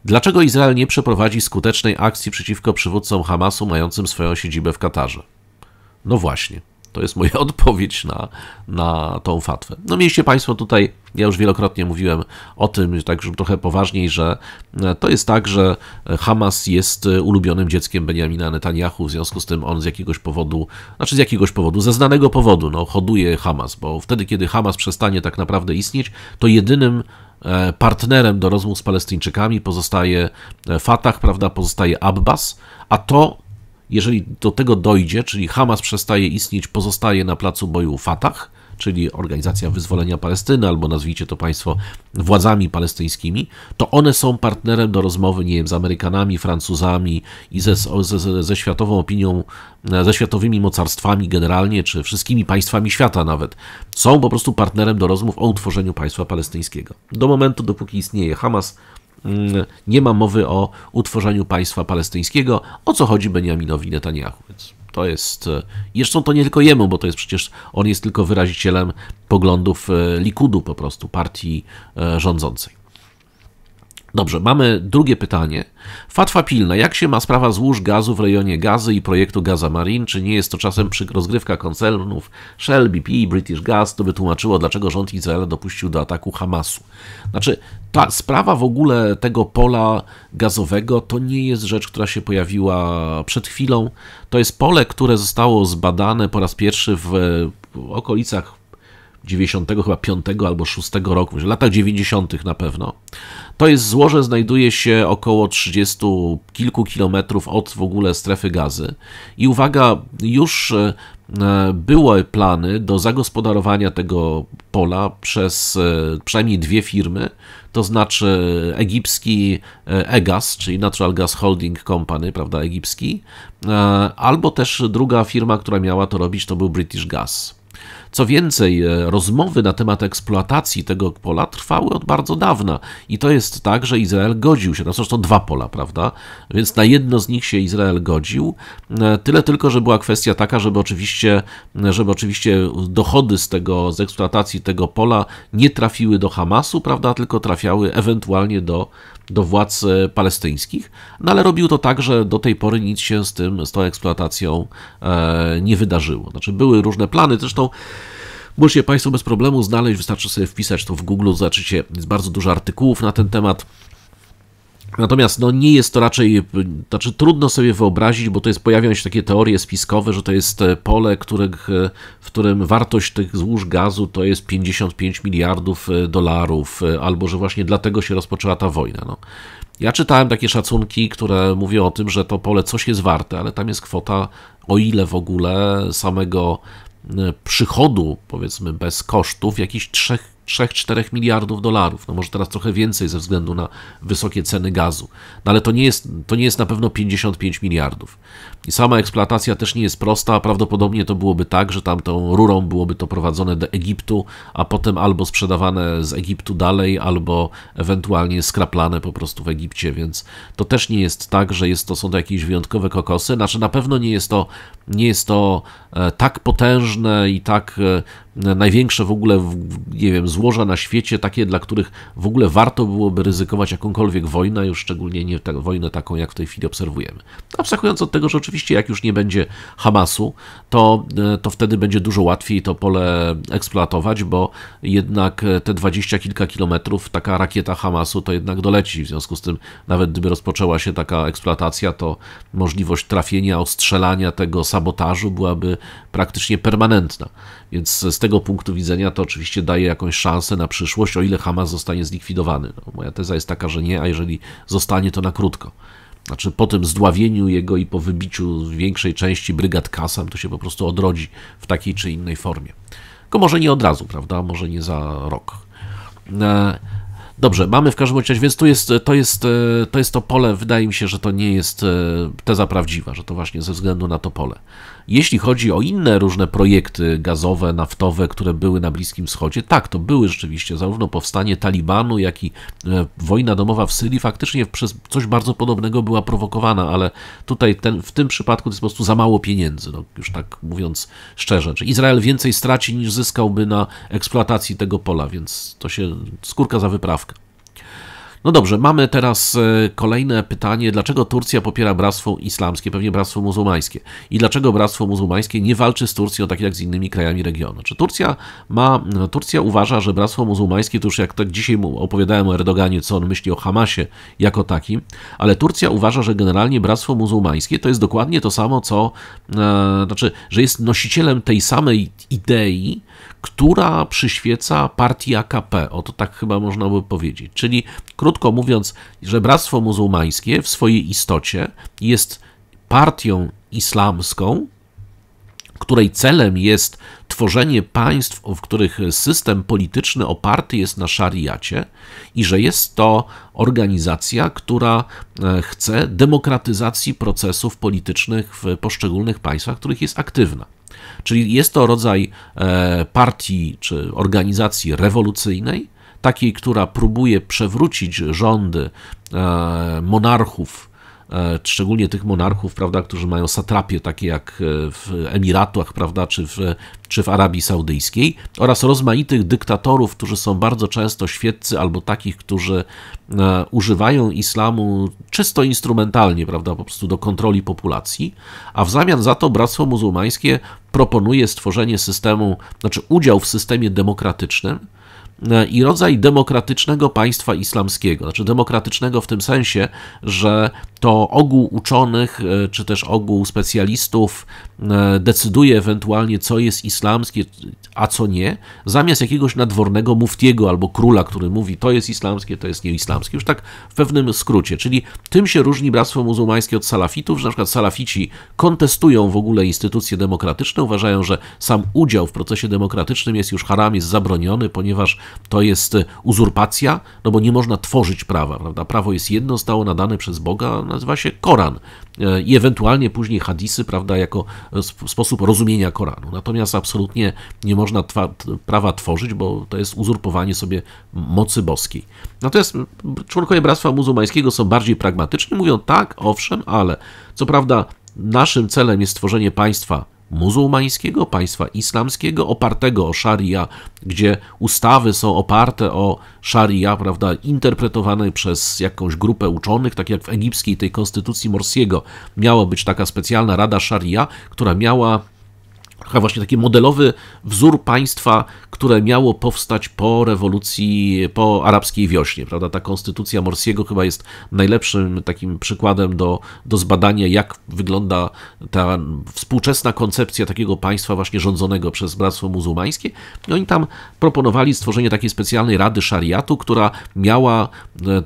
Dlaczego Izrael nie przeprowadzi skutecznej akcji przeciwko przywódcom Hamasu mającym swoją siedzibę w Katarze? No właśnie. To jest moja odpowiedź na, na tą fatwę. No mieliście Państwo tutaj, ja już wielokrotnie mówiłem o tym, tak już trochę poważniej, że e, to jest tak, że e, Hamas jest e, ulubionym dzieckiem Benjamina Netanyahu, w związku z tym on z jakiegoś powodu, znaczy z jakiegoś powodu, ze znanego powodu, no hoduje Hamas, bo wtedy, kiedy Hamas przestanie tak naprawdę istnieć, to jedynym E, partnerem do rozmów z Palestyńczykami pozostaje e, Fatah, prawda, pozostaje Abbas, a to, jeżeli do tego dojdzie, czyli Hamas przestaje istnieć, pozostaje na placu boju Fatah, czyli Organizacja Wyzwolenia Palestyny, albo nazwijcie to państwo władzami palestyńskimi, to one są partnerem do rozmowy, nie wiem, z Amerykanami, Francuzami i ze, ze, ze światową opinią, ze światowymi mocarstwami generalnie, czy wszystkimi państwami świata nawet. Są po prostu partnerem do rozmów o utworzeniu państwa palestyńskiego. Do momentu, dopóki istnieje Hamas, Mm, nie ma mowy o utworzeniu państwa palestyńskiego, o co chodzi Benjaminowi Netanyahu. Więc to jest, e, jeszcze to nie tylko jemu, bo to jest przecież, on jest tylko wyrazicielem poglądów e, Likudu po prostu, partii e, rządzącej. Dobrze, mamy drugie pytanie. Fatwa pilna. Jak się ma sprawa złóż gazu w rejonie gazy i projektu Gaza Marine? Czy nie jest to czasem rozgrywka koncernów Shell, BP, British Gas? To by tłumaczyło, dlaczego rząd Izraela dopuścił do ataku Hamasu. Znaczy, ta sprawa w ogóle tego pola gazowego to nie jest rzecz, która się pojawiła przed chwilą. To jest pole, które zostało zbadane po raz pierwszy w okolicach 95 albo 6 roku, w latach 90. na pewno. To jest złoże, znajduje się około 30 kilku kilometrów od w ogóle strefy gazy. I uwaga, już e, były plany do zagospodarowania tego pola przez e, przynajmniej dwie firmy, to znaczy egipski e, EGAS, czyli Natural Gas Holding Company, prawda, egipski, albo też druga firma, która miała to robić, to był British Gas. Co więcej, e, rozmowy na temat eksploatacji tego pola trwały od bardzo dawna i to jest tak, że Izrael godził się, to są zresztą dwa pola, prawda? Więc na jedno z nich się Izrael godził, e, tyle tylko, że była kwestia taka, żeby oczywiście, e, żeby oczywiście dochody z tego, z eksploatacji tego pola nie trafiły do Hamasu, prawda, tylko trafiały ewentualnie do do władz e, palestyńskich, no ale robił to tak, że do tej pory nic się z tym, z tą eksploatacją e, nie wydarzyło. Znaczy były różne plany, zresztą możecie Państwo bez problemu znaleźć, wystarczy sobie wpisać to w Google, zobaczycie, jest bardzo dużo artykułów na ten temat. Natomiast no, nie jest to raczej, znaczy trudno sobie wyobrazić, bo to jest, pojawiają się takie teorie spiskowe, że to jest e, pole, których, e, w którym wartość tych złóż gazu to jest 55 miliardów e, dolarów, albo że właśnie dlatego się rozpoczęła ta wojna. No. Ja czytałem takie szacunki, które mówią o tym, że to pole coś jest warte, ale tam jest kwota, o ile w ogóle samego przychodu, powiedzmy bez kosztów, jakichś 3 3-4 miliardów dolarów. No może teraz trochę więcej ze względu na wysokie ceny gazu. No ale to nie jest, to nie jest na pewno 55 miliardów. I sama eksploatacja też nie jest prosta, prawdopodobnie to byłoby tak, że tamtą rurą byłoby to prowadzone do Egiptu, a potem albo sprzedawane z Egiptu dalej, albo ewentualnie skraplane po prostu w Egipcie, więc to też nie jest tak, że jest to, są to jakieś wyjątkowe kokosy. Znaczy na pewno nie jest to, nie jest to e, tak potężne i tak e, największe w ogóle, nie wiem, złoża na świecie, takie, dla których w ogóle warto byłoby ryzykować jakąkolwiek wojnę, już szczególnie nie ta, wojnę taką, jak w tej chwili obserwujemy. Abstrahując od tego, że oczywiście Oczywiście, jak już nie będzie Hamasu, to, e, to wtedy będzie dużo łatwiej to pole eksploatować, bo jednak e, te dwadzieścia kilka kilometrów taka rakieta Hamasu to jednak doleci. W związku z tym, nawet gdyby rozpoczęła się taka eksploatacja, to możliwość trafienia, ostrzelania tego sabotażu byłaby praktycznie permanentna. Więc z tego punktu widzenia to oczywiście daje jakąś szansę na przyszłość, o ile Hamas zostanie zlikwidowany. No, moja teza jest taka, że nie, a jeżeli zostanie, to na krótko. Znaczy po tym zdławieniu jego i po wybiciu większej części brygad kasam to się po prostu odrodzi w takiej czy innej formie. Tylko może nie od razu, prawda? Może nie za rok. E, Dobrze, mamy w każdym razie, więc tu jest, to, jest, e, to jest to pole, wydaje mi się, że to nie jest e, teza prawdziwa, że to właśnie ze względu na to pole. Jeśli chodzi o inne różne projekty gazowe, naftowe, które były na Bliskim Wschodzie, tak, to były rzeczywiście zarówno powstanie Talibanu, jak i e, wojna domowa w Syrii, faktycznie przez coś bardzo podobnego była prowokowana, ale tutaj ten, w tym przypadku to jest po prostu za mało pieniędzy, no, już tak mówiąc szczerze. Czyli Izrael więcej straci niż zyskałby na eksploatacji tego pola, więc to się skórka za wyprawkę. No dobrze, mamy teraz e, kolejne pytanie. Dlaczego Turcja popiera Bractwo Islamskie, pewnie Bractwo Muzułmańskie? I dlaczego Bractwo Muzułmańskie nie walczy z Turcją tak jak z innymi krajami regionu? Czy Turcja ma, no, Turcja uważa, że Bractwo Muzułmańskie, to już jak tak dzisiaj opowiadałem o Erdoganie, co on myśli o Hamasie jako takim, ale Turcja uważa, że generalnie Bractwo Muzułmańskie to jest dokładnie to samo, co, e, znaczy, że jest nosicielem tej samej idei, która przyświeca partii AKP. Oto tak chyba można by powiedzieć. Czyli krótko mówiąc, że Bractwo Muzułmańskie w swojej istocie jest partią islamską, której celem jest tworzenie państw, w których system polityczny oparty jest na szariacie i że jest to organizacja, która e, chce demokratyzacji procesów politycznych w poszczególnych państwach, w których jest aktywna. Czyli jest to rodzaj e, partii czy organizacji rewolucyjnej, takiej, która próbuje przewrócić rządy e, monarchów E, szczególnie tych monarchów, prawda, którzy mają satrapie takie jak e, w Emiratach, prawda, czy w, czy w Arabii Saudyjskiej oraz rozmaitych dyktatorów, którzy są bardzo często świeccy albo takich, którzy e, używają islamu czysto instrumentalnie, prawda, po prostu do kontroli populacji, a w zamian za to Bractwo Muzułmańskie proponuje stworzenie systemu, znaczy udział w systemie demokratycznym, i rodzaj demokratycznego państwa islamskiego. Znaczy demokratycznego w tym sensie, że to ogół uczonych e, czy też ogół specjalistów e, decyduje ewentualnie, co jest islamskie, a co nie, zamiast jakiegoś nadwornego muftiego albo króla, który mówi, to jest islamskie, to jest nieislamskie. Już tak w pewnym skrócie. Czyli tym się różni Bractwo Muzułmańskie od salafitów, że na przykład salafici kontestują w ogóle instytucje demokratyczne, uważają, że sam udział w procesie demokratycznym jest już haram, jest zabroniony, ponieważ to jest e, uzurpacja, no bo nie można tworzyć prawa, prawda? Prawo jest jedno, zostało nadane przez Boga, nazywa się Koran e, i ewentualnie później hadisy, prawda, jako e, sposób rozumienia Koranu. Natomiast absolutnie nie można twa, prawa tworzyć, bo to jest uzurpowanie sobie mocy boskiej. Natomiast członkowie Bractwa Muzułmańskiego są bardziej pragmatyczni, mówią tak, owszem, ale co prawda naszym celem jest stworzenie państwa muzułmańskiego, państwa islamskiego, opartego o szaria, gdzie ustawy są oparte o szaria, prawda, interpretowane przez jakąś grupę uczonych, tak jak w egipskiej tej konstytucji Morsiego miała być taka specjalna rada szaria, która miała trochę właśnie taki modelowy wzór państwa, które miało powstać po rewolucji, po arabskiej wiośnie, prawda? Ta konstytucja Morsiego chyba jest najlepszym takim przykładem do, do zbadania, jak wygląda ta współczesna koncepcja takiego państwa właśnie rządzonego przez Bractwo Muzułmańskie. No I oni tam proponowali stworzenie takiej specjalnej rady szariatu, która miała e, e,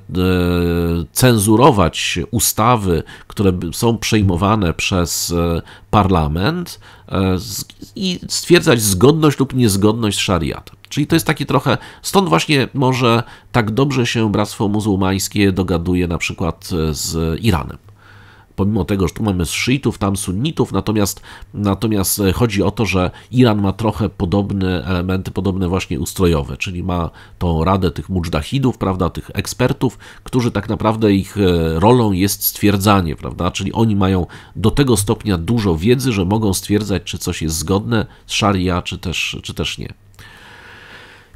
cenzurować ustawy, które są przejmowane przez e, parlament e, i stwierdzać zgodność lub niezgodność z szariatem. Czyli to jest taki trochę, stąd właśnie może tak dobrze się Bractwo Muzułmańskie dogaduje na przykład e, z Iranem pomimo tego, że tu mamy szyitów, tam sunnitów, natomiast, natomiast e, chodzi o to, że Iran ma trochę podobne elementy, podobne właśnie ustrojowe, czyli ma tą radę tych mujdahidów, prawda, tych ekspertów, którzy tak naprawdę ich e, rolą jest stwierdzanie, prawda, czyli oni mają do tego stopnia dużo wiedzy, że mogą stwierdzać, czy coś jest zgodne z szaria, czy też, czy też nie.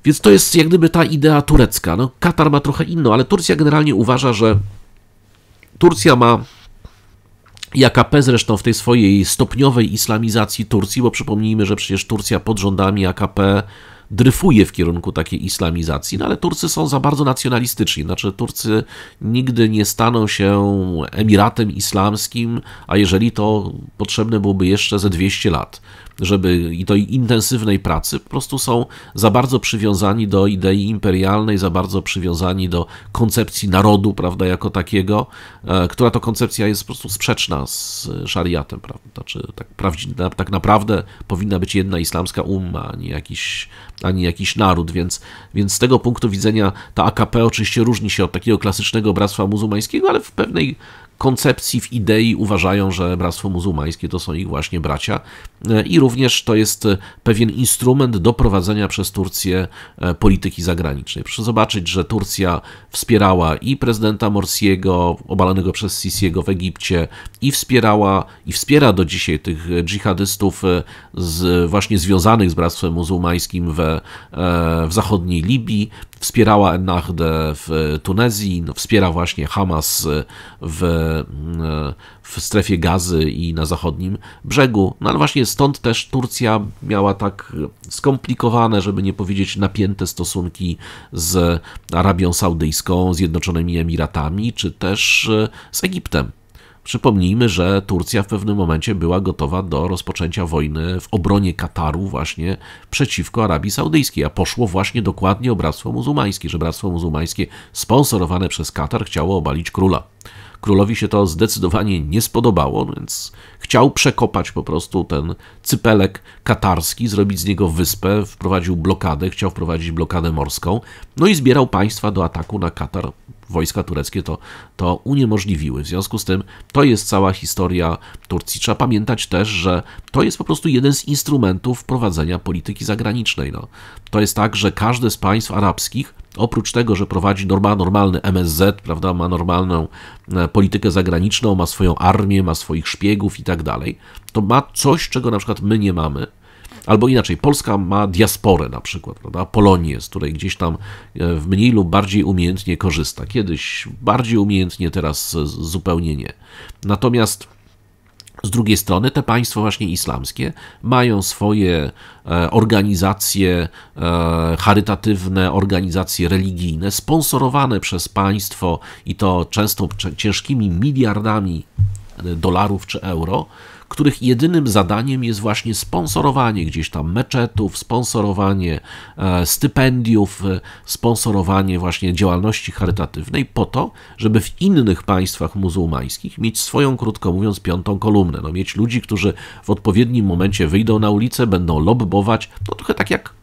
Więc to jest jak gdyby ta idea turecka. No, Katar ma trochę inną, ale Turcja generalnie uważa, że Turcja ma AKP zresztą w tej swojej stopniowej islamizacji Turcji, bo przypomnijmy, że przecież Turcja pod rządami AKP dryfuje w kierunku takiej islamizacji, no ale Turcy są za bardzo nacjonalistyczni. Znaczy, Turcy nigdy nie staną się emiratem islamskim, a jeżeli to potrzebne byłoby jeszcze ze 200 lat żeby i tej intensywnej pracy, po prostu są za bardzo przywiązani do idei imperialnej, za bardzo przywiązani do koncepcji narodu, prawda, jako takiego, e, która to koncepcja jest po prostu sprzeczna z szariatem, prawda, znaczy, tak, tak naprawdę powinna być jedna islamska umma, a nie jakiś, a nie jakiś naród, więc, więc z tego punktu widzenia ta AKP oczywiście różni się od takiego klasycznego bractwa muzułmańskiego, ale w pewnej koncepcji, w idei uważają, że Bractwo Muzułmańskie to są ich właśnie bracia e, i również to jest e, pewien instrument do prowadzenia przez Turcję e, polityki zagranicznej. Proszę zobaczyć, że Turcja wspierała i prezydenta Morsiego, obalonego przez Sisiego w Egipcie, i wspierała i wspiera do dzisiaj tych dżihadystów z, właśnie związanych z Bractwem Muzułmańskim w, w zachodniej Libii, wspierała Ennahdę w Tunezji, no, wspiera właśnie Hamas w, w strefie gazy i na zachodnim brzegu. No ale właśnie stąd też Turcja miała tak skomplikowane, żeby nie powiedzieć napięte stosunki z Arabią Saudyjską, Zjednoczonymi Emiratami czy też z Egiptem. Przypomnijmy, że Turcja w pewnym momencie była gotowa do rozpoczęcia wojny w obronie Kataru właśnie przeciwko Arabii Saudyjskiej, a poszło właśnie dokładnie o Bractwo Muzułmańskie, że Bractwo Muzułmańskie sponsorowane przez Katar chciało obalić króla. Królowi się to zdecydowanie nie spodobało, więc chciał przekopać po prostu ten cypelek katarski, zrobić z niego wyspę, wprowadził blokadę, chciał wprowadzić blokadę morską, no i zbierał państwa do ataku na Katar wojska tureckie to, to uniemożliwiły. W związku z tym to jest cała historia Turcji. Trzeba pamiętać też, że to jest po prostu jeden z instrumentów prowadzenia polityki zagranicznej. No. To jest tak, że każde z państw arabskich oprócz tego, że prowadzi norma, normalny MSZ, prawda, ma normalną e, politykę zagraniczną, ma swoją armię, ma swoich szpiegów i tak dalej, to ma coś, czego na przykład my nie mamy, Albo inaczej, Polska ma diasporę na przykład, prawda? Polonię, z której gdzieś tam e, w mniej lub bardziej umiejętnie korzysta. Kiedyś bardziej umiejętnie, teraz zupełnie nie. Natomiast z drugiej strony te państwa właśnie islamskie mają swoje e, organizacje e, charytatywne, organizacje religijne, sponsorowane przez państwo i to często ciężkimi miliardami dolarów czy euro których jedynym zadaniem jest właśnie sponsorowanie gdzieś tam meczetów, sponsorowanie e, stypendiów, e, sponsorowanie właśnie działalności charytatywnej po to, żeby w innych państwach muzułmańskich mieć swoją, krótko mówiąc, piątą kolumnę. No, mieć ludzi, którzy w odpowiednim momencie wyjdą na ulicę, będą lobbować, no trochę tak jak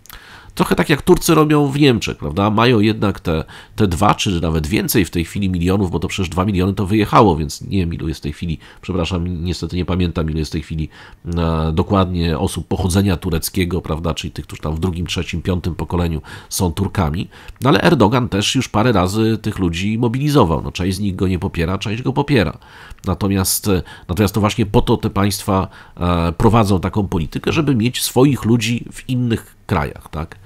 Trochę tak jak Turcy robią w Niemczech, prawda? Mają jednak te, te dwa, czy nawet więcej w tej chwili milionów, bo to przecież dwa miliony to wyjechało, więc nie wiem ilu jest w tej chwili, przepraszam, niestety nie pamiętam ilu jest w tej chwili e, dokładnie osób pochodzenia tureckiego, prawda, czyli tych, którzy tam w drugim, trzecim, piątym pokoleniu są Turkami, no ale Erdogan też już parę razy tych ludzi mobilizował, no część z nich go nie popiera, część go popiera. Natomiast, e, natomiast to właśnie po to te państwa e, prowadzą taką politykę, żeby mieć swoich ludzi w innych krajach, tak?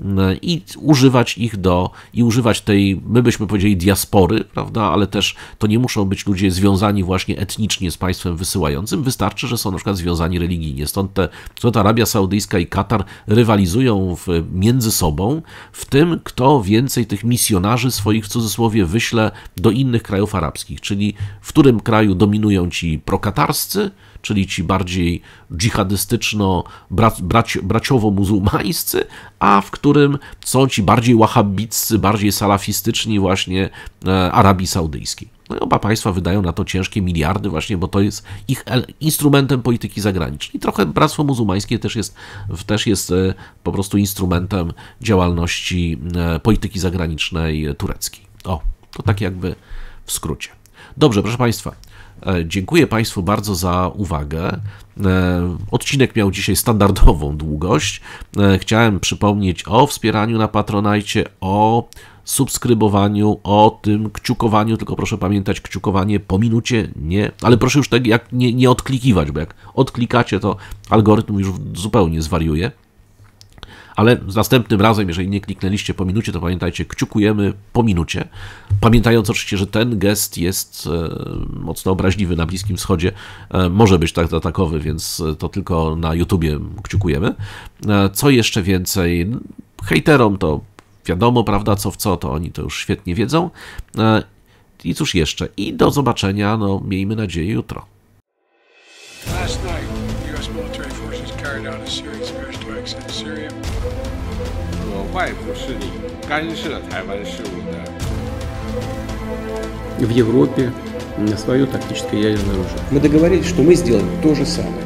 No I używać ich do, i używać tej, my byśmy powiedzieli, diaspory, prawda? Ale też to nie muszą być ludzie związani właśnie etnicznie z państwem wysyłającym, wystarczy, że są na przykład związani religijnie. Stąd, te, stąd Arabia Saudyjska i Katar rywalizują w, między sobą w tym, kto więcej tych misjonarzy swoich w cudzysłowie wyśle do innych krajów arabskich, czyli w którym kraju dominują ci prokatarscy, czyli ci bardziej dżihadystyczno-braciowo-muzułmańscy, a w którym są ci bardziej wahabiccy, bardziej salafistyczni właśnie e, Arabii Saudyjskiej. No i oba państwa wydają na to ciężkie miliardy właśnie, bo to jest ich instrumentem polityki zagranicznej. Trochę Bractwo Muzułmańskie też jest, też jest e, po prostu instrumentem działalności e, polityki zagranicznej tureckiej. O, to tak jakby w skrócie. Dobrze, proszę Państwa, E, dziękuję Państwu bardzo za uwagę. E, odcinek miał dzisiaj standardową długość. E, chciałem przypomnieć o wspieraniu na Patronajcie, o subskrybowaniu, o tym kciukowaniu, tylko proszę pamiętać, kciukowanie po minucie, nie, ale proszę już tak jak nie, nie odklikiwać, bo jak odklikacie, to algorytm już zupełnie zwariuje ale z następnym razem, jeżeli nie kliknęliście po minucie, to pamiętajcie, kciukujemy po minucie. Pamiętając oczywiście, że ten gest jest e, mocno obraźliwy na Bliskim Wschodzie, e, może być tak atakowy, więc e, to tylko na YouTubie kciukujemy. Co jeszcze więcej, hejterom to wiadomo, prawda, co w co, to oni to już świetnie wiedzą. I cóż jeszcze? I do zobaczenia, no miejmy nadzieję, jutro. Last night. 外部势力干涉台湾事务的。В Европе свое тактическое ядерное оружие. Мы договорились, что мы сделаем то же самое.